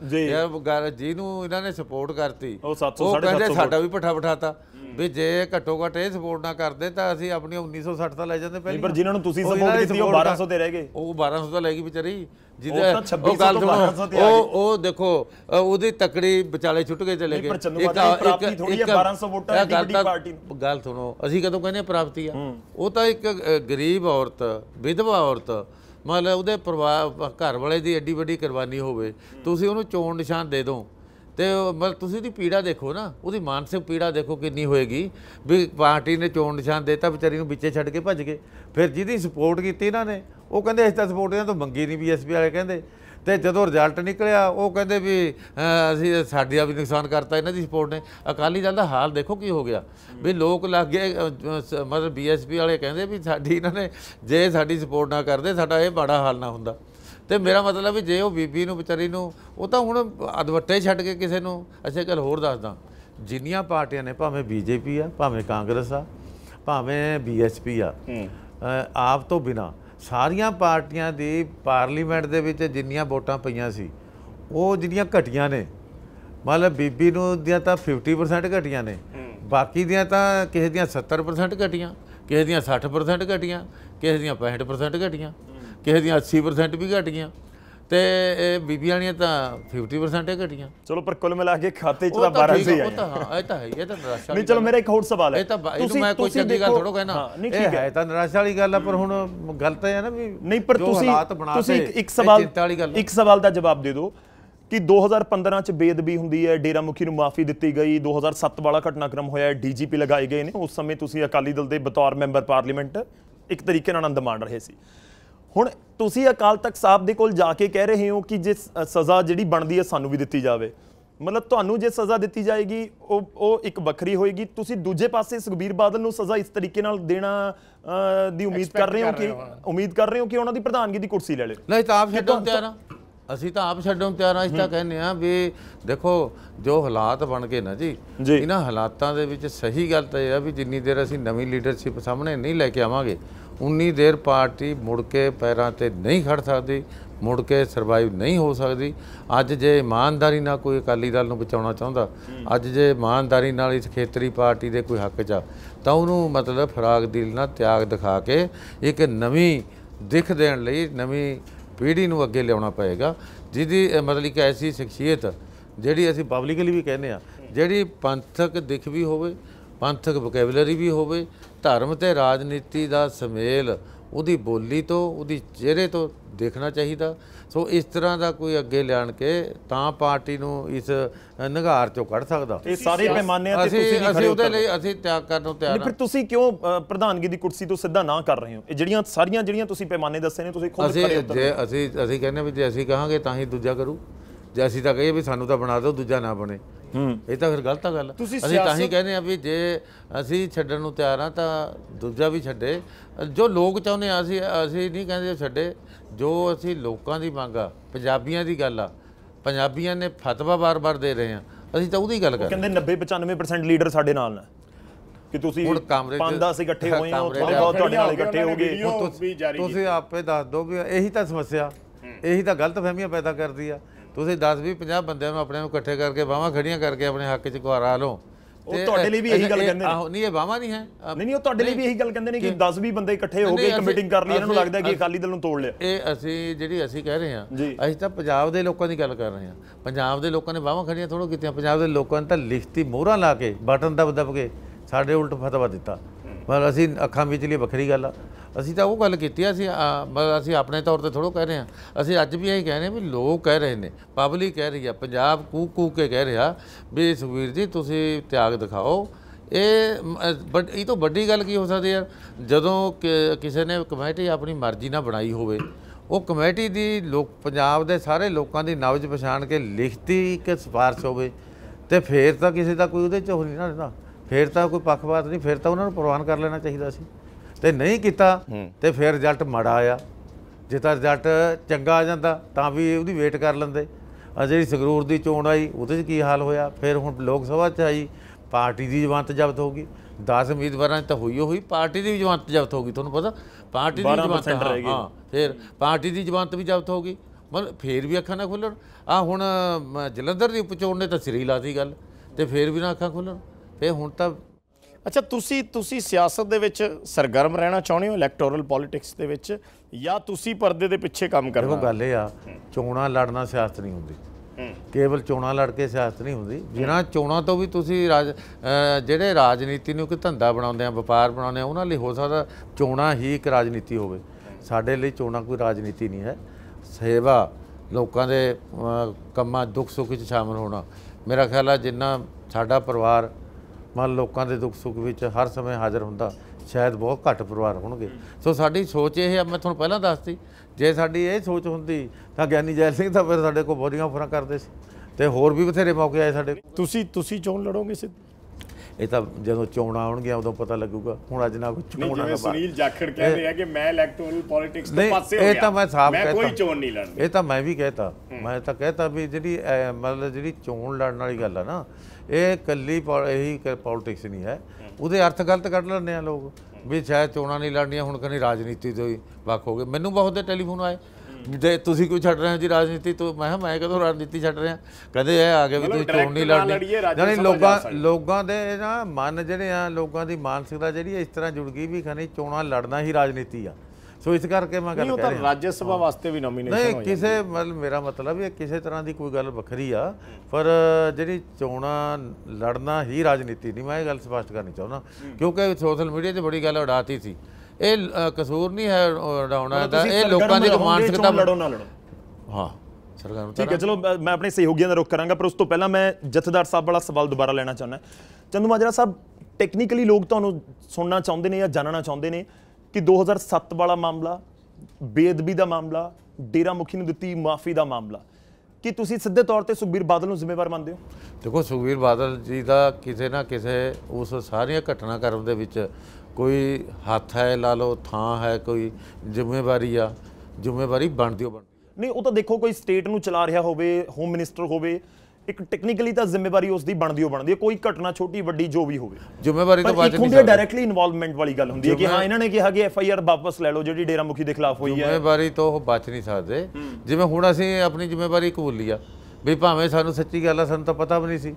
ਜਿਹਨੂੰ ਇਹਨਾਂ ਨੇ ਸਪੋਰਟ ਕਰਤੀ ਉਹ ਕਹਿੰਦੇ ਸਾਡਾ ਵੀ ਪੱਠਾ ਬਿਠਾਤਾ ਵੀ ਜੇ ਘੱਟੋ ਘੱਟ ਇਹ ਸਪੋਰਟ ਨਾ ਕਰਦੇ ਤਾਂ ਅਸੀਂ ਆਪਣੀ 1960 ਤਾਂ ਲੈ ਜਾਂਦੇ ਪਹਿਲਾਂ ਪਰ ਜਿਨ੍ਹਾਂ ਨੂੰ ਤੁਸੀਂ ਸਪੋਰਟ ਕੀਤੀ ਉਹ 1200 ਤੇ ਰਹਿ ਗਏ ਉਹ 1200 ਤਾਂ ਲੈ ਗਈ ਵਿਚਾਰੀ ਜਿਹਦੇ ਉਹ ਗੱਲ ਉਹ ਉਹ ਦੇਖੋ ਉਹਦੀ ਤਕੜੀ ਵਿਚਾਲੇ ਛੁੱਟ ਗਏ ਚਲੇ ਗਏ ਇੱਕ ਇੱਕ ਥੋੜੀ 1200 ਵੋਟਾਂ ਦੀ ਵੱਡੀ ਪਾਰਟੀ ਗੱਲ ਸੁਣੋ ਅਸੀਂ ਕਦੋਂ ਕਹਿੰਦੇ ਪ੍ਰਾਪਤੀ ਆ ਉਹ ਤਾਂ ਇੱਕ ਗਰੀਬ ਔਰਤ ਵਿਧਵਾ ਔਰਤ ਮਤਲਬ ਉਹਦੇ ਪਰਿਵਾਰ ਘਰ ਵਾਲੇ ਦੀ ਐਡੀ ਵੱਡੀ ਕੁਰਬਾਨੀ ਹੋਵੇ ਤੁਸੀਂ ਉਹਨੂੰ ਚੋਣ ਨਿਸ਼ਾਨ ਦੇ ਦਿਓ ਤੇ ਮਤਲਬ ਤੁਸੀਂ ਦੀ ਪੀੜਾ ਦੇਖੋ ਨਾ ਉਹਦੀ ਮਾਨਸਿਕ ਪੀੜਾ ਦੇਖੋ ਕਿੰਨੀ ਹੋਏਗੀ ਵੀ ਪਾਰਟੀ ਨੇ ਚੋਣ ਨਿਸ਼ਾਨ ਦਿੱਤਾ ਵਿਚਾਰੀ ਨੂੰ ਵਿੱਚੇ ਛੱਡ ਕੇ ਭੱਜ ਗਏ ਫਿਰ ਜਿਹਦੀ ਸਪੋਰਟ ਕੀਤੀ ਇਹਨਾਂ ਨੇ ਉਹ ਕਹਿੰਦੇ ਇਸ ਤਾਂ ਸਪੋਰਟ ਇਹਨਾਂ ਤੋਂ ਮੰਗੀ ਨਹੀਂ ਬੀਐਸਪੀ ਵਾਲੇ ਕਹਿੰਦੇ ਤੇ ਜਦੋਂ ਰਿਜ਼ਲਟ ਨਿਕਲਿਆ ਉਹ ਕਹਿੰਦੇ ਵੀ ਅਸੀਂ ਸਾਡੀਆਂ ਵੀ ਨੁਕਸਾਨ ਕਰਤਾ ਇਹਨਾਂ ਦੀ ਸਪੋਰਟ ਨੇ ਅਕਾਲੀ ਦਲ ਦਾ ਹਾਲ ਦੇਖੋ ਕੀ ਹੋ ਗਿਆ ਵੀ ਲੋਕ ਲੱਗ ਗਏ ਮਤਲਬ ਬੀਐਸਪੀ ਵਾਲੇ ਕਹਿੰਦੇ ਵੀ ਸਾਡੀ ਇਹਨਾਂ ਨੇ ਜੇ ਸਾਡੀ ਸਪੋਰਟ ਨਾ ਕਰਦੇ ਸਾਡਾ ਇਹ ਬੜਾ ਹਾਲ ਨਾ ਹੁੰਦਾ ਤੇ ਮੇਰਾ ਮਤਲਬ ਵੀ ਜੇ ਉਹ ਬੀਬੀ ਨੂੰ ਵਿਚਾਰੀ ਨੂੰ ਉਹ ਤਾਂ ਹੁਣ ਅਦਵੱਟੇ ਛੱਡ ਕੇ ਕਿਸੇ ਨੂੰ ਅੱਛਾ ਗੱਲ ਹੋਰ ਦੱਸਦਾ ਜਿੰਨੀਆਂ ਪਾਰਟੀਆਂ ਨੇ ਭਾਵੇਂ ਬੀਜੇਪੀ ਆ ਭਾਵੇਂ ਕਾਂਗਰਸ ਆ ਭਾਵੇਂ ਬੀਐਸਪੀ ਆ ਆਪ ਤੋਂ ਬਿਨਾ ਸਾਰੀਆਂ ਪਾਰਟੀਆਂ ਦੀ ਪਾਰਲੀਮੈਂਟ ਦੇ ਵਿੱਚ ਜਿੰਨੀਆਂ ਵੋਟਾਂ ਪਈਆਂ ਸੀ ਉਹ ਜਿਹੜੀਆਂ ਘਟੀਆਂ ਨੇ ਮਤਲਬ ਬੀਬੀ ਨੂੰ ਦੀਆਂ ਤਾਂ 50% ਘਟੀਆਂ ਨੇ ਬਾਕੀ ਦੀਆਂ ਤਾਂ ਕਿਸੇ ਦੀਆਂ 70% ਘਟੀਆਂ ਕਿਸੇ ਦੀਆਂ 60% ਘਟੀਆਂ ਕਿਸੇ ਦੀਆਂ 65% ਘਟੀਆਂ ਕਿਸੇ ਦੀਆਂ 80% ਵੀ ਘਟ ਗਈਆਂ ਤੇ ਇਹ ਬੀਬੀਆਂ ਨੇ ਤਾਂ 50% ਹੀ ਘਟੀਆਂ ਚਲੋ ਪਰ ਕੁੱਲ ਮਿਲਾ ਕੇ ਖਾਤੇ 'ਚ ਤਾਂ 12 ਸੀ ਆਇਆ ਹਾਂ ਇਹ ਤਾਂ ਹੈ ਇਹ ਤਾਂ ਨਿਰਾਸ਼ਾ ਨਹੀਂ ਚਲੋ ਮੇਰਾ ਇੱਕ ਹੋਰ ਸਵਾਲ ਹੈ ਇਹ ਤਾਂ ਮੈਂ ਕੋਈ ਚੰਗੀ ਗੱਲ ਥੋੜੋ ਕਹਿਣਾ ਇਹ ਹੈ ਤਾਂ ਨਿਰਾਸ਼ਾ ਵਾਲੀ ਗੱਲ ਆ ਪਰ ਹੁਣ ਗੱਲ ਤਾਂ ਹੈ ਨਾ ਵੀ ਨਹੀਂ ਪਰ ਤੁਸੀਂ ਤੁਸੀਂ ਇੱਕ ਸਵਾਲ ਇੱਕ ਸਵਾਲ ਦਾ ਜਵਾਬ ਦੇ ਦਿਓ ਕਿ 2015 ਚ ਬੇਦਬੀ ਹੁੰਦੀ ਹੈ ਡੇਰਾ ਮੁਖੀ ਨੂੰ ਮਾਫੀ ਦਿੱਤੀ ਗਈ 2007 ਵਾਲਾ ਘਟਨਾਕ੍ਰਮ ਹੋਇਆ ਡੀਜੀਪੀ ਲਗਾਏ ਗਏ ਨੇ ਉਸ ਸਮੇਂ ਤੁਸੀਂ ਅਕਾਲੀ ਦਲ ਦੇ ਬਤੌਰ ਮੈਂਬਰ ਪਾਰਲੀਮੈਂਟ ਇੱਕ ਤਰੀਕੇ ਨਾਲ ਮਾਣ ਰਹੇ ਸੀ ਹੁਣ ਤੁਸੀਂ ਅਕਾਲ ਤਖਤ ਸਾਹਿਬ ਦੇ ਕੋਲ ਜਾ ਕੇ ਕਹਿ ਰਹੇ ਹੋ ਕਿ ਜਿਸ ਸਜ਼ਾ ਜਿਹੜੀ ਬਣਦੀ ਹੈ ਸਾਨੂੰ ਵੀ ਦਿੱਤੀ ਜਾਵੇ ਮਤਲਬ ਤੁਹਾਨੂੰ ਜੇ ਸਜ਼ਾ ਦਿੱਤੀ ਜਾਏਗੀ ਉਹ ਉਹ ਇੱਕ ਵੱਖਰੀ ਹੋਏਗੀ ਤੁਸੀਂ ਦੂਜੇ ਪਾਸੇ ਸੁਖਬੀਰ ਬਾਦਲ ਨੂੰ ਸਜ਼ਾ ਇਸ ਤਰੀਕੇ ਨਾਲ ਦੇਣਾ ਦੀ ਉਮੀਦ ਕਰ ਰਹੇ ਹੋ ਕਿ ਉਮੀਦ ਕਰ ਰਹੇ ਹੋ ਕਿ ਉਹਨਾਂ ਦੀ ਪ੍ਰਧਾਨਗੀ ਦੀ ਕੁਰਸੀ ਲੈ ਲੈ ਨਹੀਂ ਤਾਂ ਆਪ ਛੱਡੋ ਤਿਆਰ ਆ ਅਸੀਂ ਤਾਂ ਆਪ ਛੱਡੋ ਤਿਆਰ ਆ ਇਸ ਤਾਂ ਕਹਿੰਦੇ ਆ ਵੀ ਦੇਖੋ ਜੋ ਹਾਲਾਤ ਬਣ ਕੇ ਨਾ ਜੀ ਇਹਨਾਂ ਹਾਲਾਤਾਂ ਦੇ ਵਿੱਚ ਸਹੀ ਗੱਲ ਤਾਂ ਇਹ ਆ ਵੀ ਜਿੰਨੀ ਦੇਰ ਅਸੀਂ ਨਵੀਂ ਲੀਡਰਸ਼ਿਪ ਸਾਹਮਣੇ ਨਹੀਂ ਲੈ ਕੇ ਆਵਾਂਗੇ ਉਨੀ ਦੇਰ ਪਾਰਟੀ ਮੁੜ ਕੇ ਪੈਰਾਂ ਤੇ ਨਹੀਂ ਖੜ ਸਕਦੀ ਮੁੜ ਕੇ ਸਰਵਾਈਵ ਨਹੀਂ ਹੋ ਸਕਦੀ ਅੱਜ ਜੇ ਇਮਾਨਦਾਰੀ ਨਾਲ ਕੋਈ ਅਕਾਲੀ ਦਲ ਨੂੰ ਬਚਾਉਣਾ ਚਾਹੁੰਦਾ ਅੱਜ ਜੇ ਇਮਾਨਦਾਰੀ ਨਾਲ ਇਸ ਖੇਤਰੀ ਪਾਰਟੀ ਦੇ ਕੋਈ ਹੱਕ 'ਚ ਤਾਂ ਉਹਨੂੰ ਮਤਲਬ ਫਰਾਗ ਦਿਲ ਨਾਲ ਤਿਆਗ ਦਿਖਾ ਕੇ ਇੱਕ ਨਵੀਂ ਦਿਖ ਦੇਣ ਲਈ ਨਵੀਂ ਪੀੜ੍ਹੀ ਨੂੰ ਅੱਗੇ ਲਿਆਉਣਾ ਪਏਗਾ ਜਿਹਦੀ ਮਤਲਬ ਇੱਕ ਐਸੀ ਸ਼ਖਸੀਅਤ ਜਿਹੜੀ ਅਸੀਂ ਪਬਲਿਕਲੀ ਵੀ ਕਹਿੰਦੇ ਆ ਜਿਹੜੀ ਪੰਥਕ ਦਿਖ ਵੀ ਹੋਵੇ ਪੰਥਕ ਵੋਕੈਬਲਰੀ ਵੀ ਹੋਵੇ ਧਰਮ ਤੇ ਰਾਜਨੀਤੀ ਦਾ ਸਮੇਲ ਉਹਦੀ ਬੋਲੀ ਤੋਂ ਉਹਦੀ ਚਿਹਰੇ ਤੋਂ ਦੇਖਣਾ ਚਾਹੀਦਾ ਸੋ ਇਸ ਤਰ੍ਹਾਂ ਦਾ ਕੋਈ ਅੱਗੇ ਲਿਆਣ ਕੇ ਤਾਂ ਪਾਰਟੀ ਨੂੰ ਇਸ ਨਿਗਾਰ ਚੋਂ ਕੱਢ ਸਕਦਾ ਇਹ ਸਾਰੇ ਪੈਮਾਨੇ ਤੇ ਤੁਸੀਂ ਨਹੀਂ ਅਸੀਂ ਉਹਦੇ ਲਈ ਅਸੀਂ ਤਿਆਗ ਕਰਨ ਨੂੰ ਤਿਆਰ ਹਾਂ ਫਿਰ ਤੁਸੀਂ ਕਿਉਂ ਪ੍ਰਧਾਨਗੀ ਦੀ ਕੁਰਸੀ ਤੋਂ ਸਿੱਧਾ ਨਾ ਕਰ ਰਹੇ ਹੋ ਇਹ ਜਿਹੜੀਆਂ ਸਾਰੀਆਂ ਜਿਹੜੀਆਂ ਤੁਸੀਂ ਪੈਮਾਨੇ ਦੱਸੇ ਨੇ ਤੁਸੀਂ ਖੁਦ ਖੜੇ ਜੇ ਅਸੀਂ ਅਸੀਂ ਕਹਿੰਦੇ ਵੀ ਜੇ ਅਸੀਂ ਕਹਾਂਗੇ ਤਾਂ ਹੀ ਦੂਜਾ ਕਰੂ ਜੇ ਅਸੀਂ ਤਾਂ ਕਹੀਏ ਵੀ ਸਾਨੂੰ ਤਾਂ ਬਣਾ ਦਿਓ ਦੂਜਾ ਨਾ ਬਣੇ ਹੂੰ ਇਹ ਤਾਂ ਫਿਰ ਗਲਤ ਆ ਗੱਲ ਅਸੀਂ ਤਾਂ ਹੀ ਕਹਿੰਦੇ ਆ ਵੀ ਜੇ ਅਸੀਂ ਛੱਡਣ ਨੂੰ ਤਿਆਰ ਆ ਤਾਂ ਦੂਜਾ ਵੀ ਛੱਡੇ ਜੋ ਲੋਕ ਚਾਹੁੰਦੇ ਆ ਅਸੀਂ ਅਸੀਂ ਨਹੀਂ ਕਹਿੰਦੇ ਛੱਡੇ ਜੋ ਅਸੀਂ ਲੋਕਾਂ ਦੀ ਮੰਗ ਆ ਪੰਜਾਬੀਆਂ ਦੀ ਗੱਲ ਆ ਪੰਜਾਬੀਆਂ ਨੇ ਫਤਵਾ ਬਾਰ-ਬਾਰ ਦੇ ਰਹੇ ਆ ਅਸੀਂ ਤਾਂ ਉਹਦੀ ਗੱਲ ਕਰ ਕਹਿੰਦੇ 90 95% ਲੀਡਰ ਸਾਡੇ ਨਾਲ ਨੇ ਕਿ ਤੁਸੀਂ ਪੰਦਾ 10 ਇਕੱਠੇ ਹੋਏ ਹੋ ਥੋੜਾ ਬਹੁਤ ਤੁਹਾਡੇ ਨਾਲ ਇਕੱਠੇ ਹੋਗੇ ਤੁਸੀਂ ਆਪੇ ਦੱਸ ਦੋ ਵੀ ਇਹੀ ਤਾਂ ਸਮੱਸਿਆ ਇਹੀ ਤਾਂ ਗਲਤ ਫਹਿਮੀਆਂ ਪੈਦਾ ਕਰਦੀ ਆ ਤੁਸੀਂ 10 20 50 ਬੰਦਿਆਂ ਨੂੰ ਆਪਣੇ ਨੂੰ ਇਕੱਠੇ ਕਰਕੇ ਬਾਹਾਂ ਖੜੀਆਂ ਕਰਕੇ ਆਪਣੇ ਹੱਕ 'ਚ ਘਵਾਰਾ ਲਓ ਉਹ ਤੁਹਾਡੇ ਲਈ ਵੀ ਇਹੀ ਗੱਲ ਕਹਿੰਦੇ ਨੇ ਆਹੋ ਨਹੀਂ ਇਹ ਬਾਵਾ ਨਹੀਂ ਹੈ ਨਹੀਂ ਨਹੀਂ ਉਹ ਤੁਹਾਡੇ ਲਈ ਵੀ ਇਹੀ ਗੱਲ ਕਹਿੰਦੇ ਨੇ ਕਿ 10 20 ਬੰਦੇ ਇਕੱਠੇ ਹੋ ਗਏ ਇੱਕ ਮੀਟਿੰਗ ਕਰ ਲਈ ਇਹਨਾਂ ਨੂੰ ਲੱਗਦਾ ਕਿ ਅਕਾਲੀ ਦਲ ਨੂੰ ਤੋੜ ਲਿਆ ਇਹ ਅਸੀਂ ਜਿਹੜੀ ਅਸੀਂ ਕਹਿ ਰਹੇ ਹਾਂ ਅਸੀਂ ਤਾਂ ਪੰਜਾਬ ਦੇ ਲੋਕਾਂ ਦੀ ਗੱਲ ਕਰ ਰਹੇ ਹਾਂ ਪੰਜਾਬ ਦੇ ਲੋਕਾਂ ਨੇ ਬਾਵਾ ਖੜੀਆਂ ਥੋੜੋ ਕੀਤੀਆਂ ਪੰਜਾਬ ਦੇ ਲੋਕਾਂ ਨੇ ਤਾਂ ਲਿਖਤੀ ਮੋਹਰਾਂ ਲਾ ਕੇ ਬਟਨ ਦਬ ਦਬ ਕੇ ਸਾਡੇ ਉਲਟ ਫਤਵਾ ਦਿੱਤਾ ਪਰ ਅਸੀਂ ਅੱਖਾਂ ਵਿੱਚ ਲਈ ਵੱਖਰੀ ਗੱਲ ਆ ਅਸੀਂ ਤਾਂ ਉਹ ਗੱਲ ਕੀਤੀ ਆ ਅਸੀਂ ਅਸੀਂ ਆਪਣੇ ਤੌਰ ਤੇ ਥੋੜੋ ਕਹਿ ਰਹੇ ਆ ਅਸੀਂ ਅੱਜ ਵੀ ਇਹ ਕਹਿ ਰਹੇ ਵੀ ਲੋਕ ਕਹਿ ਰਹੇ ਨੇ ਪਬਲਿਕ ਕਹਿ ਰਹੀ ਆ ਪੰਜਾਬ ਕੂ ਕੂ ਕੇ ਕਹਿ ਰਿਹਾ ਵੀ ਸੁਖਵੀਰ ਜੀ ਤੁਸੀਂ ਤਿਆਗ ਦਿਖਾਓ ਇਹ ਬਟ ਇਹ ਤਾਂ ਵੱਡੀ ਗੱਲ ਕੀ ਹੋ ਸਕਦੀ ਯਾਰ ਜਦੋਂ ਕਿਸੇ ਨੇ ਕਮੇਟੀ ਆਪਣੀ ਮਰਜ਼ੀ ਨਾਲ ਬਣਾਈ ਹੋਵੇ ਉਹ ਕਮੇਟੀ ਦੀ ਲੋਕ ਪੰਜਾਬ ਦੇ ਸਾਰੇ ਲੋਕਾਂ ਦੀ ਨਵਜ ਪਛਾਣ ਕੇ ਲਿਖਤੀ ਕਿ ਸਫਾਰਸ਼ ਹੋਵੇ ਤੇ ਫੇਰ ਤਾਂ ਕਿਸੇ ਦਾ ਕੋਈ ਉਹਦੇ ਚ ਹੋ ਨਹੀਂ ਨਾ ਫੇਰ ਤਾਂ ਕੋਈ ਪੱਖਪਾਤ ਨਹੀਂ ਫੇਰ ਤਾਂ ਉਹਨਾਂ ਨੂੰ ਪ੍ਰਵਾਨ ਕਰ ਲੈਣਾ ਚਾਹੀਦਾ ਸੀ ਤੇ ਨਹੀਂ ਕੀਤਾ ਤੇ ਫਿਰ ਰਿਜ਼ਲਟ ਮਾੜਾ ਆਇਆ ਜੇ ਤਾਂ ਰਿਜ਼ਲਟ ਚੰਗਾ ਆ ਜਾਂਦਾ ਤਾਂ ਵੀ ਉਹਦੀ ਵੇਟ ਕਰ ਲੈਂਦੇ ਆ ਜਿਹੜੀ ਸਗਰੂਰ ਦੀ ਚੋਣ ਆਈ ਉਹਦੇ 'ਚ ਕੀ ਹਾਲ ਹੋਇਆ ਫਿਰ ਹੁਣ ਲੋਕ ਸਭਾ 'ਚ ਆਈ ਪਾਰਟੀ ਦੀ ਜਵੰਤ ਜ਼ਬਤ ਹੋ ਗਈ 10 ਉਮੀਦਵਾਰਾਂ 'ਚ ਤਾਂ ਹੋਈ ਹੋਈ ਪਾਰਟੀ ਦੀ ਵੀ ਜ਼ਬਤ ਹੋ ਗਈ ਤੁਹਾਨੂੰ ਪਤਾ ਪਾਰਟੀ ਦੀ ਜਵੰਤ ਹਾਂ ਫਿਰ ਪਾਰਟੀ ਦੀ ਜਵੰਤ ਵੀ ਜ਼ਬਤ ਹੋ ਗਈ ਮਤਲਬ ਫੇਰ ਵੀ ਅੱਖਾਂ ਨਾ ਖੁੱਲਣ ਆ ਹੁਣ ਜਲੰਧਰ ਦੀ ਉਪਚੋਣ ਨੇ ਤਾਂ ਸਿਰੀ ਲਾਤੀ ਗੱਲ ਤੇ ਫੇਰ ਵੀ ਨਾ ਅੱਖਾਂ ਖੁੱਲਣ ਫੇਰ ਹੁਣ ਤਾਂ ਅੱਛਾ ਤੁਸੀਂ ਤੁਸੀਂ ਸਿਆਸਤ ਦੇ ਵਿੱਚ ਸਰਗਰਮ ਰਹਿਣਾ ਚਾਹੁੰਦੇ ਹੋ ਇਲੈਕਟੋਰਲ ਪੋਲਿਟਿਕਸ ਦੇ ਵਿੱਚ ਜਾਂ ਤੁਸੀਂ ਪਰਦੇ ਦੇ ਪਿੱਛੇ ਕੰਮ ਕਰਨਾ ਦੇਖੋ ਗੱਲ ਇਹ ਆ ਚੋਣਾਂ ਲੜਨਾ ਸਿਆਸਤ ਨਹੀਂ ਹੁੰਦੀ ਕੇਵਲ ਚੋਣਾਂ ਲੜ ਕੇ ਸਿਆਸਤ ਨਹੀਂ ਹੁੰਦੀ ਜਿਨ੍ਹਾਂ ਚੋਣਾਂ ਤੋਂ ਵੀ ਤੁਸੀਂ ਰਾਜ ਜਿਹੜੇ ਰਾਜਨੀਤੀ ਨੂੰ ਇੱਕ ਧੰਦਾ ਬਣਾਉਂਦੇ ਆ ਵਪਾਰ ਬਣਾਉਂਦੇ ਆ ਉਹਨਾਂ ਲਈ ਹੋ ਸਕਦਾ ਚੋਣਾਂ ਹੀ ਇੱਕ ਰਾਜਨੀਤੀ ਹੋਵੇ ਸਾਡੇ ਲਈ ਚੋਣਾਂ ਕੋਈ ਰਾਜਨੀਤੀ ਨਹੀਂ ਹੈ ਸੇਵਾ ਲੋਕਾਂ ਦੇ ਕੰਮਾਂ ਦੁੱਖ ਸੁੱਖ ਵਿੱਚ ਸ਼ਾਮਲ ਹੋਣਾ ਮੇਰਾ ਖਿਆਲ ਆ ਜਿੰਨਾ ਸਾਡਾ ਪਰਿਵਾਰ ਮਨ ਲੋਕਾਂ ਦੇ ਦੁੱਖ ਸੁੱਖ ਵਿੱਚ ਹਰ ਸਮੇਂ ਹਾਜ਼ਰ ਹੁੰਦਾ ਸ਼ਾਇਦ ਬਹੁਤ ਘੱਟ ਪਰਿਵਾਰ ਹੋਣਗੇ ਸੋ ਸਾਡੀ ਸੋਚ ਇਹ ਹੈ ਮੈਂ ਤੁਹਾਨੂੰ ਪਹਿਲਾਂ ਦੱਸਤੀ ਜੇ ਸਾਡੀ ਇਹ ਸੋਚ ਹੁੰਦੀ ਤਾਂ ਗਿਆਨੀ ਜੈਲ ਸਿੰਘ ਤਾਂ ਫਿਰ ਸਾਡੇ ਕੋਲ ਬੋਰੀਆਂ ਫਰਾਂ ਕਰਦੇ ਸੀ ਤੇ ਹੋਰ ਵੀ ਬਥੇਰੇ ਮੌਕੇ ਆਏ ਸਾਡੇ ਤੁਸੀਂ ਤੁਸੀਂ ਚੋਣ ਲੜੋਗੇ ਸਿੱਧ ਇਹ ਤਾਂ ਜਦੋਂ ਚੋਣਾਂ ਆਉਣਗੀਆਂ ਉਦੋਂ ਪਤਾ ਲੱਗੂਗਾ ਹੁਣ ਅੱਜ ਨਾ ਕੋਈ ਚੋਣਾਂ ਦਾ ਸੁਨੀਲ ਜਾਖੜ ਕਹਿੰਦੇ ਆ ਕਿ ਮੈਂ ਇਲੈਕਟੋਰਲ ਪੋਲਿਟਿਕਸ ਤੋਂ ਪਾਸੇ ਹੋ ਗਿਆ ਇਹ ਤਾਂ ਮੈਂ ਸਾਫ ਕਹਿਤਾ ਮੈਂ ਕੋਈ ਚੋਣ ਨਹੀਂ ਲੜਨੀ ਇਹ ਤਾਂ ਮੈਂ ਵੀ ਕਹਿਤਾ ਮੈਂ ਤਾਂ ਕਹਿਤਾ ਵੀ ਜਿਹੜੀ ਮਤਲਬ ਜਿਹੜੀ ਚੋਣ ਲੜਨ ਵਾਲੀ ਗੱਲ ਆ ਨਾ ਇਹ ਕੱਲੀ ਇਹੀ ਪੋਲਿਟਿਕਸ ਨਹੀਂ ਹੈ ਉਹਦੇ ਅਰਥ ਗਲਤ ਕੱਢ ਲੈਂਦੇ ਆ ਲੋਕ ਵੀ ਸ਼ਾਇਦ ਚੋਣਾਂ ਨਹੀਂ ਲੜਨੀਆਂ ਹੁਣ ਕਹਿੰਦੇ ਰਾਜਨੀਤੀ ਤੋਂ ਹੀ ਵੱਖ ਹੋ ਗਏ ਮੈਨੂੰ ਬਹੁਤੇ ਟੈਲੀਫੋਨ ਆਏ ਜੇ ਤੁਸੀਂ ਕੋਈ ਛੱਡ ਰਹੇ ਹੋ ਜੀ ਰਾਜਨੀਤੀ ਤੋਂ ਮੈਂ ਕਿਹਾ ਮੈਂ ਕਦੋਂ ਰਾਜਨੀਤੀ ਛੱਡ ਰਿਹਾ ਕਹਿੰਦੇ ਇਹ ਆ ਗਿਆ ਵੀ ਤੁਸੀਂ ਚੋਣ ਨਹੀਂ ਲੜਨੀ ਜਾਨੀ ਲੋਕਾਂ ਲੋਕਾਂ ਦੇ ਨਾ ਮਨ ਜਿਹੜੇ ਆ ਲੋਕਾਂ ਦੀ ਮਾਨਸਿਕਤਾ ਜਿਹੜੀ ਇਸ ਤਰ੍ਹਾਂ ਜੁੜ ਗਈ ਵੀ ਖਣੀ ਚੋਣਾਂ ਲੜਨਾ ਹੀ ਰਾਜਨੀਤੀ ਆ ਸੋ ਇਸ ਕਰਕੇ ਮੈਂ ਗੱਲ ਕਰ ਰਿਹਾ ਨਹੀਂ ਉਹ ਤਾਂ ਰਾਜ ਸਭਾ ਵਾਸਤੇ ਵੀ ਨੋਮੀਨੇਸ਼ਨ ਹੋਈ ਨਹੀਂ ਕਿਸੇ ਮਤਲਬ ਮੇਰਾ ਮਤਲਬ ਇਹ ਕਿਸੇ ਤਰ੍ਹਾਂ ਦੀ ਕੋਈ ਗੱਲ ਵੱਖਰੀ ਆ ਪਰ ਜਿਹੜੀ ਚੋਣਾ ਲੜਨਾ ਹੀ ਰਾਜਨੀਤੀ ਨਹੀਂ ਮੈਂ ਇਹ ਗੱਲ ਸਪਸ਼ਟ ਕਰਨੀ ਚਾਹੁੰਦਾ ਕਿਉਂਕਿ ਸੋਸ਼ਲ ਮੀਡੀਆ 'ਤੇ ਬੜੀ ਗੱਲ ਉਡਾਤੀ ਸੀ ਇਹ ਕਸੂਰ ਨਹੀਂ ਹੈ ਉਡਾਉਣਾ ਦਾ ਇਹ ਲੋਕਾਂ ਦੀ ਮਾਨਸਿਕਤਾ ਲੜੋ ਨਾ ਲੜੋ ਹਾਂ ਸਰਕਾਰ ਨੂੰ ਠੀਕ ਹੈ ਚਲੋ ਮੈਂ ਆਪਣੇ ਸਹਿਯੋਗੀਆਂ ਦਾ ਰੁਕ ਕਰਾਂਗਾ ਪਰ ਉਸ ਤੋਂ ਪਹਿਲਾਂ ਮੈਂ ਜਥੇਦਾਰ ਸਾਹਿਬ ਵਾਲਾ ਸਵਾਲ ਦੁਬਾਰਾ ਲੈਣਾ ਚਾਹੁੰਦਾ ਚੰਦੂ ਮਾਜਰਾ ਸਾਹਿਬ ਟੈਕਨੀਕਲੀ ਲੋਕ ਤੁਹਾਨੂੰ ਸੁਣਨਾ ਚਾਹੁੰਦੇ ਨੇ ਜਾਂ ਜਾਣਨਾ ਚਾਹੁੰਦੇ ਨੇ ਕਿ 2007 ਵਾਲਾ ਮਾਮਲਾ ਬੇਦਬੀ ਦਾ ਮਾਮਲਾ ਡੇਰਾ ਮੁਖੀ ਨੂੰ ਦਿੱਤੀ ਮਾਫੀ ਦਾ ਮਾਮਲਾ ਕਿ ਤੁਸੀਂ ਸਿੱਧੇ ਤੌਰ ਤੇ ਸੁਖਬੀਰ ਬਾਦਲ ਨੂੰ ਜ਼ਿੰਮੇਵਾਰ ਮੰਨਦੇ ਹੋ ਦੇਖੋ ਸੁਖਬੀਰ ਬਾਦਲ ਜੀ ਦਾ ਕਿਸੇ ਨਾ ਕਿਸੇ ਉਸ ਸਾਰੀਆਂ ਘਟਨਾਕ੍ਰਮ ਦੇ ਵਿੱਚ ਕੋਈ ਹੱਥ ਹੈ ਲਾ ਲਓ ਥਾਂ ਹੈ ਕੋਈ ਜ਼ਿੰਮੇਵਾਰੀ ਆ ਜ਼ਿੰਮੇਵਾਰੀ ਬਣਦੀ ਹੋ ਬਣਦੀ ਨਹੀਂ ਉਹ ਤਾਂ ਦੇਖੋ ਕੋਈ ਸਟੇਟ ਨੂੰ ਚਲਾ ਰਿਹਾ ਹੋਵੇ ਹੋਮ ਮਿਨਿਸਟਰ ਹੋਵੇ ਇੱਕ ਟੈਕਨੀਕਲੀ ਤਾਂ ਜ਼ਿੰਮੇਵਾਰੀ ਉਸ ਦੀ ਬਣਦੀ ਹੋ ਬਣਦੀ ਹੈ ਕੋਈ ਘਟਨਾ ਛੋਟੀ ਵੱਡੀ ਜੋ ਵੀ ਹੋਵੇ ਜ਼ਿੰਮੇਵਾਰੀ ਤਾਂ ਬਾਅਦ ਨਹੀਂ ਡਾਇਰੈਕਟਲੀ ਇਨਵੋਲਵਮੈਂਟ ਵਾਲੀ ਗੱਲ ਹੁੰਦੀ ਹੈ ਕਿ ਹਾਂ ਇਹਨਾਂ ਨੇ ਕਿਹਾ ਕਿ ਐਫ ਆਈ ਆਰ ਵਾਪਸ ਲੈ ਲਓ ਜਿਹੜੀ ਡੇਰਾ ਮੁਖੀ ਦੇ ਖਿਲਾਫ ਹੋਈ ਹੈ ਜ਼ਿੰਮੇਵਾਰੀ ਤੋਂ ਉਹ ਬਚ ਨਹੀਂ ਸਕਦੇ ਜਿਵੇਂ ਹੁਣ ਅਸੀਂ ਆਪਣੀ ਜ਼ਿੰਮੇਵਾਰੀ ਕਬੂਲ ਆ ਵੀ ਭਾਵੇਂ ਸਾਨੂੰ ਸੱਚੀ ਗੱਲ ਆ ਸਾਨੂੰ ਤਾਂ ਪਤਾ ਵੀ ਨਹੀਂ ਸੀ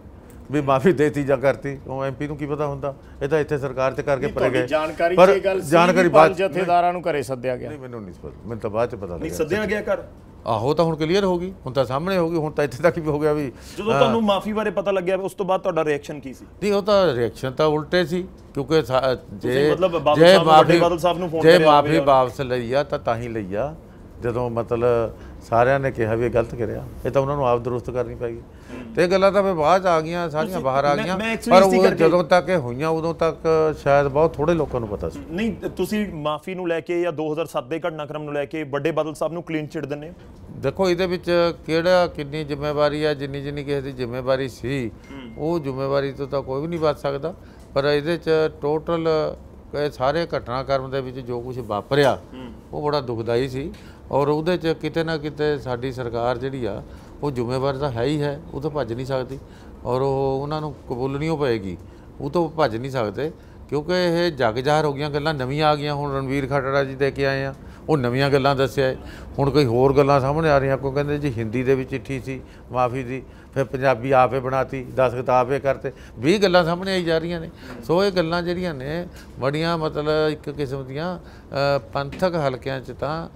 ਵੀ ਮਾਫੀ ਦੇਤੀ ਜਾਂ ਕਰਤੀ ਉਹ ਐਮਪੀ ਨੂੰ ਕੀ ਪਤਾ ਹੁੰਦਾ ਇਹ ਤਾਂ ਇੱਥੇ ਸਰਕਾਰ ਤੇ ਕਰਕੇ ਪਰੇ ਗਏ ਜਾਣਕਾਰੀ ਇਹ ਗੱਲ ਜਾਣਕਾਰੀ ਬਾਅਦ ਜਥੇਦਾਰਾਂ ਨੂੰ ਘਰੇ ਸੱਦਿਆ ਗਿਆ ਨਹੀਂ ਮੈਨੂੰ ਨਹੀਂ ਪਤਾ ਮੈਨੂੰ ਤਾਂ ਬਾਅਦ ਚ ਪਤਾ ਨਹੀਂ ਸੱਦਿਆ ਗਿਆ ਕਰ ਆਹੋ ਤਾਂ ਹੁਣ ਕਲੀਅਰ ਹੋ ਗਈ ਹੁਣ ਤਾਂ ਸਾਹਮਣੇ ਹੋ ਗਈ ਹੁਣ ਤਾਂ ਇੱਥੇ ਤੱਕ ਵੀ ਹੋ ਗਿਆ ਵੀ ਜਦੋਂ ਤੁਹਾਨੂੰ ਮਾਫੀ ਬਾਰੇ ਪਤਾ ਲੱਗਿਆ ਉਸ ਤੋਂ ਬਾਅਦ ਤੁਹਾਡਾ ਰਿਐਕਸ਼ਨ ਕੀ ਸੀ ਨਹੀਂ ਉਹ ਤਾਂ ਰਿਐਕਸ਼ਨ ਤਾਂ ਉਲਟੇ ਸੀ ਕਿਉਂਕਿ ਜੇ ਮਤਲਬ ਜੇ ਮਾਫੀ ਬਾਦਲ ਸਾਹਿਬ ਨੂੰ ਫੋਨ ਜੇ ਮਾਫੀ ਵਾਪਸ ਲਈਆ ਤਾਂ ਤਾਂ ਹੀ ਲਈਆ ਜਦੋਂ ਮਤਲਬ ਸਾਰਿਆਂ ਨੇ ਕਿਹਾ ਵੀ ਇਹ ਗਲਤ ਕਰਿਆ ਇਹ ਤਾਂ ਉਹਨਾਂ ਨੂੰ ਆਪ ਦਰੁਸਤ ਕਰਨੀ ਪੈਗੀ ਤੇ ਗੱਲਾਂ ਤਾਂ ਫੇ ਬਾਅਦ ਆ ਗਈਆਂ ਸਾਰੀਆਂ ਬਾਹਰ ਆ ਗਈਆਂ ਪਰ ਉਹ ਜਦੋਂ ਤੱਕ ਇਹ ਹੋਈਆਂ ਉਦੋਂ ਤੱਕ ਸ਼ਾਇਦ ਬਹੁਤ ਥੋੜੇ ਲੋਕਾਂ ਨੂੰ ਪਤਾ ਸੀ ਨਹੀਂ ਤੁਸੀਂ ਮਾਫੀ ਨੂੰ ਲੈ ਕੇ ਜਾਂ 2007 ਦੇ ਘਟਨਾਕ੍ਰਮ ਨੂੰ ਲੈ ਕੇ ਵੱਡੇ ਬਦਲ ਸਾਹਿਬ ਨੂੰ ਕਲੀਨ ਚਿਟ ਦਿੰਨੇ ਦੇਖੋ ਇਹਦੇ ਵਿੱਚ ਕਿਹੜਾ ਕਿੰਨੀ ਜ਼ਿੰਮੇਵਾਰੀ ਆ ਜਿੰਨੀ ਜਿੰਨੀ ਕਿਸੇ ਦੀ ਜ਼ਿੰਮੇਵਾਰੀ ਸੀ ਉਹ ਜ਼ਿੰਮੇਵਾਰੀ ਤੋਂ ਤਾਂ ਕੋਈ ਵੀ ਨਹੀਂ ਬਚ ਸਕਦਾ ਪਰ ਇਹਦੇ 'ਚ ਟੋਟਲ ਸਾਰੇ ਘਟਨਾਕ੍ਰਮ ਦੇ ਵਿੱਚ ਜੋ ਕੁਝ ਵਾਪਰਿਆ ਉਹ ਬੜਾ ਦੁਖਦਾਈ ਸੀ ਔਰ ਉਹਦੇ 'ਚ ਕਿਤੇ ਨਾ ਕਿਤੇ ਸਾਡੀ ਸਰਕਾਰ ਜਿਹੜੀ ਆ ਉਹ ਜ਼ਿੰਮੇਵਾਰ ਤਾਂ ਹੈ ਹੀ ਹੈ ਉਹ ਤਾਂ ਭੱਜ ਨਹੀਂ ਸਕਦੀ ਔਰ ਉਹ ਉਹਨਾਂ ਨੂੰ ਕਬੂਲਣੀਓ ਪਏਗੀ ਉਹ ਤੋਂ ਭੱਜ ਨਹੀਂ ਸਕਦੇ ਕਿਉਂਕਿ ਇਹ ਜਗਜ਼ਾਹਰ ਹੋ ਗਈਆਂ ਗੱਲਾਂ ਨਵੀਆਂ ਆ ਗਈਆਂ ਹੁਣ ਰਣਵੀਰ ਖਟੜਾ ਜੀ ਦੇ ਕੇ ਆਏ ਆ ਉਹ ਨਵੀਆਂ ਗੱਲਾਂ ਦੱਸਿਆ ਹੁਣ ਕੋਈ ਹੋਰ ਗੱਲਾਂ ਸਾਹਮਣੇ ਆ ਰਹੀਆਂ ਕੋ ਕਹਿੰਦੇ ਜੀ ਹਿੰਦੀ ਦੇ ਵਿੱਚ ਚਿੱਠੀ ਸੀ ਮਾਫੀ ਦੀ ਫਿਰ ਪੰਜਾਬੀ ਆਪੇ ਬਣਾਤੀ 10 ਕਿਤਾਬੇ ਕਰਤੇ 20 ਗੱਲਾਂ ਸਾਹਮਣੇ ਆਈ ਜਾ ਰਹੀਆਂ ਨੇ ਸੋ ਇਹ ਗੱਲਾਂ ਜਿਹੜੀਆਂ ਨੇ ਬੜੀਆਂ ਮਤਲਬ ਇੱਕ ਕਿਸਮ ਦੀਆਂ ਪੰਥਕ ਹਲਕਿਆਂ 'ਚ ਤਾਂ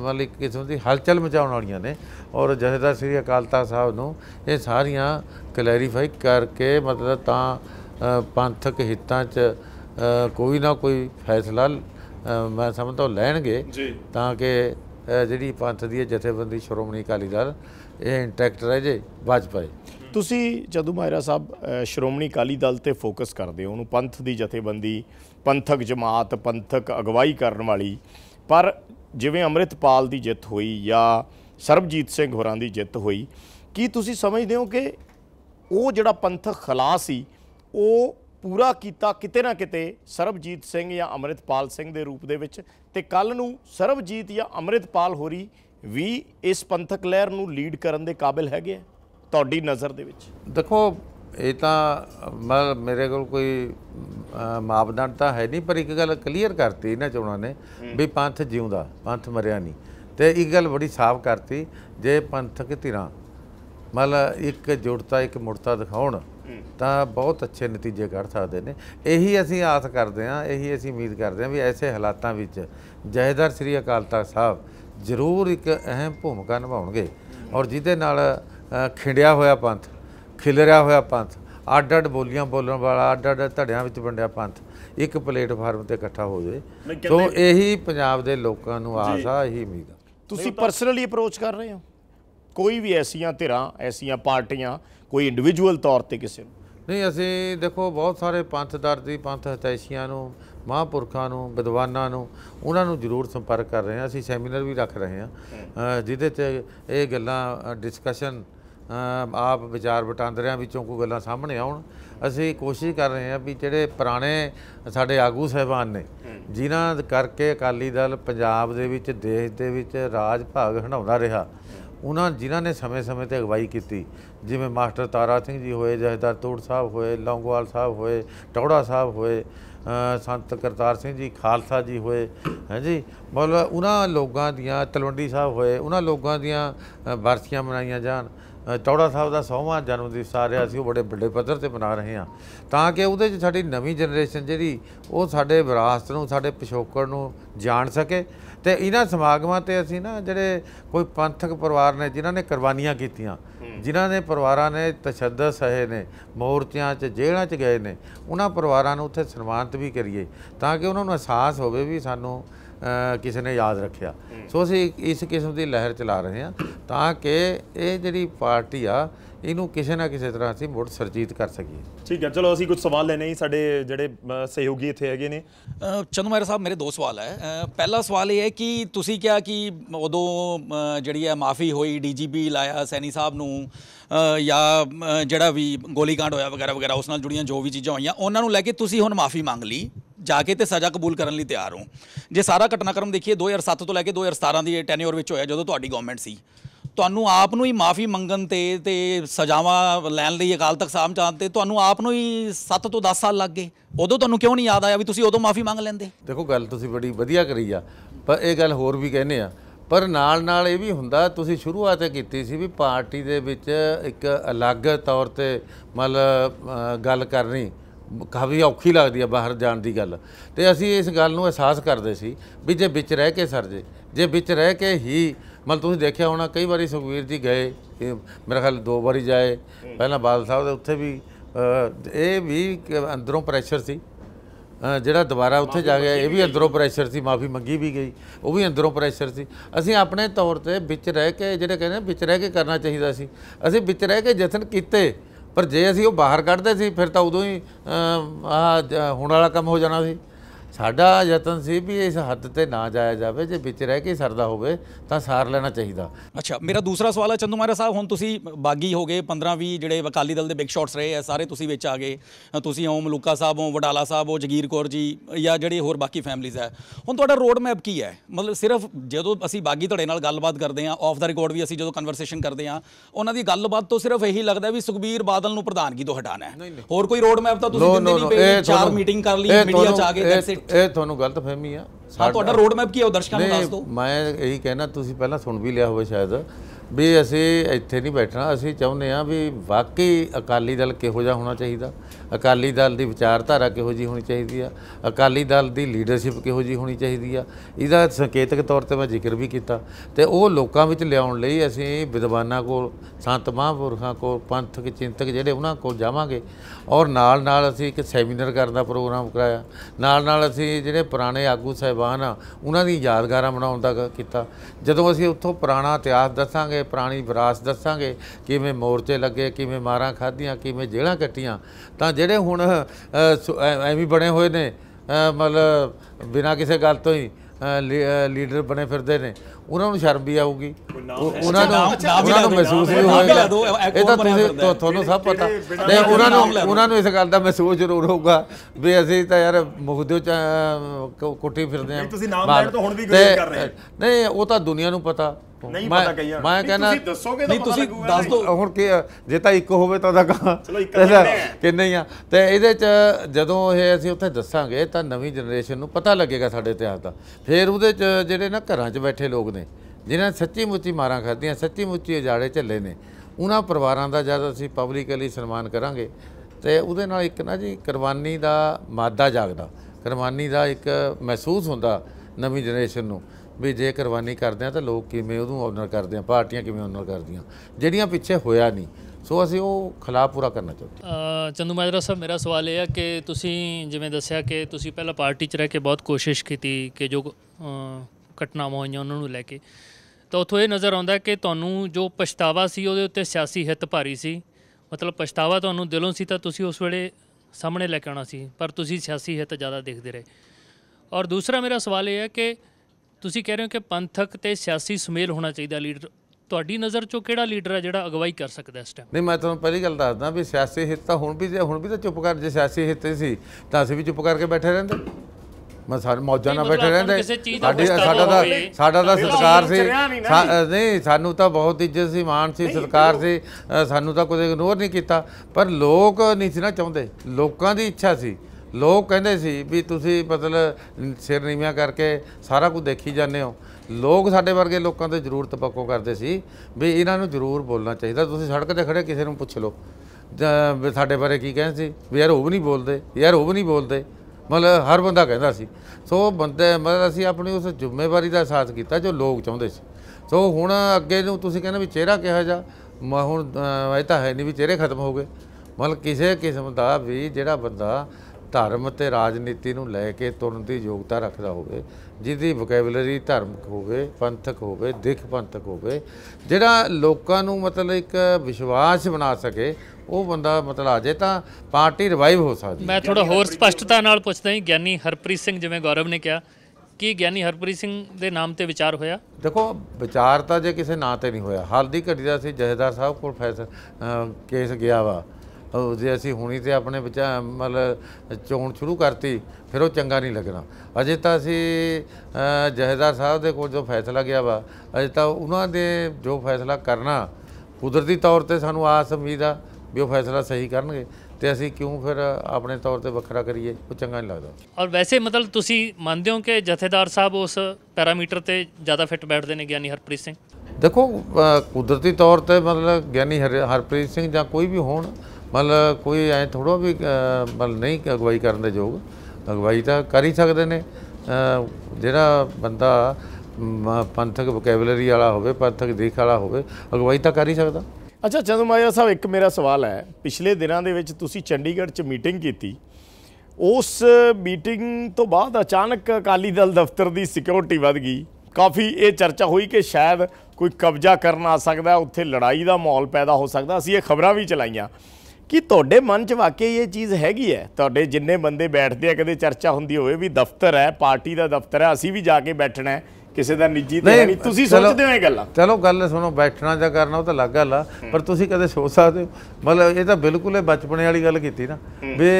ਵੱਲ ਇੱਕ ਕਿਸਮ ਦੀ ਹਲਚਲ ਮਚਾਉਣ ਵਾਲੀਆਂ ਨੇ ਔਰ ਜਹਦਾ ਸ੍ਰੀ ਅਕਾਲ ਤਖਤ ਸਾਹਿਬ ਨੂੰ ਇਹ ਸਾਰੀਆਂ ਕਲੈਰੀਫਾਈ ਕਰਕੇ ਮਤਲਬ ਤਾਂ ਪੰਥਕ ਹਿੱਤਾਂ 'ਚ ਕੋਈ ਨਾ ਕੋਈ ਫੈਸਲਾ ਮੈਂ ਸਮਝਦਾ ਲੈਣਗੇ ਤਾਂ ਕਿ ਜਿਹੜੀ ਪੰਥ ਦੀ ਜਥੇਬੰਦੀ ਸ਼੍ਰੋਮਣੀ ਅਕਾਲੀ ਦਲ ਇਹ ਇੰਟੈਕਟ ਰਹਿ ਜੇ ਬਚ ਪਏ ਤੁਸੀਂ ਜਦੋਂ ਮਾਇਰਾ ਸਾਹਿਬ ਸ਼੍ਰੋਮਣੀ ਅਕਾਲੀ ਦਲ ਤੇ ਫੋਕਸ ਕਰਦੇ ਹੋ ਉਹਨੂੰ ਪੰਥ ਦੀ ਜਥੇਬੰਦੀ ਪੰਥਕ ਜਮਾਤ ਪੰਥਕ ਅਗਵਾਈ ਕਰਨ ਵਾਲੀ ਪਰ ਜਿਵੇਂ ਅਮਰਿਤਪਾਲ ਦੀ ਜਿੱਤ ਹੋਈ ਜਾਂ ਸਰਬਜੀਤ ਸਿੰਘ ਹੋਰਾਂ ਦੀ ਜਿੱਤ ਹੋਈ ਕੀ ਤੁਸੀਂ ਸਮਝਦੇ ਹੋ ਕਿ ਉਹ ਜਿਹੜਾ ਪੰਥਕ ਖਲਾਸ ਸੀ ਉਹ ਪੂਰਾ ਕੀਤਾ ਕਿਤੇ ਨਾ ਕਿਤੇ ਸਰਬਜੀਤ ਸਿੰਘ ਜਾਂ ਅਮਰਿਤਪਾਲ ਸਿੰਘ ਦੇ ਰੂਪ ਦੇ ਵਿੱਚ ਤੇ ਕੱਲ ਨੂੰ ਸਰਬਜੀਤ ਜਾਂ ਅਮਰਿਤਪਾਲ ਹੋਰੀ ਵੀ ਇਸ ਪੰਥਕ ਲਹਿਰ ਨੂੰ ਲੀਡ ਕਰਨ ਦੇ ਕਾਬਿਲ ਹੈਗੇ ਆ ਤੁਹਾਡੀ ਨਜ਼ਰ ਦੇ ਵਿੱਚ ਦੇਖੋ ਇਹ ਤਾਂ ਮੇਰੇ ਕੋਲ ਕੋਈ ਮਾਪਦੰਡ ਤਾਂ ਹੈ ਨਹੀਂ ਪਰ ਇੱਕ ਗੱਲ ਕਲੀਅਰ ਕਰਤੀ ਇਹਨਾਂ ਚੋਣਾਂ ਨੇ ਵੀ ਪੰਥ ਜਿਉਂਦਾ ਪੰਥ ਮਰਿਆ ਨਹੀਂ ਤੇ ਇੱਕ ਗੱਲ ਬੜੀ ਸਾਫ਼ ਕਰਤੀ ਜੇ ਪੰਥਕ ਧਿਰਾਂ ਮਤਲਬ ਇੱਕ ਜੁੜਤਾ ਇੱਕ ਮੁੜਤਾ ਦਿਖਾਉਣ ਤਾਂ ਬਹੁਤ ਅੱਛੇ ਨਤੀਜੇ ਕਰ ਸਕਦੇ ਨੇ ਇਹੀ ਅਸੀਂ ਆਸ ਕਰਦੇ ਹਾਂ ਇਹੀ ਅਸੀਂ ਉਮੀਦ ਕਰਦੇ ਹਾਂ ਵੀ ਐਸੇ ਹਾਲਾਤਾਂ ਵਿੱਚ ਜਹੇਦਰ ਸ੍ਰੀ ਅਕਾਲ ਤਖਤ ਸਾਹਿਬ ਜ਼ਰੂਰ ਇੱਕ ਅਹਿਮ ਭੂਮਿਕਾ ਨਿਭਾਉਣਗੇ ਔਰ ਜਿਹਦੇ ਨਾਲ ਖਿੰਡਿਆ ਹੋਇਆ ਪੰਥ ਖਿਲਰਿਆ ਹੋਇਆ ਪੰਥ ਅੱਡ ਅੱਡ ਬੋਲੀਆਂ ਬੋਲਣ ਵਾਲਾ ਅੱਡ ਅੱਡ ਧੜਿਆਂ ਵਿੱਚ ਵੰਡਿਆ ਪੰਥ ਇੱਕ ਪਲੇਟਫਾਰਮ ਤੇ ਇਕੱਠਾ ਹੋ ਜਾਵੇ ਸੋ ਇਹੀ ਪੰਜਾਬ ਦੇ ਲੋਕਾਂ ਨੂੰ ਆਸ ਆ ਇਹੀ ਉਮੀਦ ਆ ਤੁਸੀਂ ਪਰਸਨਲੀ ਅਪਰੋਚ ਕਰ ਰਹੇ ਹੋ ਕੋਈ ਵੀ ਐਸੀਆਂ ਧਿਰਾਂ ਐਸੀਆਂ ਪਾਰਟੀਆਂ ਕੋਈ ਇੰਡੀਵਿਜੂਅਲ ਤੌਰ ਤੇ ਕਿਸੇ ਨੂੰ ਨਹੀਂ ਅਸੀਂ ਦੇਖੋ ਬਹੁਤ ਸਾਰੇ ਪੰਥ ਦਰਦੀ ਪੰਥ ਹਤੈਸ਼ੀਆਂ ਨੂੰ ਮਹਾਪੁਰਖਾਂ ਨੂੰ ਵਿਦਵਾਨਾਂ ਨੂੰ ਉਹਨਾਂ ਨੂੰ ਜ਼ਰੂਰ ਸੰਪਰਕ ਕਰ ਰਹੇ ਹਾਂ ਅਸੀਂ ਸੈਮੀਨਾਰ ਵੀ ਰੱਖ ਰਹੇ ਹਾਂ ਜਿਹਦੇ ਤੇ ਇਹ ਗੱਲਾਂ ਡਿਸਕਸ਼ਨ ਆਪ ਵਿਚਾਰ ਵਟਾਂਦਰਿਆਂ ਵਿੱਚੋਂ ਕੋਈ ਗੱਲਾਂ ਸਾਹਮਣੇ ਆਉਣ ਅਸੀਂ ਕੋਸ਼ਿਸ਼ ਕਰ ਰਹੇ ਹਾਂ ਵੀ ਜਿਹੜੇ ਪੁਰਾਣੇ ਸਾਡੇ ਆਗੂ ਸਹਿਬਾਨ ਨੇ ਜਿਨ੍ਹਾਂ ਕਰਕੇ ਅਕਾਲੀ ਦਲ ਪੰਜਾਬ ਦੇ ਵਿੱਚ ਦੇਸ਼ ਦੇ ਵਿੱਚ ਰਾਜ ਭਾਗ ਹਣਾਉਂਦਾ ਰਿਹਾ ਉਹਨਾਂ ਜਿਨ੍ਹਾਂ ਨੇ ਸਮੇਂ-ਸਮੇਂ ਤੇ ਅਗਵਾਈ ਕੀਤੀ ਜਿਵੇਂ ਮਾਸਟਰ ਤਾਰਾ ਸਿੰਘ ਜੀ ਹੋਏ ਜਹਦਰ ਤੋੜ ਸਾਹਿਬ ਹੋਏ ਲੰਗਵਾਲ ਸਾਹਿਬ ਹੋਏ ਟੌੜਾ ਸਾਹਿਬ ਹੋਏ ਸੰਤ ਕਰਤਾਰ ਸਿੰਘ ਜੀ ਖਾਲਸਾ ਜੀ ਹੋਏ ਹਾਂਜੀ ਮਤਲਬ ਉਹਨਾਂ ਲੋਕਾਂ ਦੀਆਂ ਤਲਵੰਡੀ ਸਾਹਿਬ ਹੋਏ ਉਹਨਾਂ ਲੋਕਾਂ ਦੀਆਂ ਵਰਸੀਆਂ ਮਨਾਈਆਂ ਜਾਣ ਚੌੜਾ ਸਾਹਿਬ ਦਾ 100ਵਾਂ ਜਨਮ ਦਿਵਸ ਆ ਰਿਹਾ ਸੀ ਉਹ ਬੜੇ ਵੱਡੇ ਪੱਧਰ ਤੇ ਮਨਾ ਰਹੇ ਆ ਤਾਂ ਕਿ ਉਹਦੇ 'ਚ ਸਾਡੀ ਨਵੀਂ ਜਨਰੇਸ਼ਨ ਜਿਹੜੀ ਉਹ ਸਾਡੇ ਵਿਰਾਸਤ ਨੂੰ ਸਾਡੇ ਪਿਛੋਕੜ ਨੂੰ ਜਾਣ ਸਕੇ ਤੇ ਇਹਨਾਂ ਸਮਾਗਮਾਂ ਤੇ ਅਸੀਂ ਨਾ ਜਿਹੜੇ ਕੋਈ ਪੰਥਕ ਪਰਿਵਾਰ ਨੇ ਜਿਨ੍ਹਾਂ ਨੇ ਕੁਰਬਾਨੀਆਂ ਕੀਤੀਆਂ ਜਿਨ੍ਹਾਂ ਨੇ ਪਰਿਵਾਰਾਂ ਨੇ ਤਸ਼ੱਦਦ ਸਹੇ ਨੇ ਮੂਰਤੀਆਂ 'ਚ ਜੇਲ੍ਹਾਂ 'ਚ ਗਏ ਨੇ ਉਹਨਾਂ ਪਰਿਵਾਰਾਂ ਨੂੰ ਉੱਥੇ ਸਨਮਾਨਿਤ ਵੀ ਕਰੀਏ ਤਾਂ ਕਿ ਉਹਨਾਂ ਨੂੰ ਅਹਿਸਾਸ ਹੋਵੇ ਵੀ ਸਾਨੂੰ ਕਿਸੇ ਨੇ ਯਾਦ ਰੱਖਿਆ ਸੋ ਅਸੀਂ ਇਸ ਕਿਸਮ ਦੀ ਲਹਿਰ ਚਲਾ ਰਹੇ ਹਾਂ ਤਾਂ ਕਿ ਇਹ ਜਿਹੜੀ ਪਾਰਟੀ ਆ ਇਹਨੂੰ ਕਿਸੇ ਨਾ ਕਿਸੇ ਤਰ੍ਹਾਂ ਅਸੀਂ ਮੁੜ ਸਰਜੀਤ ਕਰ ਸਕੀਏ ਠੀਕ ਹੈ ਚਲੋ ਅਸੀਂ ਕੁਝ ਸਵਾਲ ਲੈਨੇ ਹੀ ਸਾਡੇ ਜਿਹੜੇ ਸਹਿਯੋਗੀ ਇੱਥੇ ਹੈਗੇ ਨੇ ਚੰਦੂ ਚੰਦਮਾਇਰ ਸਾਹਿਬ ਮੇਰੇ ਦੋ ਸਵਾਲ ਹੈ ਪਹਿਲਾ ਸਵਾਲ ਇਹ ਹੈ ਕਿ ਤੁਸੀਂ ਕਿਹਾ ਕਿ ਉਦੋਂ ਜਿਹੜੀ ਹੈ ਮਾਫੀ ਹੋਈ ਡੀਜੀਪੀ ਲਾਇਆ ਸੈਣੀ ਸਾਹਿਬ ਨੂੰ ਜਾਂ ਜਿਹੜਾ ਵੀ ਕਾਂਡ ਹੋਇਆ ਵਗੈਰਾ ਵਗੈਰਾ ਉਸ ਨਾਲ ਜੁੜੀਆਂ ਜੋ ਵੀ ਚੀਜ਼ਾਂ ਹੋਈਆਂ ਉਹਨਾਂ ਨੂੰ ਲੈ ਕੇ ਤੁਸੀਂ ਹੁਣ ਮਾਫੀ ਮੰਗ ਲਈ ਜਾ ਕੇ ਤੇ ਸਜ਼ਾ ਕਬੂਲ ਕਰਨ ਲਈ ਤਿਆਰ ਹਾਂ ਜੇ ਸਾਰਾ ਘਟਨਾਕ੍ਰਮ ਦੇਖੀਏ 2007 ਤੋਂ ਲੈ ਕੇ 2017 ਦੀ ਇਹ ਟੈਨਿਓਰ ਵਿੱਚ ਹੋਇਆ ਜਦੋਂ ਤੁਹਾਡੀ ਗਵਰਨਮੈਂਟ ਸੀ ਤੁਹਾਨੂੰ ਆਪ ਨੂੰ ਹੀ ਮਾਫੀ ਮੰਗਣ ਤੇ ਤੇ ਸਜ਼ਾਵਾਂ ਲੈਣ ਲਈ ਅਕਾਲ ਤਖਤ ਸਾਹਿਬ ਜਾਣ ਤੇ ਤੁਹਾਨੂੰ ਆਪ ਨੂੰ ਹੀ 7 ਤੋਂ 10 ਸਾਲ ਲੱਗ ਗਏ ਉਦੋਂ ਤੁਹਾਨੂੰ ਕਿਉਂ ਨਹੀਂ ਯਾਦ ਆਇਆ ਵੀ ਤੁਸੀਂ ਉਦੋਂ ਮਾਫੀ ਮੰਗ ਲੈਂਦੇ ਦੇਖੋ ਗੱਲ ਤੁਸੀਂ ਬੜੀ ਵਧੀਆ ਕਰੀ ਆ ਪਰ ਇਹ ਗੱਲ ਹੋਰ ਵੀ ਕਹਿੰਦੇ ਆ ਪਰ ਨਾਲ ਨਾਲ ਇਹ ਵੀ ਹੁੰਦਾ ਤੁਸੀਂ ਸ਼ੁਰੂਆਤ ਕੀਤੀ ਸੀ ਵੀ ਪਾਰਟੀ ਦੇ ਵਿੱਚ ਇੱਕ ਅਲੱਗ ਤੌਰ ਤੇ ਮਤਲਬ ਗੱਲ ਕਰਨੀ ਕਾਫੀ ਔਖੀ ਲੱਗਦੀ ਆ ਬਾਹਰ ਜਾਣ ਦੀ ਗੱਲ ਤੇ ਅਸੀਂ ਇਸ ਗੱਲ ਨੂੰ ਅਹਿਸਾਸ ਕਰਦੇ ਸੀ ਵੀ ਜੇ ਵਿੱਚ ਰਹਿ ਕੇ ਸਰ ਜੇ ਜੇ ਵਿੱਚ ਰਹਿ ਕੇ ਹੀ ਮਤਲਬ ਤੁਸੀਂ ਦੇਖਿਆ ਹੋਣਾ ਕਈ ਵਾਰੀ ਸੁਖਵੀਰ ਜੀ ਗਏ ਮੇਰੇ ਖਿਆਲ ਦੋ ਵਾਰੀ ਜਾਏ ਪਹਿਲਾਂ ਬਾਦਲ ਸਾਹਿਬ ਦੇ ਉੱਥੇ ਵੀ ਇਹ ਵੀ ਅੰਦਰੋਂ ਪ੍ਰੈਸ਼ਰ ਸੀ ਜਿਹੜਾ ਦੁਬਾਰਾ ਉੱਥੇ ਜਾ ਗਿਆ ਇਹ ਵੀ ਅੰਦਰੋਂ ਪ੍ਰੈਸ਼ਰ ਸੀ ਮਾਫੀ ਮੰਗੀ ਵੀ ਗਈ ਉਹ ਵੀ ਅੰਦਰੋਂ ਪ੍ਰੈਸ਼ਰ ਸੀ ਅਸੀਂ ਆਪਣੇ ਤੌਰ ਤੇ ਵਿੱਚ ਰਹਿ ਕੇ ਜਿਹੜੇ ਕਹਿੰਦੇ ਵਿੱਚ ਰਹਿ ਕੇ ਕਰਨਾ ਚਾਹੀਦਾ ਸੀ ਅਸੀਂ ਵਿੱਚ ਰਹਿ ਕੇ ਯਤਨ ਕੀਤੇ ਪਰ ਜੇ ਅਸੀਂ ਉਹ ਬਾਹਰ ਕੱਢਦੇ ਸੀ ਫਿਰ ਤਾਂ ਉਦੋਂ ਹੀ ਆ ਹੁਣ ਵਾਲਾ ਕੰਮ ਹੋ ਜਾਣਾ ਸੀ ਸਾਡਾ ਯਤਨ ਸੀ ਵੀ ਇਸ ਹੱਦ ਤੇ ਨਾ ਜਾਇਆ ਜਾਵੇ ਜੇ ਵਿੱਚ ਰਹਿ ਕੇ ਸਰਦਾ ਹੋਵੇ ਤਾਂ ਸਾਰ ਲੈਣਾ ਚਾਹੀਦਾ ਅੱਛਾ ਮੇਰਾ ਦੂਸਰਾ ਸਵਾਲ ਹੈ ਚੰਦੂ ਮਾਰਾ ਸਾਹਿਬ ਹੁਣ ਤੁਸੀਂ ਬਾਗੀ ਹੋ ਗਏ 15 20 ਜਿਹੜੇ ਵਕਾਲੀ ਦਲ ਦੇ ਬਿਗ ਸ਼ਾਟਸ ਰਹੇ ਆ ਸਾਰੇ ਤੁਸੀਂ ਵਿੱਚ ਆ ਗਏ ਤੁਸੀਂ ਓਮ ਲੁਕਾ ਸਾਹਿਬ ਹੋ ਵਡਾਲਾ ਸਾਹਿਬ ਹੋ ਜਗੀਰ ਕੌਰ ਜੀ ਜਾਂ ਜਿਹੜੇ ਹੋਰ ਬਾਕੀ ਫੈਮਲੀਜ਼ ਹੈ ਹੁਣ ਤੁਹਾਡਾ ਰੋਡ ਮੈਪ ਕੀ ਹੈ ਮਤਲਬ ਸਿਰਫ ਜਦੋਂ ਅਸੀਂ ਬਾਗੀ ਤੁਹਾਡੇ ਨਾਲ ਗੱਲਬਾਤ ਕਰਦੇ ਆ ਆਫ ਦਾ ਰਿਕਾਰਡ ਵੀ ਅਸੀਂ ਜਦੋਂ ਕਨਵਰਸੇਸ਼ਨ ਕਰਦੇ ਆ ਉਹਨਾਂ ਦੀ ਗੱਲਬਾਤ ਤੋਂ ਸਿਰਫ ਇਹੀ ਲੱਗਦਾ ਵੀ ਸੁਖਬੀਰ ਬਾਦਲ ਨੂੰ ਪ੍ਰਧਾਨਗੀ ਤੋਂ ਹਟਾਣਾ ਹੈ ਹੋਰ ਕੋਈ ਰੋਡ ਮੈਪ ਤਾਂ ਤੁਸੀਂ ਦਿੰਦੇ ਨਹੀਂ ਪਏ ਚਾਰ ਮੀਟਿੰਗ ਕਰ ਲਈ ਮੀਡੀਆ ਚ ਆ ਗਏ ਦੈਟਸ ਇਟ ਇਹ ਤੁਹਾਨੂੰ ਗਲਤਫਹਿਮੀ ਆ ਹਾਂ ਤੁਹਾਡਾ ਰੋਡ ਮੈਪ ਕੀ ਹੈ ਉਹ ਦਰਸ਼ਕਾਂ ਨੂੰ ਦੱਸ ਦਿਓ ਮੈਂ ਇਹੀ ਕਹਿਣਾ ਤੁਸੀਂ ਪਹਿਲਾਂ ਸੁਣ ਵੀ ਲਿਆ ਹੋਵੇ ਸ਼ਾਇਦ ਵੀ ਅਸੀਂ ਇੱਥੇ ਨਹੀਂ ਬੈਠਣਾ ਅਸੀਂ ਚਾਹੁੰਦੇ ਆ ਵੀ ਵਾਕਈ ਅਕਾਲੀ ਦਲ ਕਿਹੋ ਜਿਹਾ ਹੋਣਾ ਚਾਹੀਦਾ ਅਕਾਲੀ ਦਲ ਦੀ ਵਿਚਾਰਧਾਰਾ ਕਿਹੋ ਜੀ ਹੋਣੀ ਚਾਹੀਦੀ ਆ ਅਕਾਲੀ ਦਲ ਦੀ ਲੀਡਰਸ਼ਿਪ ਕਿਹੋ ਜੀ ਹੋਣੀ ਚਾਹੀਦੀ ਆ ਇਹਦਾ ਸੰਕੇਤਕ ਤੌਰ ਤੇ ਮੈਂ ਜ਼ਿਕਰ ਵੀ ਕੀਤਾ ਤੇ ਉਹ ਲੋਕਾਂ ਵਿੱਚ ਲਿਆਉਣ ਲਈ ਅਸੀਂ ਵਿਦਵਾਨਾਂ ਕੋਲ ਸੰਤ ਮਹਾਂਪੁਰਖਾਂ ਕੋਲ ਪੰਥਕ ਚਿੰਤਕ ਜਿਹੜੇ ਉਹਨਾਂ ਕੋਲ ਜਾਵਾਂਗੇ ਔਰ ਨਾਲ ਨਾਲ ਅਸੀਂ ਇੱਕ ਸੈਮੀਨਾਰ ਕਰਨ ਦਾ ਪ੍ਰੋਗਰਾਮ ਕਰਾਇਆ ਨਾਲ ਨਾਲ ਅਸੀਂ ਜਿਹੜੇ ਪੁਰਾਣੇ ਆਗੂ ਸਹਿਬਾਨ ਆ ਉਹਨਾਂ ਦੀ ਯਾਦਗਾਰਾਂ ਬਣਾਉਣ ਦਾ ਕੀਤਾ ਜਦੋਂ ਅਸੀਂ ਉੱਥੋਂ ਪੁਰਾਣਾ ਇਤਿਹਾਸ ਦੱਸਾਂਗੇ ਪੁਰਾਣੀ ਵਿਰਾਸਤ ਦੱਸਾਂਗੇ ਕਿਵੇਂ ਮੋਰਚੇ ਲੱਗੇ ਕਿਵੇਂ ਮਾਰਾਂ ਖਾਧੀਆਂ ਕਿਵੇਂ ਜੇਲਾਂ ਕੱਟੀਆਂ ਤਾਂ ਜਿਹੜੇ ਹੁਣ ਐਵੇਂ ਬਣੇ ਹੋਏ ਨੇ ਮਤਲਬ ਬਿਨਾ ਕਿਸੇ ਗੱਲ ਤੋਂ ਹੀ ਲੀਡਰ ਬਣੇ ਫਿਰਦੇ ਨੇ ਉਹਨਾਂ ਨੂੰ ਸ਼ਰਮ ਵੀ ਆਊਗੀ ਉਹਨਾਂ ਨੂੰ ਉਹਨਾਂ ਨੂੰ ਮਹਿਸੂਸ ਵੀ ਹੋਏਗਾ ਇਹ ਤਾਂ ਤੁਸੀਂ ਤੁਹਾਨੂੰ ਸਭ ਪਤਾ ਨਹੀਂ ਉਹਨਾਂ ਨੂੰ ਉਹਨਾਂ ਨੂੰ ਇਸ ਗੱਲ ਦਾ ਮਹਿਸੂਸ ਜ਼ਰੂਰ ਹੋਊਗਾ ਵੀ ਅਸੀਂ ਤਾਂ ਯਾਰ ਮੁਖਦੇ ਚ ਕੁੱਟੀ ਫਿਰਦੇ ਆ ਤੁਸੀਂ ਨਾਮ ਲੈਣ ਤੋਂ ਹੁਣ ਵੀ ਗੁਜ਼ਾਰ ਕਰ ਰਹੇ ਨਹੀਂ ਉਹ ਤਾਂ ਦੁਨੀਆ ਨੂੰ ਪਤਾ ਨਹੀਂ ਪਤਾ ਕਈਆਂ ਮੈਂ ਕਹਿੰਦਾ ਤੁਸੀਂ ਦੱਸੋਗੇ ਨਹੀਂ ਤੁਸੀਂ ਦੱਸ ਦਿਓ ਹੁਣ ਕੀ ਜੇ ਤਾਂ ਇੱਕ ਹੋਵੇ ਤਾਂ ਦਾ ਕਹਾ ਚਲੋ ਇੱਕ ਕਿੰਨੇ ਆ ਤੇ ਇਹਦੇ ਚ ਜਦੋਂ ਇਹ ਅਸੀਂ ਉੱਥੇ ਦੱਸਾਂਗੇ ਤਾਂ ਨਵੀਂ ਜਨਰੇਸ਼ਨ ਨੂੰ ਪਤਾ ਲੱਗੇਗਾ ਸਾਡੇ ਇਤਿਹਾਸ ਦਾ ਫਿਰ ਉਹਦੇ ਚ ਜਿਹੜੇ ਨਾ ਘਰਾਂ 'ਚ ਬੈਠੇ ਲੋਕ ਨੇ ਜਿਨ੍ਹਾਂ ਸੱਚੀ ਮੁੱਚੀ ਮਾਰਾਂ ਖਾਧੀਆਂ ਸੱਚੀ ਮੁੱਚੀ ਉਜਾੜੇ ਝੱਲੇ ਨੇ ਉਹਨਾਂ ਪਰਿਵਾਰਾਂ ਦਾ ਜਦ ਅਸੀਂ ਪਬਲਿਕਲੀ ਸਨਮਾਨ ਕਰਾਂਗੇ ਤੇ ਉਹਦੇ ਨਾਲ ਇੱਕ ਨਾ ਜੀ ਕੁਰਬਾਨੀ ਦਾ ਮਾਦਾ ਜਾਗਦਾ ਕੁਰਬਾਨੀ ਦਾ ਇੱਕ ਮਹਿਸੂਸ ਹੁੰਦਾ ਨਵੀਂ ਜਨਰੇਸ਼ਨ ਨੂੰ ਵੀ ਜੇ ਕੁਰਬਾਨੀ ਕਰਦੇ ਆ ਤਾਂ ਲੋਕ ਕਿਵੇਂ ਉਹਨੂੰ ਆਨਰ ਕਰਦੇ ਆ ਪਾਰਟੀਆਂ ਕਿਵੇਂ ਆਨਰ ਕਰਦੀਆਂ ਜਿਹੜੀਆਂ ਪਿੱਛੇ ਹੋਇਆ ਨਹੀਂ ਸੋ ਅਸੀਂ ਉਹ ਖਿਲਾ ਪੂਰਾ ਕਰਨਾ ਚਾਹੁੰਦੇ ਚੰਦੂ ਮਾਜਰਾ ਸਾਹਿਬ ਮੇਰਾ ਸਵਾਲ ਇਹ ਹੈ ਕਿ ਤੁਸੀਂ ਜਿਵੇਂ ਦੱਸਿਆ ਕਿ ਤੁਸੀਂ ਪਹਿਲਾਂ ਪਾਰਟੀ 'ਚ ਰਹਿ ਕੇ ਬਹੁਤ ਕੋਸ਼ਿਸ਼ ਕੀਤੀ ਕਿ ਜੋ ਘਟਨਾਵਾਂ ਹੋਈਆਂ ਉਹਨਾਂ ਨੂੰ ਲੈ ਕੇ ਤਾਂ ਉਥੋਂ ਇਹ ਨਜ਼ਰ ਆਉਂਦਾ ਕਿ ਤੁਹਾਨੂੰ ਜੋ ਪਛਤਾਵਾ ਸੀ ਉਹਦੇ ਉੱਤੇ ਸਿਆਸੀ ਹਿੱਤ ਭਾਰੀ ਸੀ ਮਤਲਬ ਪਛਤਾਵਾ ਤੁਹਾਨੂੰ ਦਿਲੋਂ ਸੀ ਤਾਂ ਤੁਸੀਂ ਉਸ ਵੇਲੇ ਸਾਹਮਣੇ ਲੈ ਕੇ ਆਉਣਾ ਸੀ ਪਰ ਤੁਸੀਂ ਸਿਆਸੀ ਹਿੱਤ ਜ਼ਿਆਦਾ ਦੇਖਦੇ ਰਹੇ ਔਰ ਦੂਸਰਾ ਮੇਰਾ ਸਵਾਲ ਇਹ ਹੈ ਕਿ ਤੁਸੀਂ ਕਹਿ ਰਹੇ ਹੋ ਕਿ ਪੰਥਕ ਤੇ ਸਿਆਸੀ ਸੁਮੇਲ ਹੋਣਾ ਚਾਹੀਦਾ ਲੀਡਰ ਤੁਹਾਡੀ ਨਜ਼ਰ ਚੋਂ ਕਿਹੜਾ ਲੀਡਰ ਹੈ ਜਿਹੜਾ ਅਗਵਾਈ ਕਰ ਸਕਦਾ ਇਸ ਟਾਈਮ ਨਹੀਂ ਮੈਂ ਤੁਹਾਨੂੰ ਪਹਿਲੀ ਗੱਲ ਦੱਸਦਾ ਵੀ ਸਿਆਸੀ ਹਿੱਤ ਤਾਂ ਹੁਣ ਵੀ ਜੇ ਹੁਣ ਵੀ ਤਾਂ ਚੁੱਪ ਕਰ ਜੇ ਸਿਆਸੀ ਹਿੱਤ ਸੀ ਤਾਂ ਅਸੀਂ ਵੀ ਚੁੱਪ ਕਰਕੇ ਬੈਠੇ ਰਹਿੰਦੇ ਮੈਂ ਸਾਰੇ ਮੌਜਾਂ ਨਾਲ ਬੈਠੇ ਰਹਿੰਦੇ ਸਾਡੀ ਸਾਡਾ ਦਾ ਸਾਡਾ ਦਾ ਸਤਕਾਰ ਸੀ ਨਹੀਂ ਸਾਨੂੰ ਤਾਂ ਬਹੁਤ ਇੱਜ਼ਤ ਸੀ ਮਾਣ ਸੀ ਸਤਕਾਰ ਸੀ ਸਾਨੂੰ ਤਾਂ ਕੋਈ ਇਗਨੋਰ ਨਹੀਂ ਕੀਤਾ ਪਰ ਲੋਕ ਨਹੀਂ ਸੀ ਨਾ ਚਾਹੁੰਦੇ ਲੋਕਾਂ ਦੀ ਇੱਛਾ ਸੀ ਲੋਕ ਕਹਿੰਦੇ ਸੀ ਵੀ ਤੁਸੀਂ ਮਤਲਬ ਸਿਰ ਨੀਵਿਆਂ ਕਰਕੇ ਸਾਰਾ ਕੁਝ ਦੇਖੀ ਜਾਂਦੇ ਹੋ ਲੋਕ ਸਾਡੇ ਵਰਗੇ ਲੋਕਾਂ ਤੇ ਜ਼ਰੂਰ ਤਪੱਕੋ ਕਰਦੇ ਸੀ ਵੀ ਇਹਨਾਂ ਨੂੰ ਜ਼ਰੂਰ ਬੋਲਣਾ ਚਾਹੀਦਾ ਤੁਸੀਂ ਸੜਕ ਤੇ ਖੜੇ ਕਿਸੇ ਨੂੰ ਪੁੱਛ ਲਓ ਸਾਡੇ ਬਾਰੇ ਕੀ ਕਹਿੰਦੇ ਸੀ ਵੀ ਯਾਰ ਉਹ ਵੀ ਨਹੀਂ ਬੋਲਦੇ ਯਾਰ ਉਹ ਵੀ ਨਹੀਂ ਬੋਲਦੇ ਮਤਲਬ ਹਰ ਬੰਦਾ ਕਹਿੰਦਾ ਸੀ ਸੋ ਬੰਦੇ ਮਤਲਬ ਅਸੀਂ ਆਪਣੀ ਉਸ ਜ਼ਿੰਮੇਵਾਰੀ ਦਾ ਅਹਿਸਾਸ ਕੀਤਾ ਜੋ ਲੋਕ ਚਾਹੁੰਦੇ ਸੀ ਸੋ ਹੁਣ ਅੱਗੇ ਨੂੰ ਤੁਸੀਂ ਕਹਿੰਦੇ ਵੀ ਚਿਹਰਾ ਕਿਹਾ ਜਾ ਮੈਂ ਹੁਣ ਇਹ ਤਾਂ ਹੈ ਨਹੀਂ ਵੀ ਚਿਹਰੇ ਖਤਮ ਹੋ ਗਏ ਮਤਲਬ ਕਿਸੇ ਕਿਸਮ ਦਾ ਵੀ ਜਿਹੜਾ ਬੰਦਾ ਧਰਮ ਤੇ ਰਾਜਨੀਤੀ ਨੂੰ ਲੈ ਕੇ ਤੁਰਨ ਦੀ ਯੋਗਤਾ ਰੱਖਦਾ ਹੋਵੇ ਜਿਹਦੀ ਵੋਕੈਬਲਰੀ ਧਾਰਮਿਕ ਹੋਵੇ ਪੰਥਕ ਹੋਵੇ ਦਿਖ ਪੰਥਕ ਹੋਵੇ ਜਿਹੜਾ ਲੋਕਾਂ ਨੂੰ ਮਤਲਬ ਇੱਕ ਵਿਸ਼ਵਾਸ ਬਣਾ ਸਕੇ ਉਹ ਬੰਦਾ ਮਤਲਬ ਆ ਜੇ ਤਾਂ ਪਾਰਟੀ ਰਿਵਾਈਵ ਹੋ ਸਕਦੀ ਮੈਂ ਥੋੜਾ ਹੋਰ ਸਪਸ਼ਟਤਾ ਨਾਲ ਪੁੱਛਦਾ ਹਾਂ ਗਿਆਨੀ ਹਰਪ੍ਰੀਤ ਸਿੰਘ ਜਿਵੇਂ ਗੌਰਵ ਨੇ ਕਿਹਾ ਕੀ ਗਿਆਨੀ ਹਰਪ੍ਰੀਤ ਸਿੰਘ ਦੇ ਨਾਮ ਤੇ ਵਿਚਾਰ ਹੋਇਆ ਦੇਖੋ ਵਿਚਾਰ ਤਾਂ ਜੇ ਕਿਸੇ ਨਾਂ ਤੇ ਨਹੀਂ ਹੋਇਆ ਹਾਲ ਦੀ ਘੜੀ ਦਾ ਸੀ ਜਹੇਦਾਰ ਸਾਹਿਬ ਕੋਲ ਫੈਸਲ ਕੇਸ ਗਿਆ ਵਾ ਜੇ ਅਸੀਂ ਹੁਣੀ ਤੇ ਆਪਣੇ ਵਿੱਚ ਮਤਲਬ ਚੋਣ ਸ਼ੁਰੂ ਕਰਤੀ ਫਿਰ ਉਹ ਚੰਗਾ ਨਹੀਂ ਲੱਗਣਾ ਅਜੇ ਤਾਂ ਅਸੀਂ ਜਹੇਦਾਰ ਸਾਹਿਬ ਦੇ ਕੋਲ ਜੋ ਫੈਸਲਾ ਗਿਆ ਵਾ ਅਜੇ ਤਾਂ ਉਹਨਾਂ ਦੇ ਜੋ ਫੈਸਲਾ ਕਰਨਾ ਕੁਦਰਤੀ ਤੌਰ ਤੇ ਸਾਨੂੰ ਆਸ ਉਮੀਦ ਆ ਵੀ ਉਹ ਫੈਸਲਾ ਸਹੀ ਕਰਨਗੇ ਤੇ ਅਸੀਂ ਕਿਉਂ ਫਿਰ ਆਪਣੇ ਤੌਰ ਤੇ ਵੱਖਰਾ ਕਰੀਏ ਉਹ ਚੰਗਾ ਨਹੀਂ ਲੱਗਦਾ ਔਰ ਵੈਸੇ ਮਤਲਬ ਤੁਸੀਂ ਮੰਨਦੇ ਹੋ ਕਿ ਜਥੇਦਾਰ ਸਾਹਿਬ ਉਸ ਪੈਰਾਮੀਟਰ ਤੇ ਜ਼ਿਆਦਾ ਫਿੱਟ ਬੈਠਦੇ ਨੇ ਗਿਆਨੀ ਹਰਪ੍ਰੀਤ ਸਿੰਘ ਦੇਖੋ ਕੁਦਰਤੀ ਤੌਰ ਤੇ ਮਤਲਬ ਗਿਆਨੀ ਹਰਪ੍ਰੀਤ ਸਿੰਘ ਜਾਂ ਕੋਈ ਵੀ ਹੋਣ ਮਤਲਬ ਕੋਈ ਐ ਥੋੜਾ ਵੀ ਮਤਲਬ ਨਹੀਂ ਅਗਵਾਈ ਕਰਨ ਦੇ ਯੋਗ ਅਗਵਾਈ ਤਾਂ ਕਰ ਹੀ ਸਕਦੇ ਨੇ ਜਿਹੜਾ ਬੰਦਾ ਪੰਥਕ ਵੋਕੈਬਲਰੀ ਵਾਲਾ ਹੋਵੇ ਪੰਥਕ ਦੇਖ ਵਾਲਾ ਹੋਵੇ ਅਗਵਾਈ ਤਾਂ ਕਰ ਹੀ ਸਕਦਾ ਅੱਛਾ ਚੰਦੂ ਮਾਇਆ ਸਾਹਿਬ ਇੱਕ ਮੇਰਾ ਸਵਾਲ ਹੈ ਪਿਛਲੇ ਦਿਨਾਂ ਦੇ ਵਿੱਚ ਤੁਸੀਂ ਚੰਡੀਗੜ੍ਹ 'ਚ ਮੀਟਿੰਗ ਕੀਤੀ ਉਸ ਮੀਟਿੰਗ ਤੋਂ ਬਾਅਦ ਅਚਾਨਕ ਅਕਾਲੀ ਦਲ ਦਫ਼ਤਰ ਦੀ ਸਿਕਿਉਰਿਟੀ ਵੱਧ ਗਈ ਕਾਫੀ ਇਹ ਚਰਚਾ ਹੋਈ ਕਿ ਸ਼ਾਇਦ ਕੋਈ ਕਬਜ਼ਾ ਕਰਨ ਆ ਸਕਦਾ ਉੱਥੇ ਲੜਾਈ ਦਾ ਮਾਹੌਲ ਪੈਦਾ ਹੋ ਸਕਦਾ ਅਸੀਂ ਇਹ ਖਬਰਾਂ ਵੀ ਚਲਾਈਆਂ ਕਿ ਤੁਹਾਡੇ ਮਨ 'ਚ ਵਾਕਈ ਇਹ ਚੀਜ਼ ਹੈਗੀ ਹੈ ਤੁਹਾਡੇ ਜਿੰਨੇ ਬੰਦੇ ਬੈਠਦੇ ਆ ਕਦੇ ਚਰਚਾ ਹੁੰਦੀ ਹੋਵੇ ਵੀ ਦਫ਼ਤਰ ਹੈ ਪਾਰਟੀ ਦਾ ਦਫ਼ਤਰ ਹੈ ਅਸੀਂ ਵੀ ਜਾ ਕੇ ਬੈਠਣਾ ਹੈ ਕਿਸੇ ਦਾ ਨਿੱਜੀ ਤੇ ਨਹੀਂ ਤੁਸੀਂ ਸੋਚਦੇ ਹੋ ਇਹ ਗੱਲਾਂ ਚਲੋ ਗੱਲ ਸੁਣੋ ਬੈਠਣਾ ਜਾਂ ਕਰਨਾ ਉਹ ਤਾਂ ਅਲੱਗ ਗੱਲ ਆ ਪਰ ਤੁਸੀਂ ਕਦੇ ਸੋਚ ਸਕਦੇ ਹੋ ਮਤਲਬ ਇਹ ਤਾਂ ਬਿਲਕੁਲ ਹੀ ਬਚਪਨੇ ਵਾਲੀ ਗੱਲ ਕੀਤੀ ਨਾ ਵੀ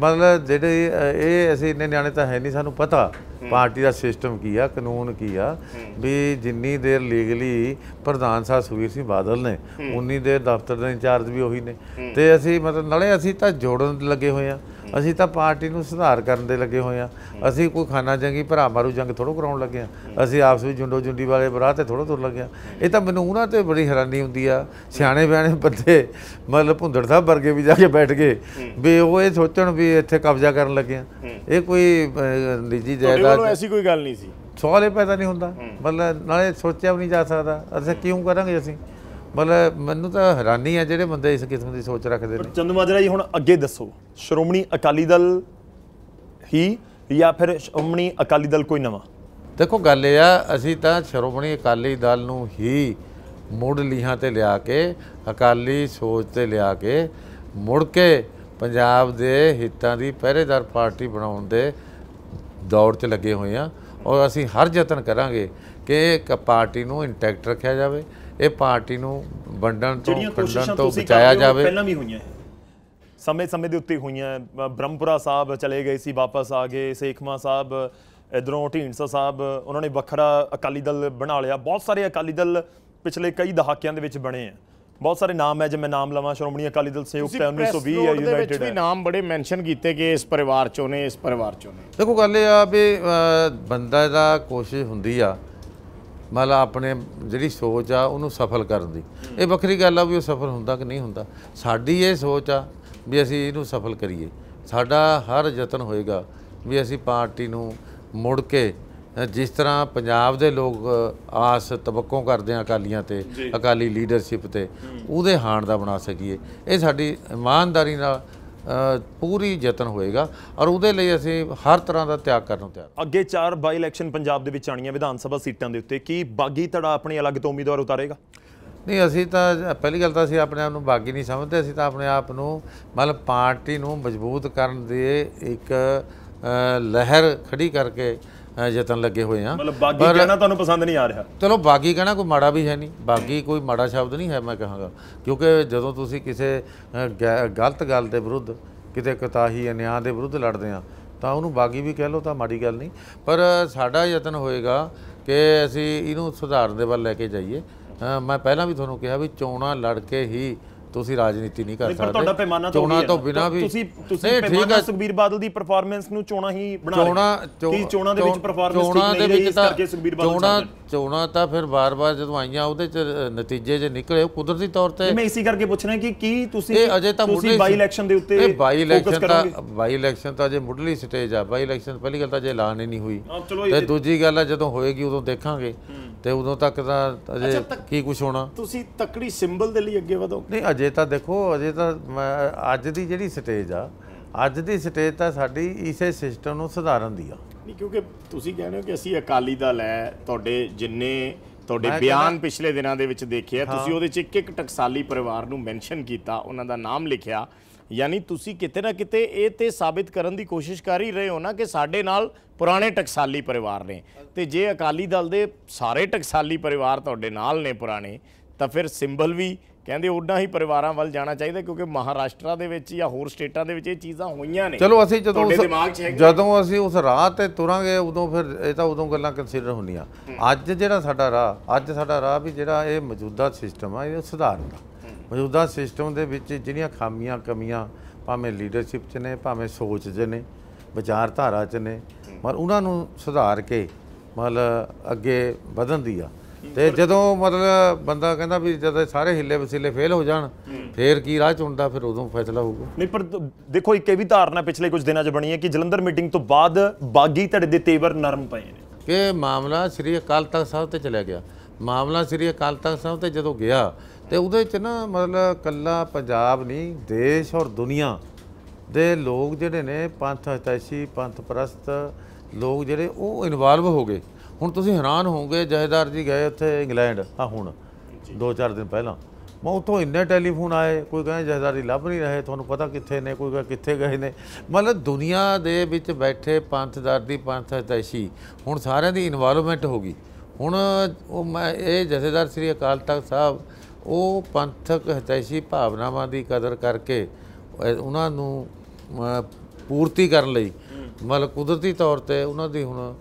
ਮਤਲਬ ਜਿਹੜੇ ਇਹ ਅਸੀਂ ਇੰਨੇ ਨਿਆਣੇ ਤਾਂ ਹੈ ਨਹੀਂ ਸਾਨੂੰ ਪਤਾ ਪਾਰਟੀ ਦਾ ਸਿਸਟਮ ਕੀ ਆ ਕਾਨੂੰਨ ਕੀ ਆ ਵੀ ਜਿੰਨੀ ਦੇਰ ਲੀਗਲੀ ਪ੍ਰਧਾਨ ਸਾਹਿਬ ਸੁਵੀਰ ਸਿੰਘ ਬਾਦਲ ਨੇ ਉਨੀ ਦੇਰ ਦਫ਼ਤਰ ਦੇ ਇੰਚਾਰਜ ਵੀ ਉਹੀ ਨੇ ਤੇ ਅਸੀਂ ਮਤਲਬ ਨਾਲੇ ਅਸੀਂ ਤਾਂ ਜੋੜਨ ਲੱਗੇ ਹੋਏ ਆ ਅਸੀਂ ਤਾਂ ਪਾਰਟੀ ਨੂੰ ਸੁਧਾਰ ਕਰਨ ਦੇ ਲੱਗੇ ਹੋਏ ਆ ਅਸੀਂ ਕੋਈ ਖਾਨਾ ਜੰਗੀ ਭਰਾ ਮਾਰੂ ਜੰਗ ਥੋੜੋ ਕਰਾਉਣ ਲੱਗੇ ਆ ਅਸੀਂ ਆਪਸ ਵਿੱਚ ਜੁੰਡੋ ਜੁੰਡੀ ਵਾਲੇ ਬਰਾਹ ਤੇ ਥੋੜੋ ਤੁਰ ਲੱਗੇ ਆ ਇਹ ਤਾਂ ਮੈਨੂੰ ਉਹਨਾਂ ਤੇ ਬੜੀ ਹੈਰਾਨੀ ਹੁੰਦੀ ਆ ਸਿਆਣੇ ਬਿਆਣੇ ਬੰਦੇ ਮਤਲਬ ਭੁੰਦੜ ਸਾਹਿਬ ਵਰਗੇ ਵੀ ਜਾ ਕੇ ਬੈਠ ਗਏ ਵੀ ਉਹ ਇਹ ਸੋਚਣ ਵੀ ਇੱਥੇ ਕਬਜ਼ਾ ਕਰਨ ਲੱਗੇ ਆ ਇਹ ਕੋਈ ਨਿੱਜੀ ਜਾਇਦਾਦ ਐਸੀ ਕੋਈ ਗੱਲ ਨਹੀਂ ਸੀ ਸਵਾਲ ਇਹ ਪੈਦਾ ਨਹੀਂ ਹੁੰਦਾ ਮਤਲਬ ਨਾਲੇ ਸੋਚਿਆ ਵੀ ਨਹੀਂ ਜਾ ਸਕਦਾ ਅਸੀਂ ਕਿਉਂ ਕਰਾਂਗੇ ਅਸੀਂ ਮਤਲਬ ਮੈਨੂੰ ਤਾਂ ਹੈਰਾਨੀ ਆ ਜਿਹੜੇ ਬੰਦੇ ਇਸ ਕਿਸਮ ਦੀ ਸੋਚ ਰੱਖਦੇ ਨੇ ਚੰਦੂ ਮਾਜਰਾ ਜੀ ਹੁਣ ਅੱਗੇ ਦੱਸੋ ਸ਼੍ਰੋਮਣੀ ਅਕਾਲੀ ਦਲ ਹੀ ਜਾਂ ਫਿਰ ਸ਼੍ਰੋਮਣੀ ਅਕਾਲੀ ਦਲ ਕੋਈ ਨਵਾਂ ਦੇਖੋ ਗੱਲ ਇਹ ਆ ਅਸੀਂ ਤਾਂ ਸ਼੍ਰੋਮਣੀ ਅਕਾਲੀ ਦਲ ਨੂੰ ਹੀ ਮੁੜ ਲੀਹਾਂ ਤੇ ਲਿਆ ਕੇ ਅਕਾਲੀ ਸੋਚ ਤੇ ਲਿਆ ਕੇ ਮੁੜ ਕੇ ਪੰਜਾਬ ਦੇ ਹਿੱਤਾਂ ਦੀ ਪਹਿਰੇਦਾਰ ਪਾਰਟੀ ਬਣਾਉਣ ਦੇ ਦੌਰ 'ਚ ਲੱਗੇ ਹੋਏ ਆ ਔਰ ਅਸੀਂ ਹਰ ਯਤਨ ਕਰਾਂਗੇ ਕਿ ਇੱਕ ਪਾਰਟੀ ਨੂੰ ਇੰਟੈਕਟ ਰੱਖਿਆ ਜਾਵੇ ਇਹ ਪਾਰਟੀ ਨੂੰ ਵੰਡਣ ਤੋਂ ਵੰਡਣ ਤੋਂ ਬਚਾਇਆ ਜਾਵੇ ਪਹਿਲਾਂ ਵੀ ਹੋਈਆਂ ਸਮੇਂ-ਸਮੇਂ ਦੇ ਉੱਤੇ ਹੋਈਆਂ ਬ੍ਰਹਮਪੁਰਾ ਸਾਹਿਬ ਚਲੇ ਗਏ ਸੀ ਵਾਪਸ ਆ ਗਏ ਸੇਖਮਾ ਸਾਹਿਬ ਇਧਰੋਂ ਢੀਂਡਸਾ ਸਾਹਿਬ ਉਹਨਾਂ ਨੇ ਵੱਖਰਾ ਅਕਾਲੀ ਦਲ ਬਣਾ ਲਿਆ ਬਹੁਤ ਸਾਰੇ ਅਕਾਲੀ ਦਲ ਪਿਛਲੇ ਕਈ ਦਹਾਕਿਆਂ ਦੇ ਵਿੱਚ ਬਣੇ ਆ ਬਹੁਤ ਸਾਰੇ ਨਾਮ ਹੈ ਜੇ ਮੈਂ ਨਾਮ ਲਵਾਂ ਸ਼੍ਰੋਮਣੀ ਅਕਾਲੀ ਦਲ ਸੰਯੁਕਤ ਹੈ 1920 ਹੈ ਯੂਨਾਈਟਿਡ ਵੀ ਨਾਮ ਬੜੇ ਮੈਂਸ਼ਨ ਕੀਤੇ ਕਿ ਇਸ ਪਰਿਵਾਰ ਚੋਂ ਨੇ ਇਸ ਪਰਿਵਾਰ ਚੋਂ ਨੇ ਦੇਖੋ ਗੱਲ ਇਹ ਆ ਵੀ ਬੰਦਾ ਦਾ ਕੋਸ਼ਿਸ਼ ਹੁੰਦੀ ਆ ਮਤਲਬ ਆਪਣੇ ਜਿਹੜੀ ਸੋਚ ਆ ਉਹਨੂੰ ਸਫਲ ਕਰਨ ਦੀ ਇਹ ਵੱਖਰੀ ਗੱਲ ਆ ਵੀ ਉਹ ਸਫਲ ਹੁੰਦਾ ਕਿ ਨਹੀਂ ਹੁੰਦਾ ਸਾਡੀ ਇਹ ਸੋਚ ਆ ਵੀ ਅਸੀਂ ਇਹਨੂੰ ਸਫਲ ਕਰੀਏ ਸਾਡਾ ਹਰ ਯਤਨ ਹੋਏਗਾ ਵੀ ਅਸੀਂ ਪਾਰਟੀ ਨੂੰ ਮੁੜ ਕੇ ਜਿਸ ਤਰ੍ਹਾਂ ਪੰਜਾਬ ਦੇ ਲੋਕ ਆਸ ਤਵੱਕੋਂ ਕਰਦੇ ਆ ਅਕਾਲੀਆਂ ਤੇ ਅਕਾਲੀ ਲੀਡਰਸ਼ਿਪ ਤੇ ਉਹਦੇ ਹਾਣ ਦਾ ਬਣਾ ਸਕੀਏ ਇਹ ਸਾਡੀ ਇਮਾਨਦਾਰੀ ਨਾਲ ਪੂਰੀ ਯਤਨ ਹੋਏਗਾ ਔਰ ਉਹਦੇ ਲਈ ਅਸੀਂ ਹਰ ਤਰ੍ਹਾਂ ਦਾ ਤਿਆਗ ਕਰਨ ਨੂੰ ਤਿਆਰ ਅੱਗੇ 4 ਬਾਈ ਇਲੈਕਸ਼ਨ ਪੰਜਾਬ ਦੇ ਵਿੱਚ ਆਣੀਆਂ ਵਿਧਾਨ ਸਭਾ ਸੀਟਾਂ ਦੇ ਉੱਤੇ ਕੀ ਬਾਗੀ ਧੜਾ ਆਪਣੀ ਅਲੱਗ ਤੋਂ ਉਮੀਦਵਾਰ ਉਤਾਰੇਗਾ ਨਹੀਂ ਅਸੀਂ ਤਾਂ ਪਹਿਲੀ ਗੱਲ ਤਾਂ ਅਸੀਂ ਆਪਣੇ ਆਪ ਨੂੰ ਬਾਗੀ ਨਹੀਂ ਸਮਝਦੇ ਅਸੀਂ ਤਾਂ ਆਪਣੇ ਆਪ ਨੂੰ ਮਤਲਬ ਪਾਰਟੀ ਨੂੰ ਮਜ਼ਬੂਤ ਕਰਨ ਦੇ ਇੱਕ ਲਹਿਰ ਖੜੀ ਕਰਕੇ ਯਤਨ ਲੱਗੇ ਹੋਏ ਆ ਮਤਲਬ ਬਾਗੀ ਕਹਿਣਾ ਤੁਹਾਨੂੰ ਪਸੰਦ ਨਹੀਂ ਆ ਰਿਹਾ ਚਲੋ ਬਾਗੀ ਕਹਿਣਾ ਕੋਈ ਮਾੜਾ ਵੀ ਹੈ ਨਹੀਂ ਬਾਗੀ ਕੋਈ ਮਾੜਾ ਸ਼ਬਦ ਨਹੀਂ ਹੈ ਮੈਂ ਕਹਾਂਗਾ ਕਿਉਂਕਿ ਜਦੋਂ ਤੁਸੀਂ ਕਿਸੇ ਗਲਤ ਗੱਲ ਦੇ ਵਿਰੁੱਧ ਕਿਤੇ ਕਤਾਹੀ ਅਨਿਆਂ ਦੇ ਵਿਰੁੱਧ ਲੜਦੇ ਆ ਤਾਂ ਉਹਨੂੰ ਬਾਗੀ ਵੀ ਕਹਿ ਲੋ ਤਾਂ ਮਾੜੀ ਗੱਲ ਨਹੀਂ ਪਰ ਸਾਡਾ ਯਤਨ ਹੋਏਗਾ ਕਿ ਅਸੀਂ ਇਹਨੂੰ ਸੁਧਾਰਨ ਦੇ ਵੱਲ ਲੈ ਕੇ ਜਾਈਏ ਮੈਂ ਪਹਿਲਾਂ ਵੀ ਤੁਹਾਨੂੰ ਕਿਹਾ ਵੀ ਚੋਣਾ ਲੜ ਕੇ ਹੀ ਤੁਸੀਂ ਰਾਜਨੀਤੀ ਨਹੀਂ ਕਰ ਸਕਦੇ ਤੁਹਾਡਾ ਪੈਮਾਨਾ ਤਾਂ ਚੋਣਾਂ ਤੋਂ ਬਿਨਾ ਵੀ ਤੁਸੀਂ ਤੁਸੀਂ ਪੈਮਾਨਾ ਸੁਖਬੀਰ ਬਾਦਲ ਦੀ ਪਰਫਾਰਮੈਂਸ ਨੂੰ ਚੋਣਾ ਹੀ ਬਣਾ ਰਹੇ ਚੋਣਾ ਚੋਣਾਂ ਦੇ ਵਿੱਚ ਪਰਫਾਰਮੈਂਸ ਠੀਕ ਨਹੀਂ ਵਿੱਚ ਤਾਂ ਸੁਖਬੀਰ ਬਾਦਲ ਚੋਣਾਂ ਚੋਣਾਂ ਤਾਂ ਫਿਰ ਬਾਰ-ਬਾਰ ਜਦੋਂ ਆਈਆਂ ਉਹਦੇ ਚ ਨਤੀਜੇ ਜੇ ਨਿਕਲੇ ਉਹ ਕੁਦਰਤੀ ਤੌਰ ਤੇ ਮੈਂ ਇਸੇ ਕਰਕੇ ਪੁੱਛ ਰਿਹਾ ਕਿ ਕੀ ਤੁਸੀਂ ਇਹ ਅਜੇ ਤਾਂ ਮੁੱਢਲੀ ਬਾਈ ਇਲੈਕਸ਼ਨ ਦੇ ਉੱਤੇ ਇਹ ਬਾਈ ਇਲੈਕਸ਼ਨ ਤਾਂ ਬਾਈ ਇਲੈਕਸ਼ਨ ਤਾਂ ਅਜੇ ਮੁੱਢਲੀ ਸਟੇਜ ਆ ਬਾਈ ਇਲੈਕਸ਼ਨ ਪਹਿਲੀ ਗੱਲ ਤਾਂ ਜੇ ਐਲਾਨ ਹੀ ਨਹੀਂ ਹੋਈ ਤੇ ਦੂਜੀ ਗੱਲ ਆ ਜਦੋਂ ਹੋਏਗੀ ਉਦੋਂ ਦੇਖਾਂਗੇ ਤੇ ਉਦੋਂ ਤੱਕ ਤਾਂ ਅਜੇ ਕੀ ਕੁਝ ਹੋਣਾ ਤੁਸੀਂ ਤਕੜੀ ਸਿੰਬਲ ਦੇ ਲਈ ਅੱਗੇ ਵਧੋ ਨਹੀਂ ਅਜੇ ਤਾਂ ਦੇਖੋ ਅਜੇ ਤਾਂ ਅੱਜ ਦੀ ਜਿਹੜੀ ਸਟੇਜ ਆ ਅੱਜ ਦੀ ਸਟੇਜ ਤਾਂ ਸਾਡੀ ਇਸੇ ਸਿਸਟਮ ਨੂੰ ਸੁਧਾਰਨ ਦੀ ਆ ਨਹੀਂ ਕਿਉਂਕਿ ਤੁਸੀਂ ਕਹਿੰਦੇ ਹੋ ਕਿ ਅਸੀਂ ਅਕਾਲੀ ਦਲ ਹੈ ਤੁਹਾਡੇ ਜਿੰਨੇ ਤੁਹਾਡੇ ਬਿਆਨ ਪਿਛਲੇ ਦਿਨਾਂ ਦੇ ਵਿੱਚ ਦੇਖਿਆ ਤੁਸੀਂ ਉਹਦੇ 'ਚ ਇੱਕ ਇੱਕ ਟਕਸਾਲੀ ਪਰਿਵਾਰ ਨੂੰ ਮੈਂਸ਼ਨ ਕੀਤਾ ਉਹਨਾਂ ਦਾ ਨਾਮ ਲਿਖਿਆ ਯਾਨੀ ਤੁਸੀਂ ਕਿਤੇ ਨਾ ਕਿਤੇ ਇਹ ਤੇ ਸਾਬਿਤ ਕਰਨ ਦੀ ਕੋਸ਼ਿਸ਼ ਕਰ ਹੀ ਰਹੇ ਹੋ ਨਾ ਕਿ ਸਾਡੇ ਨਾਲ ਪੁਰਾਣੇ ਟਕਸਾਲੀ ਪਰਿਵਾਰ ਨੇ ਤੇ ਜੇ ਅਕਾਲੀ ਦਲ ਦੇ ਸਾਰੇ ਟਕਸਾਲੀ ਪਰਿਵਾਰ ਤੁਹਾਡੇ ਨਾਲ ਨੇ ਪੁਰਾਣੇ ਤਾਂ ਫਿਰ ਸਿੰਬਲ ਵੀ ਕਹਿੰਦੇ ਉਦਾਂ ਹੀ ਪਰਿਵਾਰਾਂ ਵੱਲ ਜਾਣਾ ਚਾਹੀਦਾ ਕਿਉਂਕਿ ਮਹਾਰਾਸ਼ਟਰਾ ਦੇ ਵਿੱਚ ਜਾਂ ਹੋਰ ਸਟੇਟਾਂ ਦੇ ਵਿੱਚ ਇਹ ਚੀਜ਼ਾਂ ਹੋਈਆਂ ਨੇ ਚਲੋ ਅਸੀਂ ਜਦੋਂ ਜਦੋਂ ਅਸੀਂ ਉਸ ਰਾਹ ਤੇ ਤੁਰਾਂਗੇ ਉਦੋਂ ਫਿਰ ਇਹ ਤਾਂ ਉਦੋਂ ਗੱਲਾਂ ਕੰਸੀਡਰ ਹੁੰਦੀਆਂ ਅੱਜ ਜਿਹੜਾ ਸਾਡਾ ਰਾਹ ਅੱਜ ਸਾਡਾ ਰਾਹ ਵੀ ਜਿਹੜਾ ਇਹ ਮੌਜੂਦਾ ਸਿਸਟਮ ਆ ਇਹ ਸੁਧਾਰਨ ਦਾ ਮੌਜੂਦਾ ਸਿਸਟਮ ਦੇ ਵਿੱਚ ਜਿਹੜੀਆਂ ਖਾਮੀਆਂ ਕਮੀਆਂ ਭਾਵੇਂ ਲੀਡਰਸ਼ਿਪ 'ਚ ਨੇ ਭਾਵੇਂ ਸੋਚ 'ਚ ਨੇ ਵਿਚਾਰਧਾਰਾ 'ਚ ਨੇ ਪਰ ਉਹਨਾਂ ਨੂੰ ਸੁਧਾਰ ਕੇ ਮਤਲਬ ਅੱਗੇ ਵਧਣ ਦੀ ਆ ਤੇ ਜਦੋਂ ਮਤਲਬ ਬੰਦਾ ਕਹਿੰਦਾ ਵੀ ਜਦ ਸਾਰੇ ਹਿੱਲੇ ਵਸੀਲੇ ਫੇਲ ਹੋ ਜਾਣ ਫੇਰ ਕੀ ਰਾਹ ਚੁਣਦਾ ਫਿਰ ਉਦੋਂ ਫੈਸਲਾ ਹੋਊਗਾ ਨਹੀਂ ਪਰ ਦੇਖੋ ਇੱਕ ਇਹ ਵੀ ਧਾਰਨਾ ਪਿਛਲੇ ਕੁਝ ਦਿਨਾਂ 'ਚ ਬਣੀ ਹੈ ਕਿ ਜਲੰਧਰ ਮੀਟਿੰਗ ਤੋਂ ਬਾਅਦ ਬਾਗੀ ਧੜੇ ਦੇ ਤੇਵਰ ਨਰਮ ਪਏ ਨੇ ਕਿ ਮਾਮਲਾ ਸ੍ਰੀ ਅਕਾਲ ਤਖਤ ਸਾਹਿਬ ਤੇ ਚਲਾ ਗਿਆ ਮਾਮਲਾ ਸ੍ਰੀ ਅਕਾਲ ਤਖਤ ਸਾਹਿਬ ਤੇ ਜਦੋਂ ਗਿਆ ਤੇ ਉਹਦੇ 'ਚ ਨਾ ਮਤਲਬ ਕੱਲਾ ਪੰਜਾਬ ਨਹੀਂ ਦੇਸ਼ ਔਰ ਦੁਨੀਆ ਦੇ ਲੋਕ ਜਿਹੜੇ ਨੇ ਪੰਥ ਹਤਾਸ਼ੀ ਪੰਥ ਪ੍ਰਸਤ ਲੋਕ ਜਿਹੜੇ ਉਹ ਇਨਵੋਲਵ ਹੋ ਗਏ ਹੁਣ ਤੁਸੀਂ ਹੈਰਾਨ ਹੋਵੋਗੇ ਜਹੇਦਾਰ ਜੀ ਗਏ ਉੱਥੇ ਇੰਗਲੈਂਡ ਆ ਹੁਣ 2-4 ਦਿਨ ਪਹਿਲਾਂ ਮੈਂ ਉੱਥੋਂ ਇੰਨੇ ਟੈਲੀਫੋਨ ਆਏ ਕੋਈ ਕਹਿੰਦਾ ਜੀ ਲੱਭ ਨਹੀਂ ਰਹੇ ਤੁਹਾਨੂੰ ਪਤਾ ਕਿੱਥੇ ਨੇ ਕੋਈ ਕਹਿੰਦਾ ਕਿੱਥੇ ਗਏ ਨੇ ਮਤਲਬ ਦੁਨੀਆ ਦੇ ਵਿੱਚ ਬੈਠੇ ਪੰਥਦਾਰ ਦੀ ਪੰਥਦੈਸ਼ੀ ਹੁਣ ਸਾਰਿਆਂ ਦੀ ਇਨਵੋਲਵਮੈਂਟ ਹੋ ਗਈ ਹੁਣ ਉਹ ਮੈਂ ਇਹ ਜਥੇਦਾਰ ਸ੍ਰੀ ਅਕਾਲ ਤਖਤ ਸਾਹਿਬ ਉਹ ਪੰਥਕ ਹਤੈਸ਼ੀ ਭਾਵਨਾਵਾਂ ਦੀ ਕਦਰ ਕਰਕੇ ਉਹਨਾਂ ਨੂੰ ਪੂਰਤੀ ਕਰਨ ਲਈ ਮਤਲਬ ਕੁਦਰਤੀ ਤੌਰ ਤੇ ਉਹਨਾਂ ਦੀ ਹੁਣ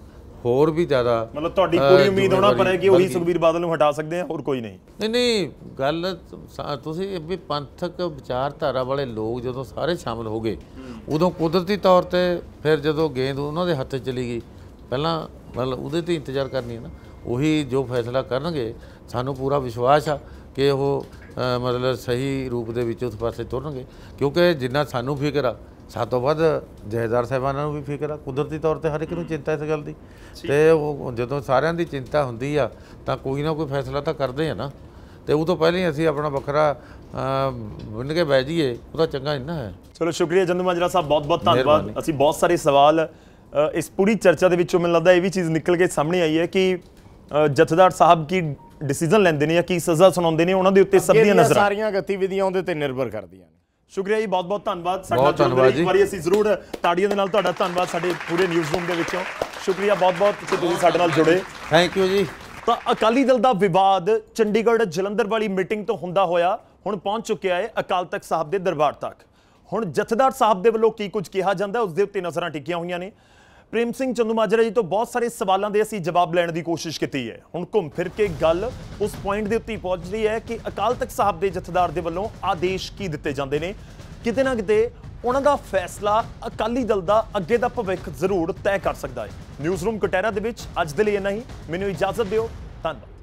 ਹੋਰ ਵੀ ਜ਼ਿਆਦਾ ਮਤਲਬ ਤੁਹਾਡੀ ਪੂਰੀ ਉਮੀਦ ਹੋਣਾ ਪਰੇ ਕਿ ਉਹੀ ਸੁਖਬੀਰ ਬਾਦਲ ਨੂੰ ਹਟਾ ਸਕਦੇ ਆ ਹੋਰ ਕੋਈ ਨਹੀਂ ਨਹੀਂ ਨਹੀਂ ਗੱਲ ਤੁਸੀਂ ਵੀ ਪੰਥਕ ਵਿਚਾਰਧਾਰਾ ਵਾਲੇ ਲੋਕ ਜਦੋਂ ਸਾਰੇ ਸ਼ਾਮਲ ਹੋ ਗਏ ਉਦੋਂ ਕੁਦਰਤੀ ਤੌਰ ਤੇ ਫਿਰ ਜਦੋਂ ਗੇਂਦ ਉਹਨਾਂ ਦੇ ਹੱਥੇ ਚਲੀ ਗਈ ਪਹਿਲਾਂ ਮਤਲਬ ਉਹਦੇ ਤੇ ਇੰਤਜ਼ਾਰ ਕਰਨੀ ਹੈ ਨਾ ਉਹੀ ਜੋ ਫੈਸਲਾ ਕਰਨਗੇ ਸਾਨੂੰ ਪੂਰਾ ਵਿਸ਼ਵਾਸ ਆ ਕਿ ਉਹ ਮਤਲਬ ਸਹੀ ਰੂਪ ਦੇ ਵਿੱਚ ਉਸ ਪਾਸੇ ਤੁਰਨਗੇ ਕਿਉਂਕਿ ਜਿੰਨਾ ਸਾਨੂੰ ਫਿਕਰ ਆ ਸਾਧ ਤੋਂ ਵੱਧ ਜਹੇਦਾਰ ਸਾਹਿਬਾਨਾਂ ਨੂੰ ਵੀ ਫਿਕਰ ਆ ਕੁਦਰਤੀ ਤੌਰ ਤੇ ਹਰ ਇੱਕ ਨੂੰ ਚਿੰਤਾ ਇਸ ਗੱਲ ਦੀ ਤੇ ਉਹ ਜਦੋਂ ਸਾਰਿਆਂ ਦੀ ਚਿੰਤਾ ਹੁੰਦੀ ਆ ਤਾਂ ਕੋਈ ਨਾ ਕੋਈ ਫੈਸਲਾ ਤਾਂ ਕਰਦੇ ਆ ਨਾ ਤੇ ਉਹ ਤੋਂ ਪਹਿਲਾਂ ਹੀ ਅਸੀਂ ਆਪਣਾ ਵੱਖਰਾ ਬੰਨ ਕੇ ਬਹਿ ਜਾਈਏ ਉਹਦਾ ਚੰਗਾ ਇੰਨਾ ਹੈ ਚਲੋ ਸ਼ੁਕਰੀਆ ਜੰਦੂ ਮਾਜਰਾ ਸਾਹਿਬ ਬਹੁਤ ਬਹੁਤ ਧੰਨਵਾਦ ਅਸੀਂ ਬਹੁਤ ਸਾਰੇ ਸਵਾਲ ਇਸ ਪੂਰੀ ਚਰਚਾ ਦੇ ਵਿੱਚੋਂ ਮੈਨੂੰ ਲੱਗਦਾ ਇਹ ਵੀ ਚੀਜ਼ ਨਿਕਲ ਕੇ ਸਾਹਮਣੇ ਆਈ ਹੈ ਕਿ ਜਥੇਦਾਰ ਸਾਹਿਬ ਕੀ ਡਿਸੀਜਨ ਲੈਂਦੇ ਨੇ ਜਾਂ ਕੀ ਸਜ਼ਾ ਸੁਣਾਉਂਦੇ ਨੇ ਉਹਨਾਂ ਦੇ ਉੱਤੇ ਸਭ ਦੀਆਂ ਨਜ਼ਰਾਂ ਸਾਰੀਆਂ ਗਤੀਵਿਧੀਆਂ ਉਹਦੇ ਤੇ ਨਿਰਭਰ ਕਰਦੀਆਂ ਸ਼ੁਕਰੀਆ ਜੀ ਬਹੁਤ ਬਹੁਤ ਧੰਨਵਾਦ ਸਾਡਾ ਜੁੜਨ ਇੱਕ ਵਾਰੀ ਅਸੀਂ ਜ਼ਰੂਰ ਤਾੜੀਆਂ ਦੇ ਨਾਲ ਤੁਹਾਡਾ ਧੰਨਵਾਦ ਸਾਡੇ ਪੂਰੇ ਨਿਊਜ਼ ਰੂਮ ਦੇ ਵਿੱਚੋਂ ਸ਼ੁਕਰੀਆ ਬਹੁਤ ਬਹੁਤ ਕਿ ਤੁਸੀਂ ਸਾਡੇ ਨਾਲ ਜੁੜੇ ਥੈਂਕ ਯੂ ਜੀ ਤਾਂ ਅਕਾਲੀ ਦਲ ਦਾ ਵਿਵਾਦ ਚੰਡੀਗੜ੍ਹ ਜਲੰਧਰ ਵਾਲੀ ਮੀਟਿੰਗ ਤੋਂ ਹੁੰਦਾ ਹੋਇਆ ਹੁਣ ਪਹੁੰਚ ਚੁੱਕਿਆ ਹੈ ਅਕਾਲ ਤਖਤ ਸਾਹਿਬ ਦੇ ਦਰਬਾਰ ਤੱਕ ਹੁਣ ਜਥੇਦਾਰ ਸਾਹਿਬ ਦੇ ਵੱਲੋਂ ਕੀ ਕੁਝ ਕਿਹਾ ਜਾਂਦਾ ਉਸ ਦੇ ਉੱਤੇ ਨਜ਼ਰਾਂ ਟਿਕੀਆਂ ਹੋਈਆਂ ਨੇ ਪ੍ਰੇਮ ਸਿੰਘ ਚੰਦੂਮਾਜਰਾ ਜੀ ਤੋਂ ਬਹੁਤ ਸਾਰੇ ਸਵਾਲਾਂ ਦੇ ਅਸੀਂ ਜਵਾਬ ਲੈਣ ਦੀ ਕੋਸ਼ਿਸ਼ ਕੀਤੀ ਹੈ ਹੁਣ ਘੁੰਮ ਫਿਰ ਕੇ ਗੱਲ ਉਸ ਪੁਆਇੰਟ ਦੇ ਉੱਤੇ ਪਹੁੰਚ ਰਹੀ ਹੈ ਕਿ ਅਕਾਲ ਤਖਤ ਸਾਹਿਬ ਦੇ ਜਥੇਦਾਰ ਦੇ ਵੱਲੋਂ ਆਦੇਸ਼ ਕੀ ਦਿੱਤੇ ਜਾਂਦੇ ਨੇ ਕਿਤੇ ਨਾ ਕਿਤੇ ਉਹਨਾਂ ਦਾ ਫੈਸਲਾ ਅਕਾਲੀ ਦਲ ਦਾ ਅੱਗੇ ਦਾ ਭਵਿੱਖ ਜ਼ਰੂਰ ਤੈਅ ਕਰ ਸਕਦਾ ਹੈ ਨਿਊਜ਼ ਰੂਮ ਕਟੈਰਾ ਦੇ ਵਿੱਚ ਅੱਜ ਦੇ ਲਈ ਇੰਨਾ ਹੀ ਮੈਨੂੰ ਇਜਾਜ਼ਤ ਦਿਓ ਧੰਨਵਾਦ